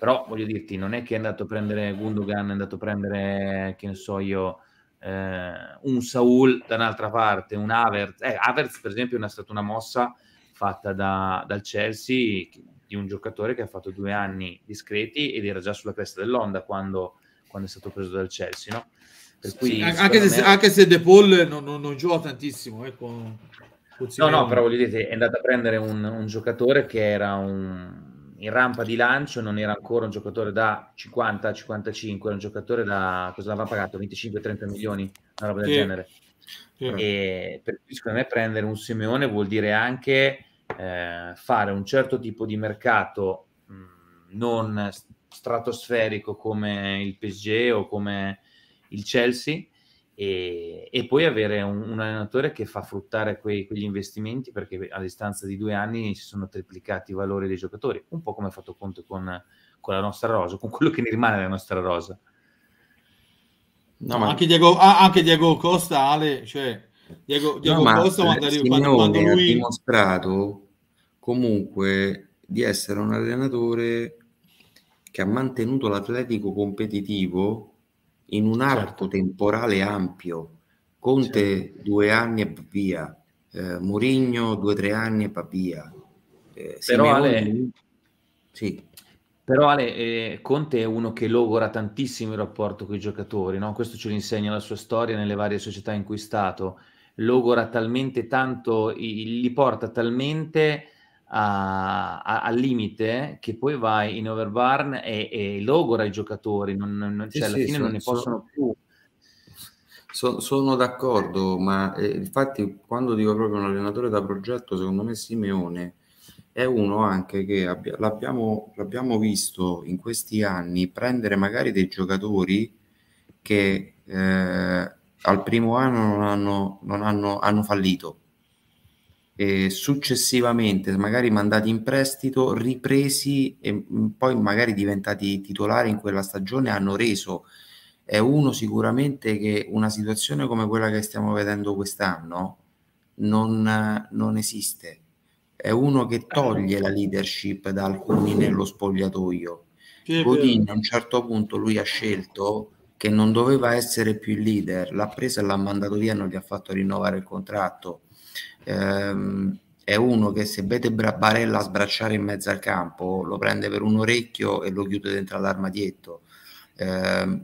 però voglio dirti, non è che è andato a prendere Gundogan, è andato a prendere, che ne so io, eh, un Saul da un'altra parte, un Havertz. Eh, Havertz, per esempio, è una, stata una mossa fatta da, dal Chelsea di un giocatore che ha fatto due anni discreti ed era già sulla cresta dell'onda quando, quando è stato preso dal Chelsea, no? Cui, sì, anche, se, me... anche, se, De Paul non, non, non gioca tantissimo, ecco. Eh, con... No, no, però voglio dire, è andato a prendere un, un giocatore che era un, in rampa di lancio non era ancora un giocatore da 50-55, era un giocatore da, cosa l'aveva pagato? 25-30 milioni, una roba del sì. genere. Sì. E per cui secondo me prendere un Simeone vuol dire anche eh, fare un certo tipo di mercato mh, mm, non stratosferico come il PSG o come il Chelsea, e, e poi avere un, un, allenatore che fa fruttare quei, quegli investimenti perché a distanza di due anni si sono triplicati i valori dei giocatori, un po' come ha fatto Conte con, con la nostra rosa, con quello che ne rimane della nostra rosa. No, ma... anche, Diego, anche Diego Costa, Ale, cioè, Diego, Diego no, Costa quando, arriva, quando lui... ha dimostrato comunque di essere un allenatore che ha mantenuto l'atletico competitivo in un arco certo. temporale ampio. Conte certo. due anni e via, eh, Murigno due o tre anni e via. Eh, Però Ale... Sì. Però Ale, eh, Conte è uno che logora tantissimo il rapporto con i giocatori, no? questo ce lo insegna la sua storia nelle varie società in cui è stato, logora talmente tanto, li porta talmente a, a, al limite che poi vai in overbarn e, e logora i giocatori, non, non, sì, cioè, alla sì, fine sono, non ne possono sono, più. sono d'accordo, ma eh, infatti quando dico proprio un allenatore da progetto, secondo me Simeone è uno anche che abbi- l'abbiamo, l'abbiamo, visto in questi anni prendere magari dei giocatori che eh, al primo anno non hanno, non hanno, hanno fallito eh, successivamente magari mandati in prestito, ripresi e mm, poi magari diventati titolari in quella stagione hanno reso. È uno sicuramente che una situazione come quella che stiamo vedendo quest'anno non, non esiste. È uno che eh. toglie la leadership da alcuni nello spogliatoio. Godin a un certo punto lui ha scelto che non doveva essere più il leader, l'ha preso e l'ha mandato via, non gli ha fatto rinnovare il contratto ehm, è uno che se vede Barella sbracciare in mezzo al campo lo prende per un orecchio e lo chiude dentro all'armadietto. Eh,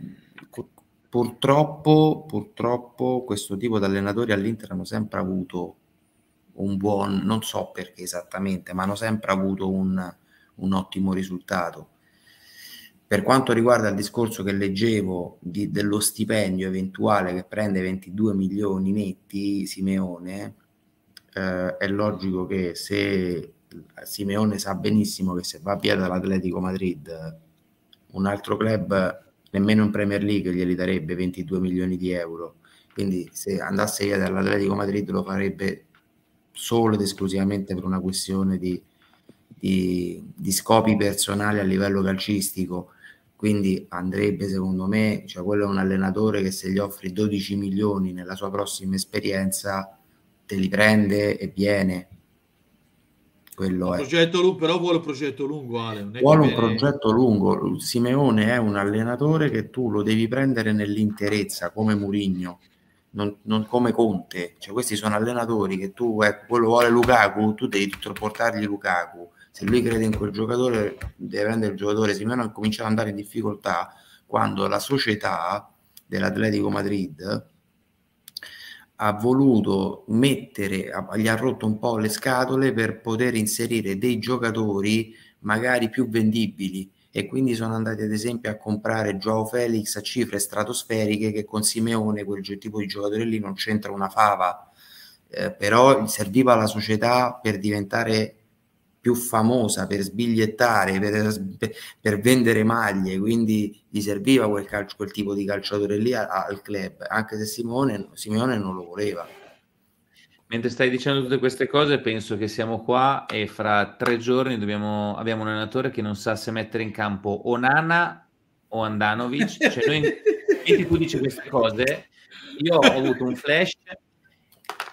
purtroppo, purtroppo questo tipo di allenatori all'Inter hanno sempre avuto un buon, non so perché esattamente, ma hanno sempre avuto un, un ottimo risultato. Per quanto riguarda il discorso che leggevo di, dello stipendio eventuale che prende 22 milioni netti Simeone, eh, è logico che se Simeone sa benissimo che se va via dall'Atletico Madrid un altro club nemmeno in Premier League glieli darebbe 22 milioni di euro quindi se andasse via dall'Atletico Madrid lo farebbe solo ed esclusivamente per una questione di, di, di scopi personali a livello calcistico quindi andrebbe secondo me, cioè quello è un allenatore che se gli offri 12 milioni nella sua prossima esperienza te li prende e viene. Quello il progetto però vuole un progetto lungo, Ale. vuole un progetto lungo. Simeone è un allenatore che tu lo devi prendere nell'interezza, come Murigno, non, non come Conte. Cioè, questi sono allenatori che tu, ecco, quello vuole Lukaku, tu devi portargli Lukaku. Se lui crede in quel giocatore, deve prendere il giocatore. Simeone ha cominciato ad andare in difficoltà quando la società dell'Atletico Madrid ha voluto mettere, gli ha rotto un po' le scatole per poter inserire dei giocatori magari più vendibili e quindi sono andati ad esempio a comprare Joao Felix a cifre stratosferiche che con Simeone quel tipo di giocatore lì non c'entra una fava eh, però serviva alla società per diventare più famosa per sbigliettare, per, per vendere maglie, quindi gli serviva quel, calcio, quel tipo di calciatore lì al, al club, anche se Simone, Simeone non lo voleva. Mentre stai dicendo tutte queste cose, penso che siamo qua e fra tre giorni dobbiamo, abbiamo un allenatore che non sa se mettere in campo o Nana o Andanovic. Cioè, noi, [laughs] tu dici queste cose, io ho avuto un flash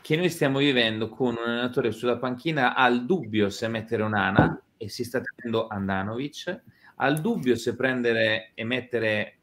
che noi stiamo vivendo con un allenatore sulla panchina al dubbio se mettere un'ana e si sta tenendo Andanovic, al dubbio se prendere e mettere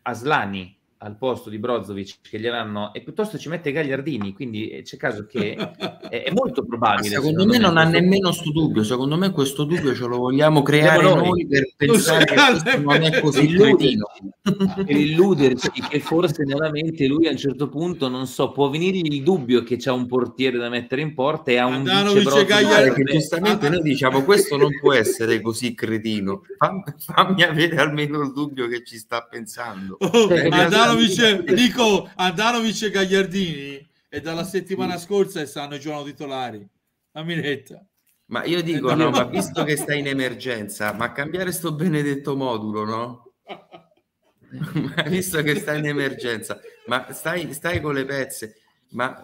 Aslani al posto di Brozovic che gliel'hanno e piuttosto ci mette Gagliardini quindi eh, c'è caso che è, è molto probabile secondo, secondo, me non ha nemmeno questo dubbio secondo me questo dubbio ce lo vogliamo creare noi, noi per pensare che non è così illudido [laughs] per illuderci che forse nella mente lui a un certo punto non so può venirgli il dubbio che c'è un portiere da mettere in porta e ha un vice Gagliardini giustamente noi diciamo questo non può essere così cretino fammi, fammi avere almeno il dubbio che ci sta pensando oh, cioè, Andanovic, dico, Andanovic e Gagliardini è dalla settimana scorsa e stanno giocando titolari. La minetta. Ma io dico, eh, no, ma visto che stai in emergenza, ma cambiare sto benedetto modulo, no? [laughs] [laughs] ma visto che stai in emergenza, ma stai, stai con le pezze ma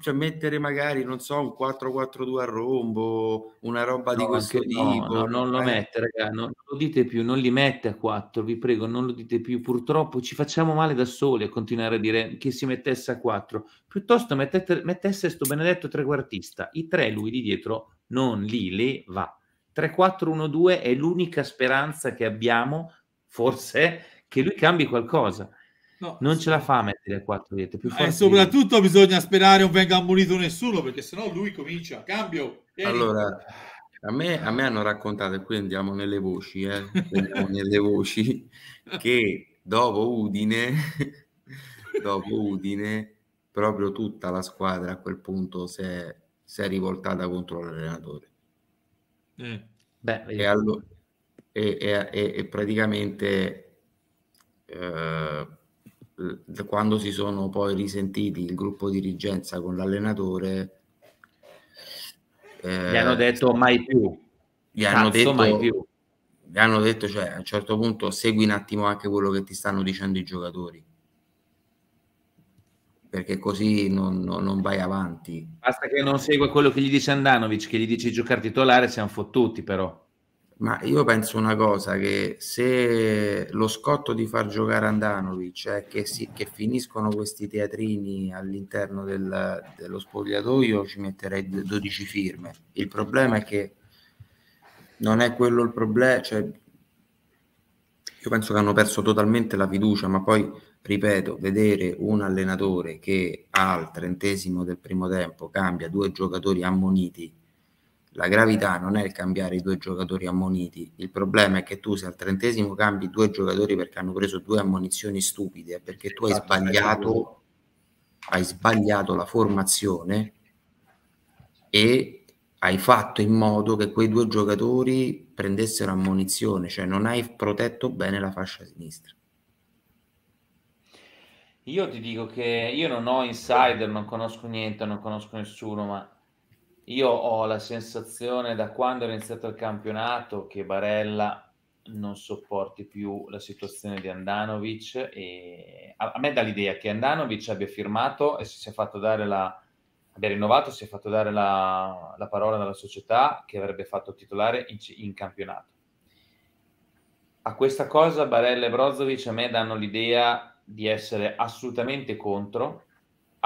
cioè, mettere magari, non so, un 4-4-2 a rombo, una roba no, di questo tipo. No, no, non lo eh. mette, raga, non, non, lo dite più, non li mette a 4, vi prego, non lo dite più. Purtroppo ci facciamo male da soli a continuare a dire che si mettesse a 4. Piuttosto mettete, mettesse sto benedetto trequartista. I tre lui di dietro non li leva. 3-4-1-2 è l'unica speranza che abbiamo, forse, che lui cambi qualcosa No, non ce la fa a mettere quattro dietro. Più eh, e soprattutto bisogna sperare non venga ammonito nessuno perché sennò lui comincia. Cambio. Vieni. Allora, a me, a me, hanno raccontato, e qui andiamo nelle voci, eh, andiamo nelle voci [laughs] che dopo Udine, dopo Udine, proprio tutta la squadra a quel punto si è, si è rivoltata contro l'allenatore. Eh. Beh, e, eh. allo- e, e, e, praticamente... Eh, quando si sono poi risentiti il gruppo dirigenza con l'allenatore eh, gli hanno detto mai più gli hanno detto mai più gli hanno detto cioè a un certo punto segui un attimo anche quello che ti stanno dicendo i giocatori perché così non, non, non vai avanti basta che non segua quello che gli dice Andanovic che gli dice giocare titolare siamo fottuti però ma io penso una cosa, che se lo scotto di far giocare Andanovic è eh, che, si, che finiscono questi teatrini all'interno del, dello spogliatoio, ci metterei 12 firme. Il problema è che non è quello il problema, cioè, io penso che hanno perso totalmente la fiducia, ma poi, ripeto, vedere un allenatore che al trentesimo del primo tempo cambia due giocatori ammoniti la gravità non è il cambiare i due giocatori ammoniti, il problema è che tu se al trentesimo cambi due giocatori perché hanno preso due ammonizioni stupide, perché tu hai esatto, sbagliato, hai sbagliato la formazione e hai fatto in modo che quei due giocatori prendessero ammonizione, cioè non hai protetto bene la fascia sinistra. Io ti dico che io non ho insider, non conosco niente, non conosco nessuno, ma io ho la sensazione da quando è iniziato il campionato che Barella non sopporti più la situazione di Andanovic e a, a me dà l'idea che Andanovic abbia firmato e si sia fatto dare la abbia rinnovato, si è fatto dare la, la parola dalla società che avrebbe fatto titolare in, in campionato. A questa cosa Barella e Brozovic a me danno l'idea di essere assolutamente contro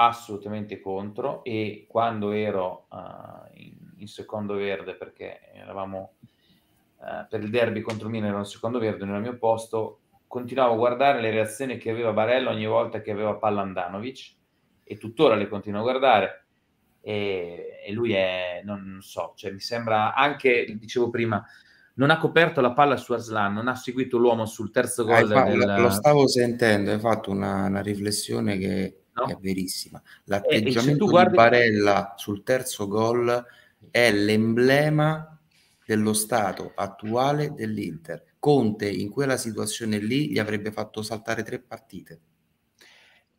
assolutamente contro e quando ero uh, in, in, secondo verde perché eravamo uh, per il derby contro Milan ero in secondo verde nel mio posto continuavo a guardare le reazioni che aveva Barella ogni volta che aveva Pallandanovic e tuttora le continuo a guardare e, e lui è non, non, so cioè mi sembra anche dicevo prima non ha coperto la palla su Aslan, non ha seguito l'uomo sul terzo gol. Ah, del... Lo stavo sentendo, hai fatto una, una riflessione che no? è verissima. L'atteggiamento di guardi... Barella sul terzo gol è l'emblema dello stato attuale dell'Inter. Conte in quella situazione lì gli avrebbe fatto saltare tre partite.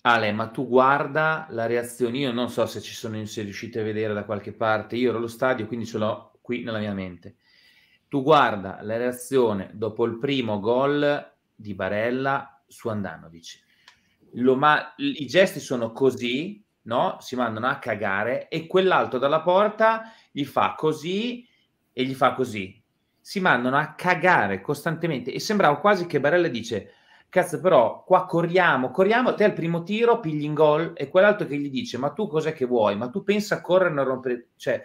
Ale, ma tu guarda la reazione, io non so se ci sono se riuscite a vedere da qualche parte, io ero allo stadio, quindi ce l'ho qui nella mia mente. Tu guarda la reazione dopo il primo gol di Barella su Andanovic ma- i gesti sono così, no? Si mandano a cagare e quell'altro dalla porta gli fa così e gli fa così. Si mandano a cagare costantemente e sembrava quasi che Barella dice cazzo però qua corriamo, corriamo, te al primo tiro pigli in gol e quell'altro che gli dice ma tu cos'è che vuoi? Ma tu pensa a correre a rompere... Cioè,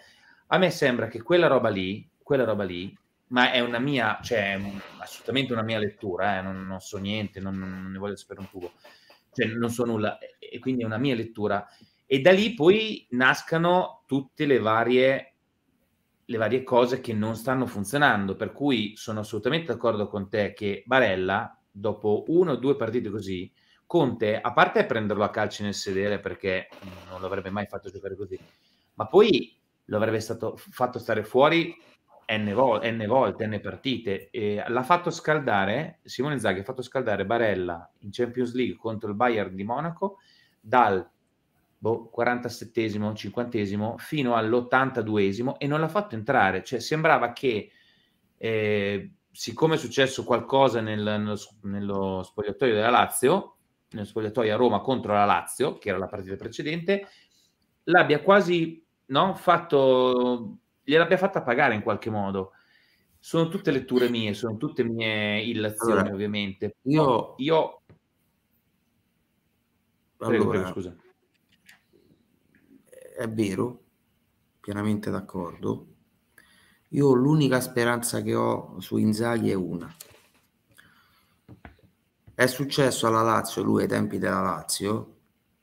a me sembra che quella roba lì, quella roba lì, ma è una mia, cioè assolutamente una mia lettura, eh, non, non, so niente, non, non ne voglio sapere un tubo cioè non so nulla, e quindi è una mia lettura. E da lì poi nascano tutte le varie, le varie cose che non stanno funzionando, per cui sono assolutamente d'accordo con te che Barella, dopo una o due partite così, Conte, a parte prenderlo a calci nel sedere perché non l'avrebbe mai fatto giocare così, ma poi lo avrebbe stato fatto stare fuori N, vol- N volte, N partite. E l'ha fatto scaldare, Simone Zaghi ha fatto scaldare Barella in Champions League contro il Bayern di Monaco dal boh, 47 50esimo fino all'82esimo e non l'ha fatto entrare. Cioè sembrava che... Eh, siccome è successo qualcosa nel, nello, nello, spogliatoio della Lazio, nello spogliatoio a Roma contro la Lazio, che era la partita precedente, l'abbia quasi no, fatto gliel'abbia fatta pagare in qualche modo. Sono tutte letture mie, sono tutte mie illazioni, allora, ovviamente. Io, io... Prego, allora, prego, scusa. È vero, pienamente d'accordo. Io l'unica speranza che ho su Inzaghi è una. È successo alla Lazio, lui ai tempi della Lazio,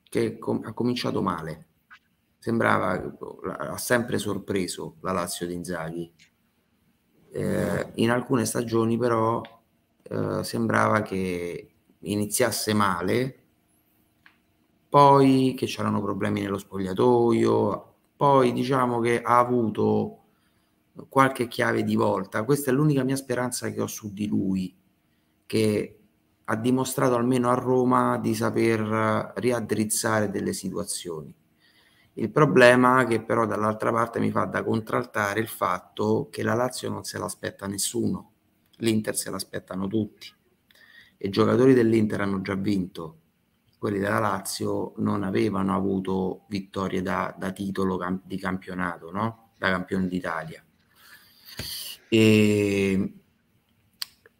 che com- ha cominciato male sembrava boh, ha sempre sorpreso la Lazio di Inzaghi. Eh, in alcune stagioni però eh, sembrava che iniziasse male, poi che c'erano problemi nello spogliatoio, poi diciamo che ha avuto qualche chiave di volta. Questa è l'unica mia speranza che ho su di lui, che ha dimostrato almeno a Roma di saper riaddrizzare delle situazioni il problema che però dall'altra parte mi fa da contraltare il fatto che la Lazio non se l'aspetta nessuno, l'Inter se l'aspettano tutti. I giocatori dell'Inter hanno già vinto, quelli della Lazio non avevano avuto vittorie da, da titolo camp- di campionato, no? da campione d'Italia. E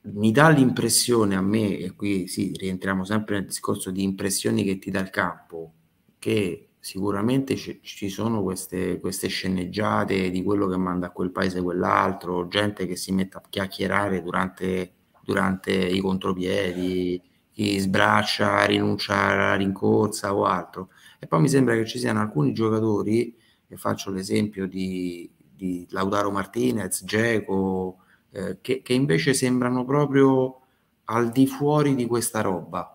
mi dà l'impressione a me, e qui sì, rientriamo sempre nel discorso di impressioni che ti dà il campo, che sicuramente ci sono queste, queste, sceneggiate di quello che manda a quel paese quell'altro, gente che si mette a chiacchierare durante, durante i contropiedi, chi sbraccia, rinuncia alla rincorsa o altro. E poi mi sembra che ci siano alcuni giocatori, e faccio l'esempio di, di Lautaro Martinez, Geco, eh, che, che invece sembrano proprio al di fuori di questa roba.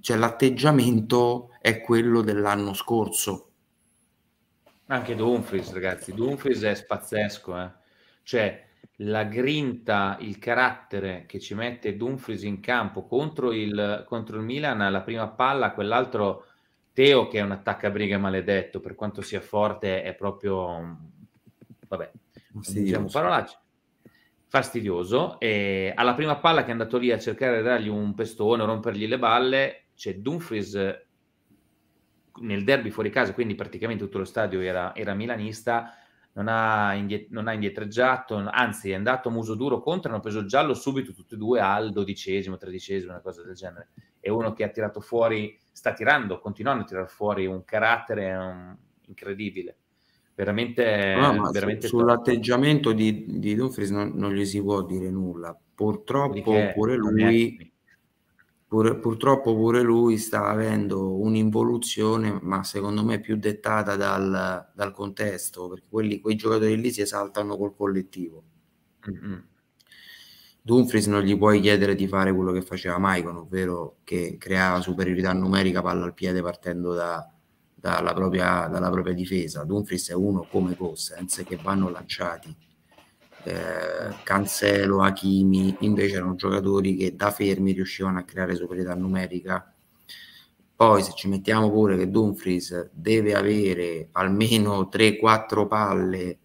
C'è l'atteggiamento è quello dell'anno scorso. Anche Dumfries, ragazzi, Dumfries è spazzesco, eh? cioè la grinta, il carattere che ci mette Dumfries in campo contro il, contro il Milan alla prima palla, quell'altro Teo che è un attaccabriga maledetto, per quanto sia forte è proprio, vabbè, sì, diciamo parolacce, fastidioso. E alla prima palla che è andato lì a cercare di dargli un pestone, rompergli le balle, c'è Dumfries nel derby fuori casa, quindi praticamente tutto lo stadio era, era milanista, non ha, indiet- non ha, indietreggiato, anzi è andato a muso duro contro, hanno preso giallo subito tutti e due al dodicesimo, tredicesimo, una cosa del genere. È uno che ha tirato fuori, sta tirando, continuando a tirare fuori un carattere um, incredibile. Veramente, no, veramente su, sull'atteggiamento di, di Dumfries non, non, gli si può dire nulla. Purtroppo pure lui Pur, purtroppo pure lui sta avendo un'involuzione, ma secondo me più dettata dal, dal contesto, perché quelli, quei giocatori lì si esaltano col collettivo. Mm-hmm. Dumfries non gli puoi chiedere di fare quello che faceva Maicon, ovvero che creava superiorità numerica palla al piede partendo da, dalla, propria, dalla, propria, difesa. Dumfries è uno come Cossens che vanno lanciati eh, Cancelo, Hakimi, invece erano giocatori che da fermi riuscivano a creare superiorità numerica. Poi se ci mettiamo pure che Dumfries deve avere almeno 3-4 palle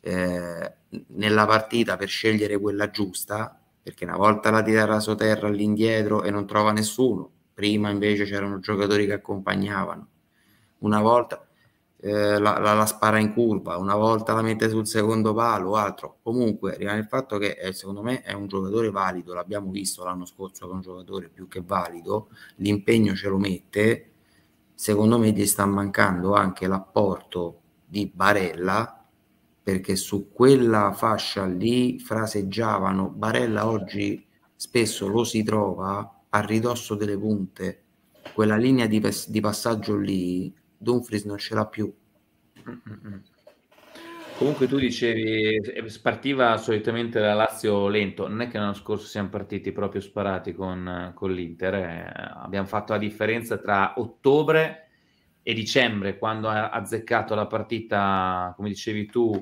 eh, nella partita per scegliere quella giusta, perché una volta la tira soterra all'indietro e non trova nessuno, prima invece c'erano giocatori che accompagnavano. Una volta eh, la, la, la, spara in curva, una volta la mette sul secondo palo o altro. Comunque rimane il fatto che eh, secondo me è un giocatore valido, l'abbiamo visto l'anno scorso che è un giocatore più che valido, l'impegno ce lo mette, secondo me gli sta mancando anche l'apporto di Barella perché su quella fascia lì fraseggiavano Barella oggi spesso lo si trova a ridosso delle punte quella linea di, di passaggio lì Dumfries non ce l'ha più. Comunque tu dicevi, eh, partiva solitamente la Lazio lento, non è che l'anno scorso siamo partiti proprio sparati con, eh, con l'Inter, eh. abbiamo fatto la differenza tra ottobre e dicembre, quando ha azzeccato la partita, come dicevi tu,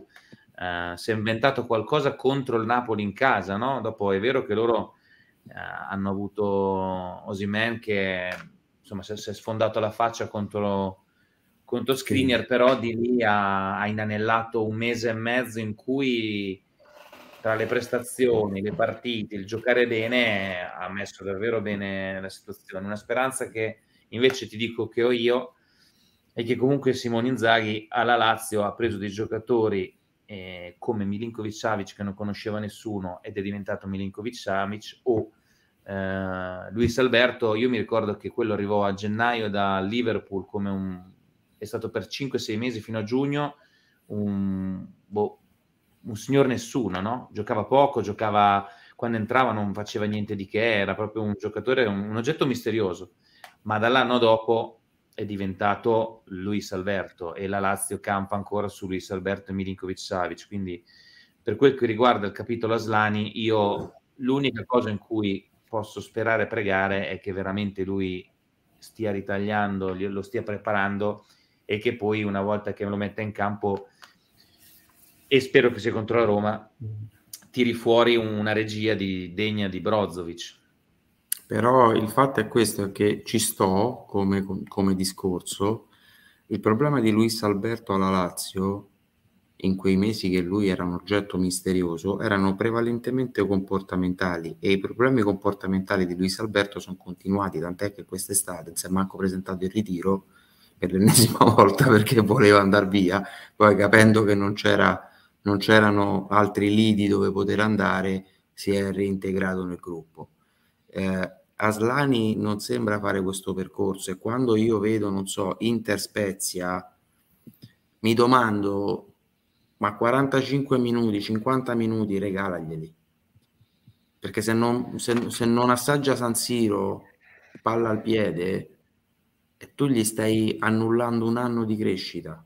eh, si è inventato qualcosa contro il Napoli in casa, no? Dopo è vero che loro eh, hanno avuto Osimen che insomma, si è sfondato la faccia contro Conto Skriniar sì. però di lì ha, ha, inanellato un mese e mezzo in cui tra le prestazioni, le partite, il giocare bene ha messo davvero bene la situazione. Una speranza che invece ti dico che ho io è che comunque Simone Inzaghi alla Lazio ha preso dei giocatori eh, come Milinkovic Savic che non conosceva nessuno ed è diventato Milinkovic Savic o eh, Luis Alberto, io mi ricordo che quello arrivò a gennaio da Liverpool come un è stato per 5-6 mesi fino a giugno un, boh, un signor nessuno, no? Giocava poco, giocava quando entrava non faceva niente di che, era proprio un giocatore, un, un oggetto misterioso. Ma dall'anno dopo è diventato Luis Alberto e la Lazio campa ancora su Luis Alberto e Milinkovic Savic. Quindi, per quel che riguarda il capitolo Aslani, io l'unica cosa in cui posso sperare e pregare è che veramente lui stia ritagliando, lo stia preparando e che poi una volta che lo mette in campo e spero che sia contro la Roma mm. tiri fuori una regia di, degna di Brozovic però il fatto è questo che ci sto come, come discorso il problema di Luis Alberto alla Lazio in quei mesi che lui era un oggetto misterioso erano prevalentemente comportamentali e i problemi comportamentali di Luis Alberto sono continuati, tant'è che quest'estate non si è manco presentato il ritiro per l'ennesima [laughs] volta perché voleva andare via, poi capendo che non, c'era, non c'erano altri lidi dove poter andare, si è reintegrato nel gruppo. Eh, Aslani non sembra fare questo percorso e quando io vedo, non so, Inter Spezia, mi domando, ma 45 minuti, 50 minuti regalaglieli. Perché se non, se, se non assaggia San Siro, palla al piede, e tu gli stai annullando un anno di crescita.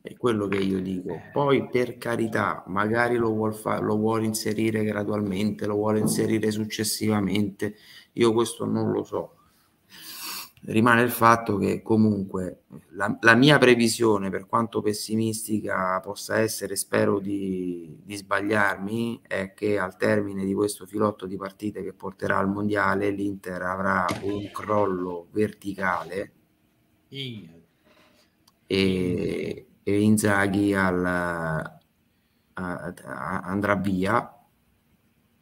È quello che io dico. Eh. Poi per carità, magari lo vuol, fa- lo vuol inserire gradualmente, lo vuole inserire successivamente, io questo non lo so rimane il fatto che comunque la, la, mia previsione, per quanto pessimistica possa essere, spero di, di, sbagliarmi, è che al termine di questo filotto di partite che porterà al mondiale l'Inter avrà un crollo verticale e, e Inzaghi al, a, a, andrà via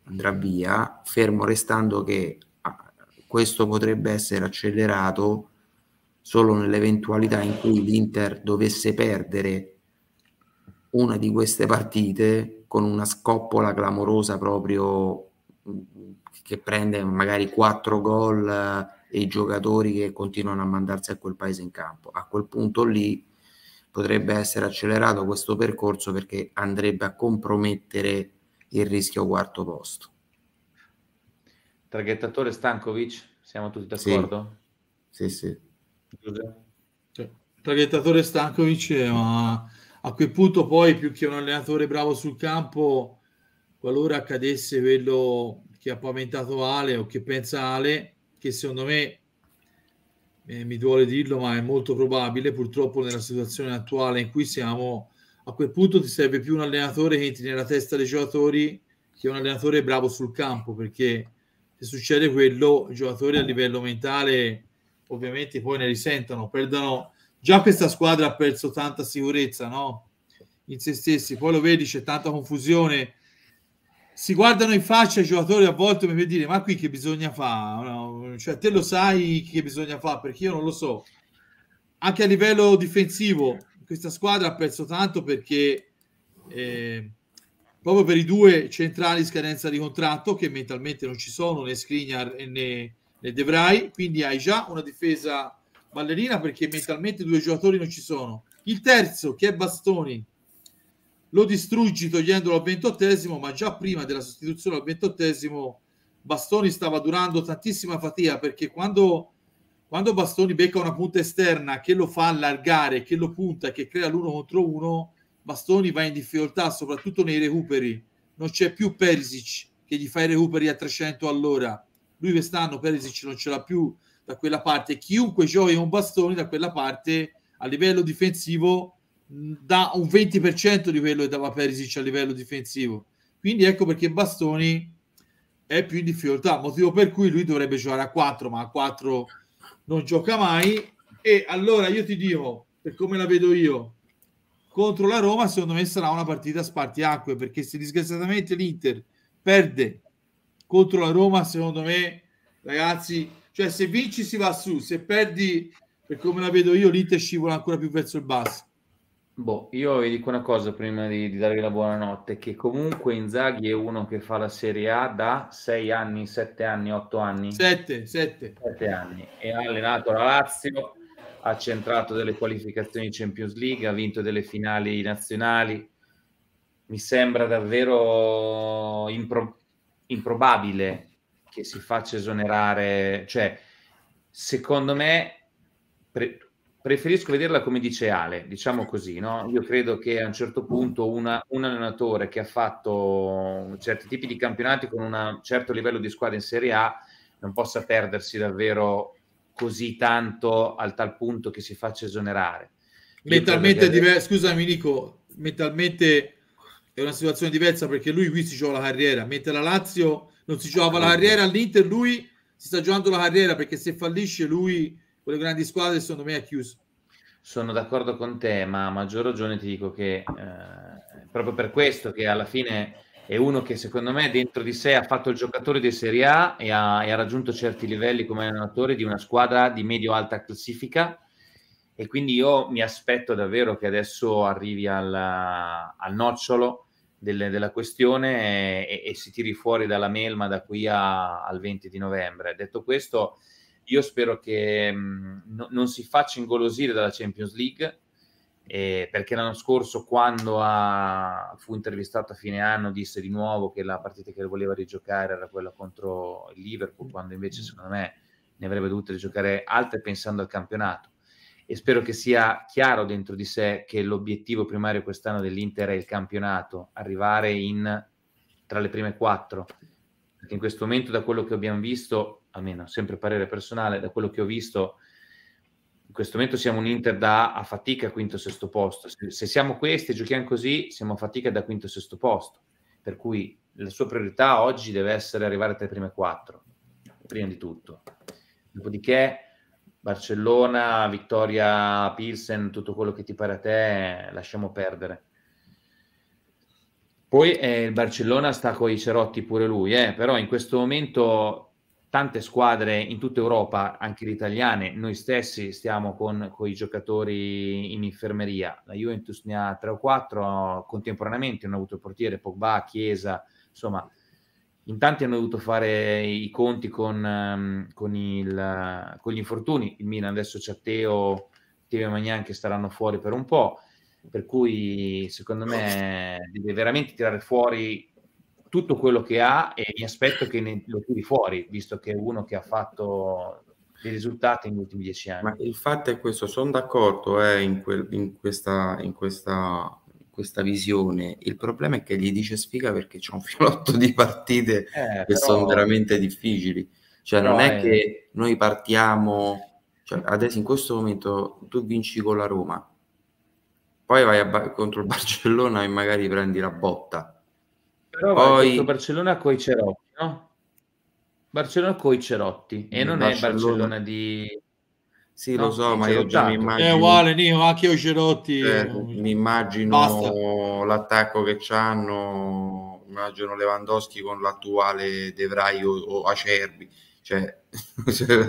andrà via, fermo restando che questo potrebbe essere accelerato solo nell'eventualità in cui l'Inter dovesse perdere una di queste partite con una scoppola clamorosa proprio mm, che prende magari quattro gol eh, e i giocatori che continuano a mandarsi a quel paese in campo. A quel punto lì potrebbe essere accelerato questo percorso perché andrebbe a compromettere il rischio quarto posto. Traghettatore Stankovic, siamo tutti d'accordo? Sì, sì. sì. Traghettatore Stankovic, eh, ma a quel punto poi più che un allenatore bravo sul campo, qualora accadesse quello che ha paventato Ale o che pensa Ale, che secondo me eh, mi duole dirlo, ma è molto probabile, purtroppo nella situazione attuale in cui siamo, a quel punto ti serve più un allenatore che entri nella testa dei giocatori che un allenatore bravo sul campo, perché se succede quello, i giocatori a livello mentale ovviamente poi ne risentono, perdono. Già questa squadra ha perso tanta sicurezza, no? In se stessi, poi lo vedi, c'è tanta confusione. Si guardano in faccia i giocatori a volte per dire ma qui che bisogna fare? No? Cioè te lo sai che bisogna fare perché io non lo so. Anche a livello difensivo questa squadra ha perso tanto perché eh, proprio per i due centrali scadenza di contratto che mentalmente non ci sono né Skriniar né, né De quindi hai già una difesa ballerina perché mentalmente due giocatori non ci sono il terzo che è Bastoni lo distruggi togliendolo al ventottesimo ma già prima della sostituzione al ventottesimo Bastoni stava durando tantissima fatica perché quando, quando Bastoni becca una punta esterna che lo fa allargare che lo punta che crea l'uno contro uno Bastoni va in difficoltà soprattutto nei recuperi. Non c'è più Perisic che gli fa i recuperi a 300 all'ora. Lui quest'anno Perisic non ce l'ha più da quella parte. Chiunque giochi un bastone da quella parte a livello difensivo da un 20% di quello che dava Perisic a livello difensivo. Quindi ecco perché Bastoni è più in difficoltà, motivo per cui lui dovrebbe giocare a 4, ma a 4 non gioca mai. E allora io ti dico, per come la vedo io, contro la Roma secondo me sarà una partita a spartiacque perché se disgraziatamente l'Inter perde contro la Roma secondo me ragazzi cioè se vinci si va su se perdi per come la vedo io l'Inter scivola ancora più verso il basso Boh, io vi dico una cosa prima di, di darvi la buonanotte, che comunque Inzaghi è uno che fa la Serie A da 6 anni, 7 anni, 8 anni. 7, 7. 7 anni. E ha allenato la Lazio, ha centrato delle qualificazioni Champions League, ha vinto delle finali nazionali. Mi sembra davvero impro- improbabile che si faccia esonerare, cioè secondo me pre- preferisco vederla come dice Ale, diciamo così, no? Io credo che a un certo punto una, un allenatore che ha fatto certi tipi di campionati con un certo livello di squadra in Serie A non possa perdersi davvero così tanto al tal punto che si faccia esonerare. Mentalmente vedere... diverso, scusami Nico, mentalmente è una situazione diversa perché lui qui si gioca la carriera, mentre la Lazio non si giocava la carriera, all'Inter lui si sta giocando la carriera perché se fallisce lui con le grandi squadre secondo me ha chiuso. Sono d'accordo con te, ma a maggior ragione ti dico che eh, proprio per questo che alla fine è uno che secondo me dentro di sé ha fatto il giocatore di Serie A e ha, e ha raggiunto certi livelli come allenatore di una squadra di medio-alta classifica e quindi io mi aspetto davvero che adesso arrivi al, al nocciolo del, della questione e, e, si tiri fuori dalla melma da qui a, al 20 di novembre. Detto questo, io spero che mh, mm, no, non si faccia ingolosire dalla Champions League eh, perché l'anno scorso quando ha, fu intervistato a fine anno disse di nuovo che la partita che voleva rigiocare era quella contro il Liverpool, quando invece mm. secondo me ne avrebbe dovute rigiocare altre pensando al campionato. E spero che sia chiaro dentro di sé che l'obiettivo primario quest'anno dell'Inter è il campionato, arrivare in, tra le prime quattro. Perché in questo momento, da quello che abbiamo visto, almeno sempre parere personale, da quello che ho visto, in questo momento siamo un Inter da a fatica quinto e sesto posto. Se, se siamo questi e giochiamo così, siamo a fatica da quinto e sesto posto. Per cui la sua priorità oggi deve essere arrivare tra i primi quattro, prima di tutto. Dopodiché Barcellona, Vittoria, Pilsen, tutto quello che ti pare a te, lasciamo perdere. Poi eh, il Barcellona sta con i cerotti pure lui, eh, però in questo momento tante squadre in tutta Europa, anche le italiane, noi stessi stiamo con, con i giocatori in infermeria, la Juventus ne ha tre o quattro contemporaneamente, hanno avuto il portiere Pogba, Chiesa, insomma, in tanti hanno dovuto fare i conti con, ehm, con, il, con gli infortuni, il Milan adesso c'è Teo, Teo e Magnan che staranno fuori per un po', per cui secondo me deve veramente tirare fuori tutto quello che ha e mi aspetto che ne, lo tiri fuori, visto che è uno che ha fatto dei risultati negli ultimi dieci anni. Ma il fatto è questo, sono d'accordo eh, in, quel, in, questa, in, questa, in, questa, visione, il problema è che gli dice sfiga perché c'è un [laughs] filotto di partite eh, che però... sono veramente difficili, cioè però non è, è che noi partiamo, cioè, adesso in questo momento tu vinci con la Roma, poi vai ba- contro il [laughs] Barcellona e magari prendi la botta. Però Poi... vai Barcellona coi cerotti, no? Barcellona coi cerotti e non Barcellona. è Barcellona di... Sì, no, lo so, ma io già mi immagino... È uguale, Nino, anche io cerotti... Cioè, eh, mi immagino Basta. l'attacco che hanno, immagino Lewandowski con l'attuale De Vrij o, o Acerbi cioè, [laughs] cioè,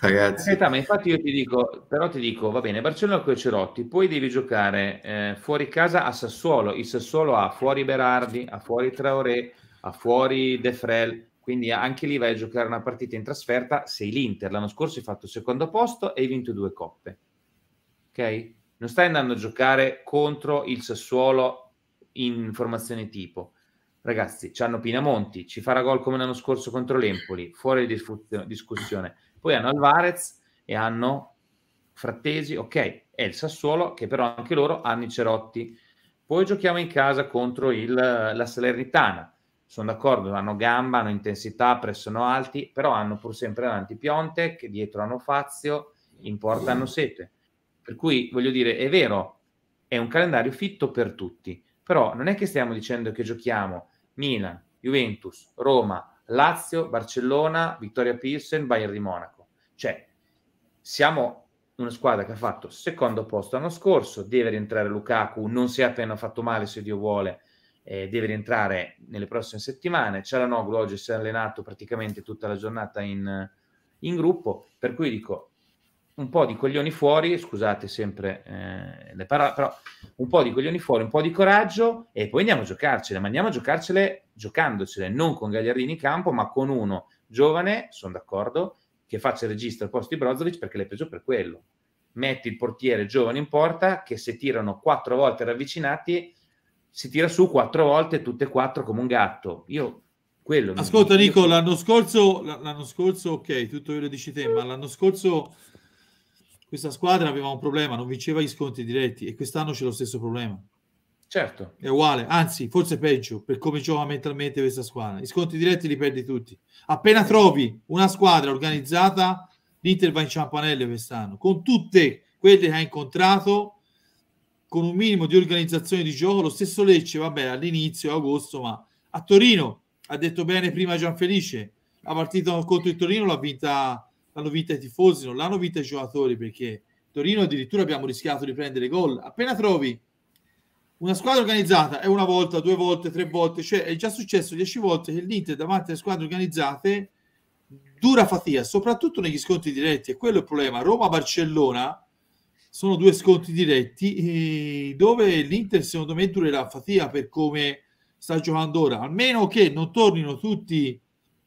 ragazzi. Aspetta, ma infatti io ti dico, però ti dico, va bene, Barcellona con Cerotti, poi devi giocare eh, fuori casa a Sassuolo. Il Sassuolo ha fuori Berardi, ha fuori Traoré, ha fuori De Frel, quindi anche lì vai a giocare una partita in trasferta. Sei l'Inter, l'anno scorso hai fatto il secondo posto e hai vinto due coppe. Ok? Non stai andando a giocare contro il Sassuolo in formazione tipo ragazzi, hanno Pinamonti, ci farà gol come l'anno scorso contro l'Empoli, fuori di discussione. Poi hanno Alvarez e hanno Frattesi, ok, è il Sassuolo che però anche loro hanno i Cerotti. Poi giochiamo in casa contro il, la Salernitana. Sono d'accordo, hanno gamba, hanno intensità, pressano alti, però hanno pur sempre davanti che dietro hanno Fazio, in porta hanno Sete. Per cui voglio dire, è vero, è un calendario fitto per tutti, però non è che stiamo dicendo che giochiamo Milan, Juventus, Roma, Lazio, Barcellona, Vittoria Pilsen, Bayern di Monaco. Cioè, siamo una squadra che ha fatto secondo posto l'anno scorso, deve rientrare Lukaku, non si è appena fatto male se Dio vuole, eh, deve rientrare nelle prossime settimane. Cialanoglu oggi si è allenato praticamente tutta la giornata in, in gruppo, per cui dico, un po' di coglioni fuori, scusate sempre eh, le parole, però un po' di coglioni fuori, un po' di coraggio e poi andiamo a giocarcele, ma andiamo a giocarcele giocandocele, non con Gagliardini in campo, ma con uno giovane, sono d'accordo, che faccia il regista al posto di Brozovic perché l'hai preso per quello. Metti il portiere giovane in porta che se tirano quattro volte ravvicinati si tira su quattro volte, tutte e quattro come un gatto. Io quello... Ascolta mi... Nico, l'anno scorso, l'anno scorso, ok, tutto quello dici te, ma l'anno scorso questa squadra aveva un problema, non vinceva gli scontri diretti e quest'anno c'è lo stesso problema. Certo. È uguale, anzi, forse peggio per come gioca mentalmente questa squadra. Gli scontri diretti li perdi tutti. Appena trovi una squadra organizzata, l'Inter va in ciampanelle quest'anno, con tutte quelle che ha incontrato, con un minimo di organizzazione di gioco. Lo stesso Lecce, vabbè, all'inizio, agosto, ma a Torino, ha detto bene prima Gianfelice, la partita contro il Torino l'ha vinta l'hanno vita i tifosi, non l'hanno vita i giocatori perché Torino addirittura abbiamo rischiato di prendere gol. Appena trovi una squadra organizzata è una volta, due volte, tre volte, cioè è già successo dieci volte che l'Inter davanti alle squadre organizzate dura fatica, soprattutto negli scontri diretti, e quello è il problema. Roma-Barcellona sono due scontri diretti dove l'Inter secondo me durerà fatica per come sta giocando ora, almeno che non tornino tutti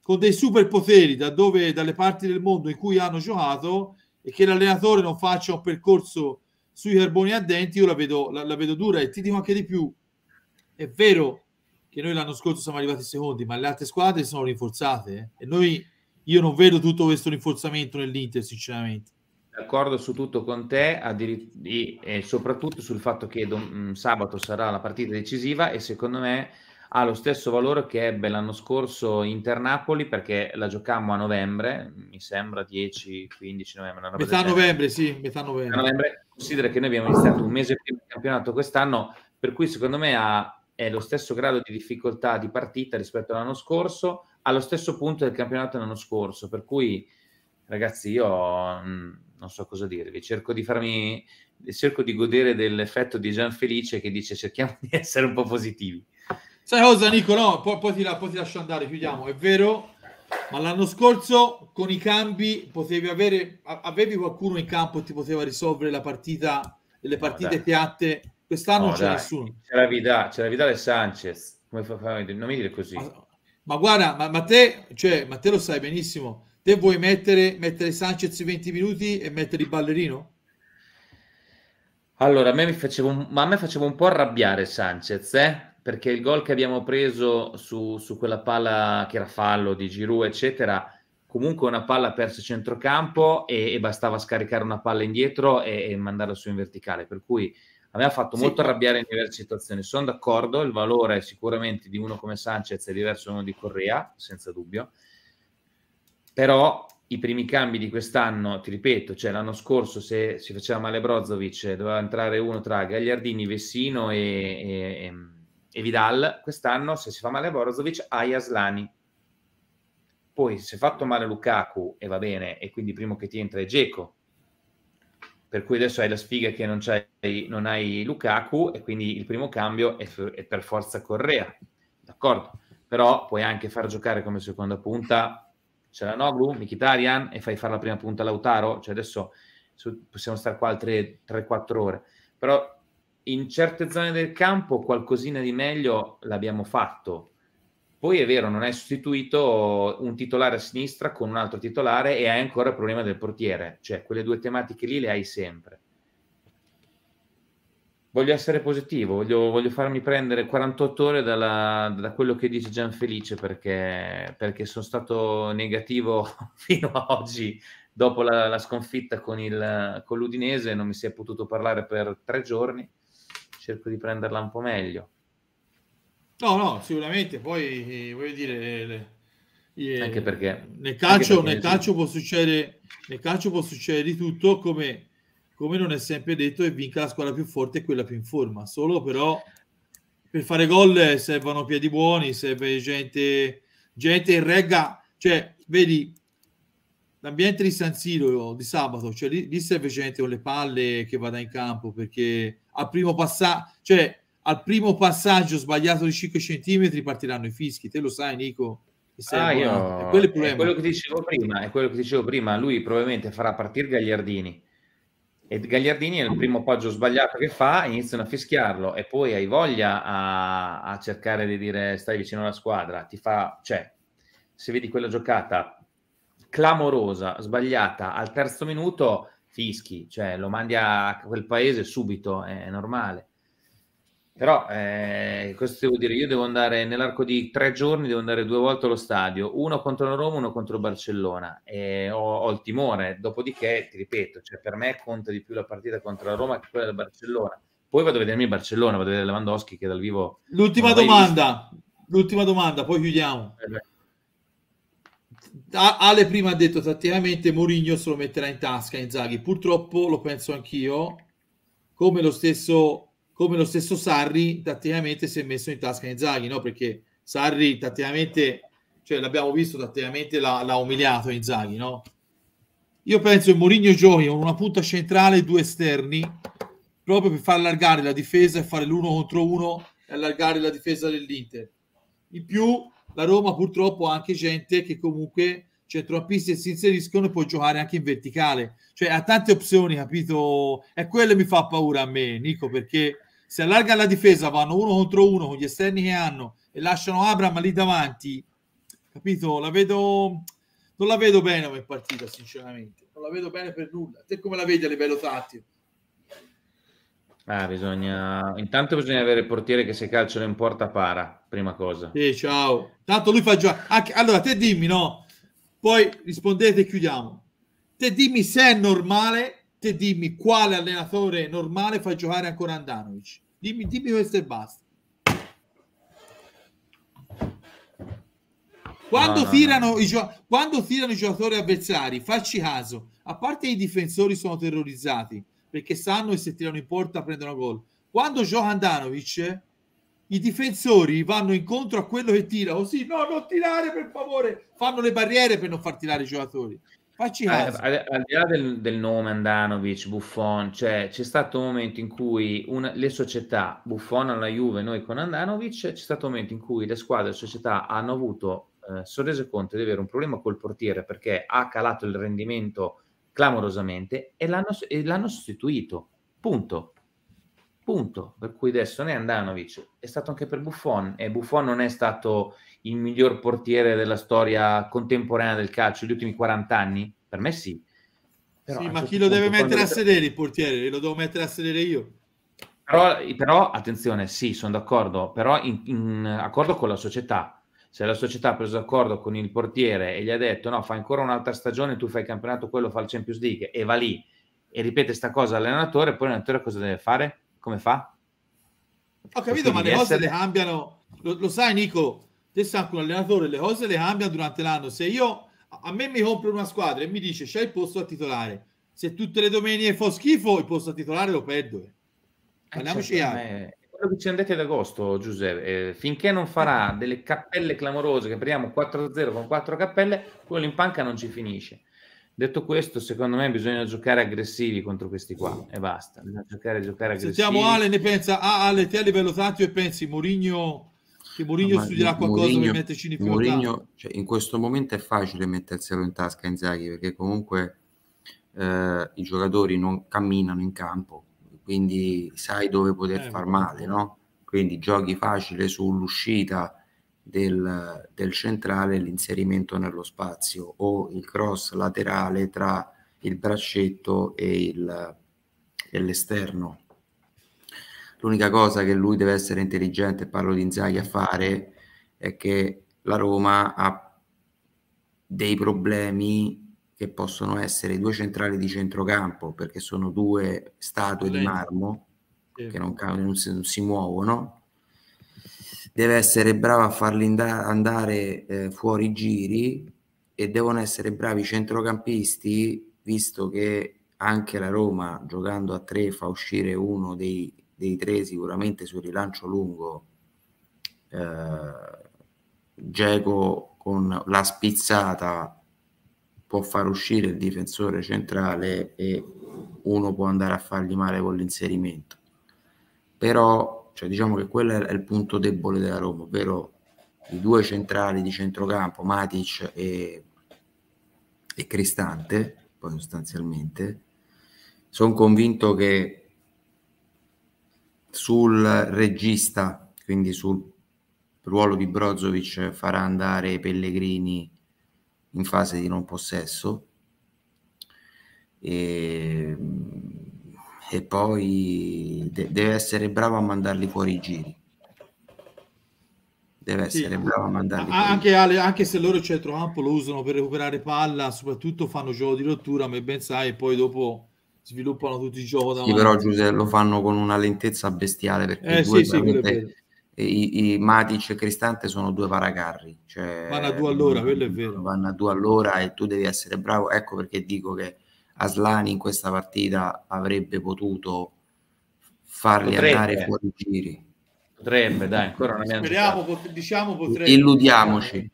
con dei superpoteri da dove, dalle parti del mondo in cui hanno giocato e che l'allenatore non faccia un percorso sui carboni a denti, io la vedo, la, la vedo dura e ti dico anche di più. È vero che noi l'anno scorso siamo arrivati secondi, ma le altre squadre sono rinforzate eh? e noi io non vedo tutto questo rinforzamento nell'Inter, sinceramente. D'accordo su tutto con te, addir- e soprattutto sul fatto che dom- mm, sabato sarà la partita decisiva e secondo me ha lo stesso valore che ebbe l'anno scorso Inter-Napoli perché la giocammo a novembre, mi sembra 10-15 novembre. Metà novembre, sì, metà novembre. novembre. Considera che noi abbiamo iniziato un mese prima del campionato quest'anno, per cui secondo me ha lo stesso grado di difficoltà di partita rispetto all'anno scorso, allo stesso punto del campionato dell'anno scorso, per cui ragazzi io mm, non so cosa dirvi, cerco di farmi cerco di godere dell'effetto di Gianfelice che dice cerchiamo di essere un po' positivi. Sai cosa, Nico? No, poi, poi, ti la, poi, ti lascio andare, chiudiamo. È vero, ma l'anno scorso con i cambi potevi avere, avevi qualcuno in campo che ti poteva risolvere la partita, le partite no, piatte. Quest'anno no, c'è dai. nessuno. C'era Vidal, c'era Vidal e Sanchez. Come fa, fa, non mi dire così. Ma, ma guarda, ma, ma, te, cioè, ma te lo sai benissimo. Te vuoi mettere, mettere Sanchez 20 minuti e mettere il ballerino? Allora, a me, mi facevo, ma a me facevo un po' arrabbiare Sanchez, eh? perché il gol che abbiamo preso su, su quella palla che era fallo di Giroud, eccetera, comunque una palla persa centrocampo e, e, bastava scaricare una palla indietro e, e, mandarla su in verticale. Per cui a me ha fatto sì. molto arrabbiare in diverse situazioni. Sono d'accordo, il valore sicuramente di uno come Sanchez è diverso da uno di Correa, senza dubbio. Però i primi cambi di quest'anno, ti ripeto, cioè l'anno scorso se si faceva male Brozovic eh, doveva entrare uno tra Gagliardini, Vessino e, e e Vidal, quest'anno se si fa male a Borozovic hai Aslani. Poi se è fatto male a Lukaku e va bene, e quindi primo che ti entra è Geco, per cui adesso hai la sfiga che non, non, hai Lukaku e quindi il primo cambio è, f- è per forza Correa, d'accordo? Però puoi anche far giocare come seconda punta Celanoglu, Mkhitaryan e fai fare la prima punta Lautaro, cioè adesso su, possiamo stare qua altre 3-4 ore, però in certe zone del campo qualcosina di meglio l'abbiamo fatto. Poi è vero, non hai sostituito un titolare a sinistra con un altro titolare e hai ancora il problema del portiere, cioè quelle due tematiche lì le hai sempre. Voglio essere positivo, voglio, voglio farmi prendere 48 ore dalla, da quello che dice Gianfelice perché, perché sono stato negativo [laughs] fino ad oggi dopo la, la sconfitta con, il, con l'Udinese, non mi si è potuto parlare per tre giorni cerco di prenderla un po' meglio. No, no, sicuramente, poi eh, voglio dire, le, eh, anche perché nel calcio, perché nel, calcio può succedere, nel calcio può succedere di tutto, come, come non è sempre detto e vinca la squadra più forte e quella più in forma, solo però per fare gol eh, servono piedi buoni, serve gente, gente in regga, cioè vedi l'ambiente di San Siro di sabato, cioè lì, lì sei facente con le palle che vada in campo perché al primo, passaggio, cioè, al primo passaggio sbagliato di 5 centimetri partiranno i fischi, te lo sai Nico. Ah, io... quello, è quello, che dicevo prima, è quello che dicevo prima, lui probabilmente farà partire Gagliardini e Gagliardini è il primo paggio sbagliato che fa iniziano a fischiarlo e poi hai voglia a, a cercare di dire stai vicino alla squadra, ti fa, cioè se vedi quella giocata clamorosa, sbagliata al terzo minuto, fischi, cioè lo mandi a quel paese subito, è normale. Però eh, questo devo dire, io devo andare nell'arco di tre giorni, devo andare due volte allo stadio, uno contro la Roma, uno contro il Barcellona e ho, ho, il timore, dopodiché ti ripeto, cioè per me conta di più la partita contro la Roma che quella del Barcellona. Poi vado a vedermi il Barcellona, vado a vedere Lewandowski che dal vivo... L'ultima domanda, l'ultima domanda, poi chiudiamo. Eh Ale prima ha detto tatticamente Mourinho se lo metterà in tasca Inzaghi, purtroppo lo penso anch'io, come lo stesso, come lo stesso Sarri tatticamente si è messo in tasca Inzaghi, no? perché Sarri tatticamente, cioè l'abbiamo visto tatticamente l'ha, l'ha umiliato Inzaghi, no? Io penso che Mourinho giochi con una punta centrale e due esterni proprio per far allargare la difesa e fare l'uno contro uno e allargare la difesa dell'Inter. In più la Roma purtroppo ha anche gente che comunque centrocampisti cioè, si inseriscono e può giocare anche in verticale, cioè ha tante opzioni, capito? E quello mi fa paura a me, Nico, perché se allarga la difesa vanno uno contro uno con gli esterni che hanno e lasciano Abram lì davanti, capito? La vedo non la vedo bene come partita, sinceramente. Non la vedo bene per nulla. Te come la vedi a livello tattico? Ah, bisogna... Intanto bisogna avere il portiere che se calcio in porta para, prima cosa. Sì, ciao. Tanto lui fa già... Allora, te dimmi, no? Poi rispondete e chiudiamo. Te dimmi se è normale, te dimmi quale allenatore normale fa giocare ancora Andanovic. Dimmi, dimmi questo e basta. Quando, no, tirano no, no. I gio- quando tirano i giocatori avversari, facci caso, a parte i difensori sono terrorizzati, perché sanno che se tirano in porta prendono gol. Quando gioca Andanovic, i difensori vanno incontro a quello che tira, così oh no, non tirare per favore, fanno le barriere per non far tirare i giocatori. Facci eh, caso. Al, al, di là del, del, nome Andanovic, Buffon, cioè c'è stato un momento in cui una, le società, Buffon alla Juve, noi con Andanovic, c'è stato un momento in cui le squadre, le società hanno avuto, eh, sono rese conto di avere un problema col portiere perché ha calato il rendimento clamorosamente, e l'hanno, e l'hanno sostituito. Punto. Punto. Per cui adesso non è Andanovic, è stato anche per Buffon, e Buffon non è stato il miglior portiere della storia contemporanea del calcio, gli ultimi 40 anni? Per me sì. Però, sì ma certo chi lo deve mettere a sedere il portiere? Lo devo mettere a sedere io. Però, però attenzione, sì, sono d'accordo, però in, in accordo con la società, se la società ha preso accordo con il portiere e gli ha detto no, fai ancora un'altra stagione, tu fai il campionato, quello fa il Champions League e va lì e ripete sta cosa all'allenatore, poi l'allenatore cosa deve fare? Come fa? Ho capito, ma le essere... cose le cambiano. Lo, lo sai, Nico, te sei anche un allenatore, le cose le cambiano durante l'anno. Se io a me mi compro una squadra e mi dice c'è il posto a titolare, se tutte le domeniche fa schifo, il posto a titolare lo perdo. Eh, certo, a me quello che ci hanno detto ad agosto, Giuseppe. Eh, finché non farà eh. delle cappelle clamorose, che prendiamo 4-0 con 4 cappelle, quello in panca non ci finisce. Detto questo, secondo me bisogna giocare aggressivi contro questi qua e basta. Bisogna giocare, giocare aggressivi. Sentiamo Ale, ne pensa ah, Ale, te a livello tattico e pensi Mourinho che Mourinho no, studierà qualcosa Mourinho, per metterci di difficoltà. Mourinho, cioè, in questo momento è facile metterselo in tasca Inzaghi perché comunque eh, i giocatori non camminano in campo, quindi sai dove poter eh, far male, no? Quindi giochi facile sull'uscita del, del centrale e l'inserimento nello spazio o il cross laterale tra il braccetto e, il, e l'esterno. L'unica cosa che lui deve essere intelligente, parlo di Inzaghi, a fare è che la Roma ha dei problemi che possono essere due centrali di centrocampo, perché sono due statue di marmo sì. che non, non, si, non si muovono, deve essere bravo a farli andare eh, fuori giri e devono essere bravi i centrocampisti, visto che anche la Roma giocando a tre fa uscire uno dei, dei tre sicuramente sul rilancio lungo, eh, Geco con la spizzata può far uscire il difensore centrale e uno può andare a fargli male con l'inserimento. Però cioè, diciamo che quello è il punto debole della Roma, ovvero i due centrali di centrocampo, Matic e, e Cristante, poi sostanzialmente. Sono convinto che sul regista, quindi sul ruolo di Brozovic, farà andare Pellegrini in fase di non possesso e, e poi de deve essere bravo a mandarli fuori i giri deve essere sì. bravo a mandarli anche, Ale, anche se loro il cioè, centrocampo lo usano per recuperare palla soprattutto fanno gioco di rottura ma ben sai poi dopo sviluppano tutti i giochi sì, però Giuseppe lo fanno con una lentezza bestiale perché eh, due sì, sì, i, i Matic e Cristante sono due paracarri. Cioè, vanno a due all'ora, quello è vero. Vanno a due all'ora e tu devi essere bravo. Ecco perché dico che Aslani in questa partita avrebbe potuto farli potrebbe. andare fuori giri. Potrebbe, dai, ancora non Speriamo, pot- diciamo potrebbe. Illudiamoci.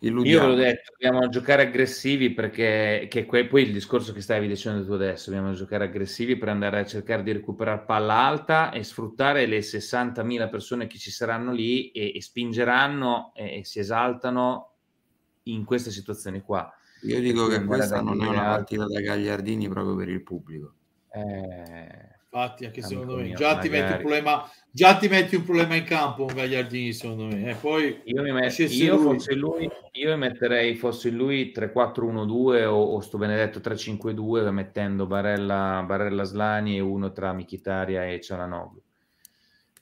Illudiamo. Io ve l'ho detto, dobbiamo giocare aggressivi perché che que- poi il discorso che stavi dicendo tu adesso, dobbiamo giocare aggressivi per andare a cercare di recuperare palla alta e sfruttare le 60.000 persone che ci saranno lì e, e spingeranno e, e, si esaltano in queste situazioni qua. Io dico che questa non è una partita da Gagliardini proprio per il pubblico. Eh, Infatti, anche Amico secondo me, mio, già, ti problema, già, ti metti un problema, in campo un Gagliardini, secondo me. E eh, poi io, mi met- io, lui. Lui, io metterei, fosse lui 3-4-1-2 o, o sto benedetto 3-5-2 mettendo Barella, Barella Slani e uno tra Michitaria e Cialanoglu.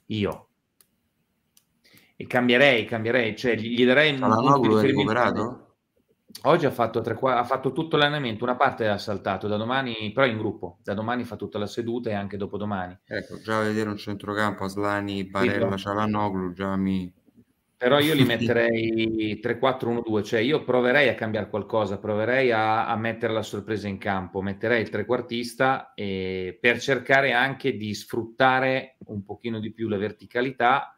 Io. E cambierei, cambierei, cioè gli, darei gli darei... Cialanoglu è recuperato? Oggi ha fatto, tre, ha fatto tutto l'allenamento, una parte l'ha saltato, da domani, però in gruppo, da domani fa tutta la seduta e anche dopodomani. Ecco, già vedere un centrocampo, Aslani, Barella, sì, Cialanoglu, già mi... Però io li [laughs] metterei 3-4-1-2, cioè io proverei a cambiare qualcosa, proverei a, a mettere la sorpresa in campo, metterei il trequartista eh, per cercare anche di sfruttare un pochino di più la verticalità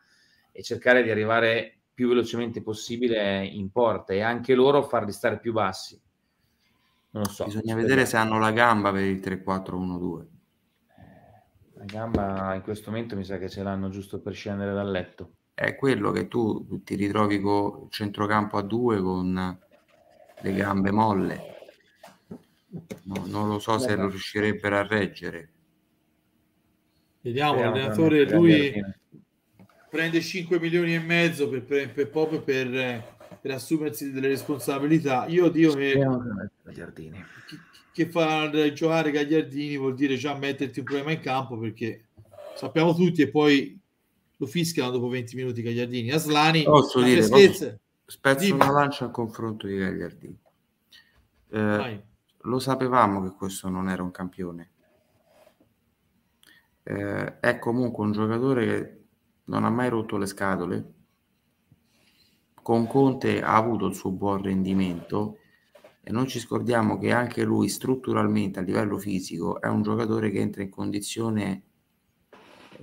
e cercare di arrivare più velocemente possibile in porta e anche loro farli stare più bassi. Non so. Bisogna vedere se hanno la gamba per il 3-4-1-2. Eh, la gamba in questo momento mi sa che ce l'hanno giusto per scendere dal letto. È quello che tu ti ritrovi con centrocampo a due con le gambe molle. No, non lo so se lo riuscirebbero a reggere. Vediamo, Speriamo l'allenatore lui prende 5 milioni e mezzo per, per, per, proprio per, per assumersi delle responsabilità. Io dico che, che, che far giocare Gagliardini vuol dire già metterti un problema in campo perché sappiamo tutti e poi lo fischiano dopo 20 minuti Gagliardini. Aslani, posso dire, posso, spezzo Dimmi. una lancia a confronto di Gagliardini. Eh, lo sapevamo che questo non era un campione. Eh, è comunque un giocatore che non ha mai rotto le scatole. Con Conte ha avuto il suo buon rendimento e non ci scordiamo che anche lui strutturalmente a livello fisico è un giocatore che entra in condizione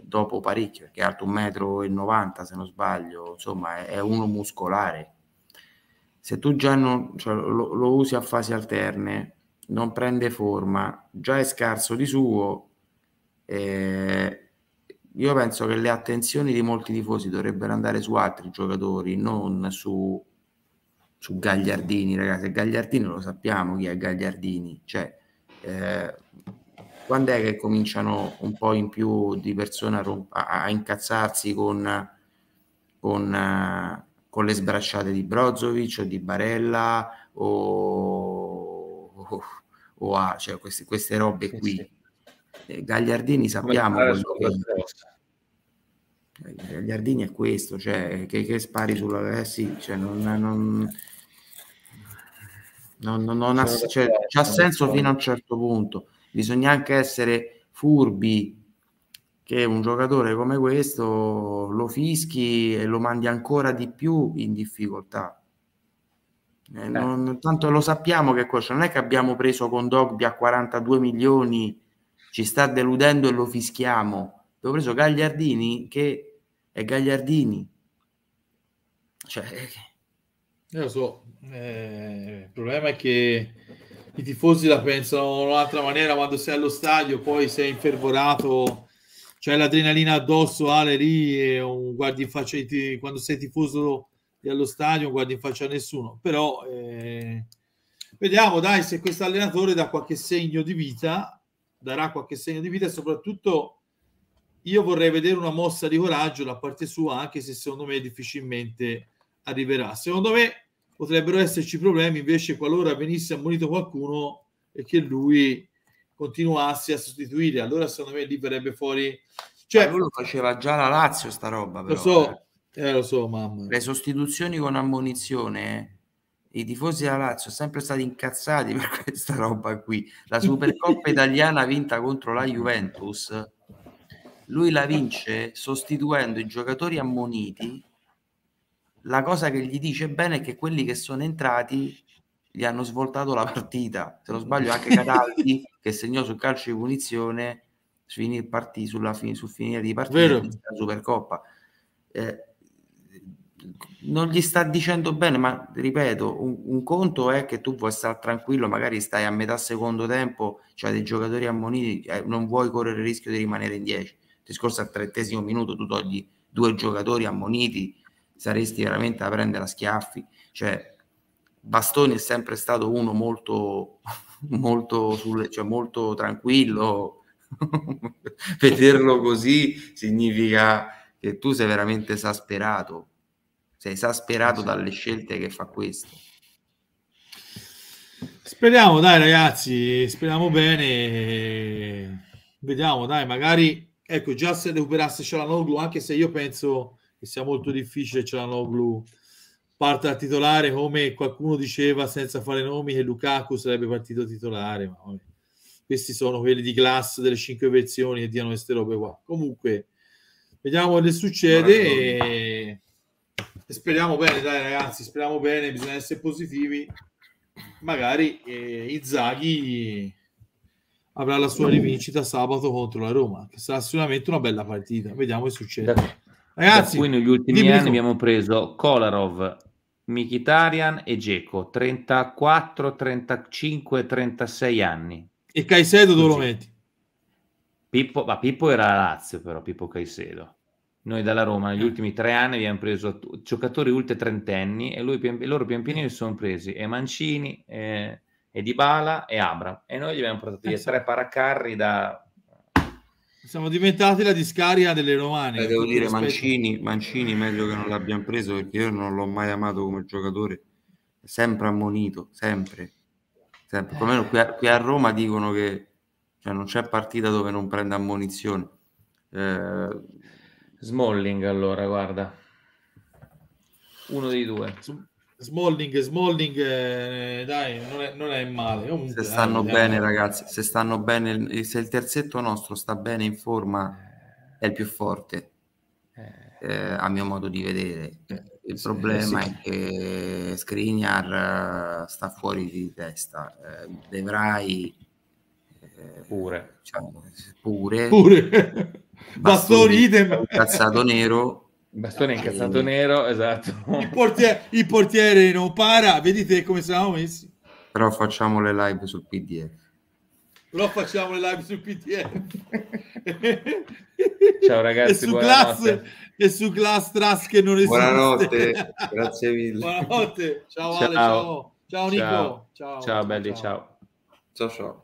dopo parecchio, perché è alto 1,90 m se non sbaglio, insomma è, uno muscolare. Se tu già non, cioè, lo, lo usi a fasi alterne, non prende forma, già è scarso di suo, eh, io penso che le attenzioni di molti tifosi dovrebbero andare su altri giocatori, non su, su Gagliardini, ragazzi. Gagliardini lo sappiamo chi è Gagliardini, cioè eh, quando è che cominciano un po' in più di persone a, romp- a incazzarsi con, con, con, le sbracciate di Brozovic o di Barella o, o, o a, cioè queste, queste robe qui? Eh, Gagliardini sappiamo che... Eh, Gagliardini è questo, cioè, che, che spari sulla... Eh sì, cioè, non, non, non, non ha, cioè, c'ha senso fino a un certo punto. Bisogna anche essere furbi che un giocatore come questo lo fischi e lo mandi ancora di più in difficoltà. Eh, eh. non, tanto lo sappiamo che cosa, non è che abbiamo preso con Dogby a 42 milioni ci sta deludendo e lo fischiamo. L'ho preso Gagliardini che è Gagliardini. Cioè... Io lo so, eh, il problema è che i tifosi la pensano in un'altra maniera quando sei allo stadio, poi sei infervorato, c'è l'adrenalina addosso, Ale lì, e un guardi in faccia, quando sei tifoso e allo stadio, non guardi in faccia a nessuno, però eh, vediamo dai se questo allenatore dà qualche segno di vita darà qualche segno di vita e soprattutto io vorrei vedere una mossa di coraggio da parte sua, anche se secondo me difficilmente arriverà. Secondo me potrebbero esserci problemi invece qualora venisse ammonito qualcuno e che lui continuasse a sostituire. Allora secondo me lì verrebbe fuori... Cioè, ma lo faceva già la Lazio sta roba, però, Lo so, eh. Eh, lo so, mamma. Le sostituzioni con ammonizione eh, i tifosi della Lazio sono sempre stati incazzati [laughs] per questa roba qui. La [laughs] Supercoppa italiana vinta contro la Juventus, lui la vince sostituendo i giocatori ammoniti. La cosa che gli dice bene è che quelli che sono entrati gli hanno svoltato la partita. Se non sbaglio, anche Cataldi [laughs] che segnò sul calcio di punizione sulla fin- sul finire di partita Vero. della Supercoppa. Eh, non gli sta dicendo bene, ma ripeto, un, un, conto è che tu vuoi stare tranquillo, magari stai a metà secondo tempo, cioè dei giocatori ammoniti, eh, non vuoi correre il rischio di rimanere in 10. Il discorso al trentesimo minuto tu togli due giocatori ammoniti, saresti veramente a prendere a schiaffi. Cioè, Bastoni è sempre stato uno molto, [laughs] molto, sulle, cioè molto tranquillo. [laughs] Vederlo così significa che tu sei veramente esasperato sei eh, esasperato dalle scelte che fa questo. Speriamo, dai ragazzi, speriamo bene. Vediamo, dai, magari ecco, già se recuperasse Cialanoglu, anche se io penso che sia molto difficile Cialanoglu parta a titolare, come qualcuno diceva senza fare nomi che Lukaku sarebbe partito titolare, ma vabbè. questi sono quelli di classe delle cinque versioni che diano queste robe qua. Comunque, vediamo che succede e... E speriamo bene, dai ragazzi, speriamo bene, bisogna essere positivi. Magari eh, Inzaghi avrà la sua rivincita sabato contro la Roma, che sarà sicuramente una bella partita. Vediamo che succede. ragazzi, da qui negli ultimi anni dimmi. abbiamo preso Kolarov, Mikitarian e Geco, 34, 35, 36 anni. E Caicedo dove lo metti? Pippo, ma Pippo era a Lazio però, Pippo Caicedo noi dalla Roma negli eh. ultimi tre anni abbiamo preso giocatori ultra trentenni e lui, loro pian pianino si sono presi e eh, Mancini, e, eh, e Dybala e Abra e noi gli abbiamo portato via tre paracarri da... Siamo diventati la discaria delle romane. Eh, devo dire Mancini, Mancini meglio che non l'abbiamo preso perché io non l'ho mai amato come giocatore, sempre ammonito, sempre. sempre. Eh. Perlomeno qui, qui, a Roma dicono che cioè, non c'è partita dove non prende ammonizione. Eh, Smalling allora, guarda. Uno dei due. Smalling, Smalling, eh, dai, non è, non è male. Comunque, se stanno dai, bene, andiamo. Eh. ragazzi, se stanno bene, se il terzetto nostro sta bene in forma, eh. è il più forte, eh, a mio modo di vedere. Il sì, problema sì. è che Skriniar sta fuori di testa, Devrai pure. Diciamo, pure. pure. [laughs] Bastoni, idem. [laughs] Incazzato nero. Bastone incazzato nero, esatto. Il portiere, il portiere non para, vedete come siamo messi. Però facciamo le live sul PDF però facciamo le live sul PDF. [laughs] Ciao ragazzi, e su, class, e su Glass Trust che non esiste. Buonanotte, [laughs] grazie mille. Buonanotte, ciao, ciao. Ale, ciao. Ciao Nico. Ciao, ciao, ciao belli, ciao. Ciao ciao.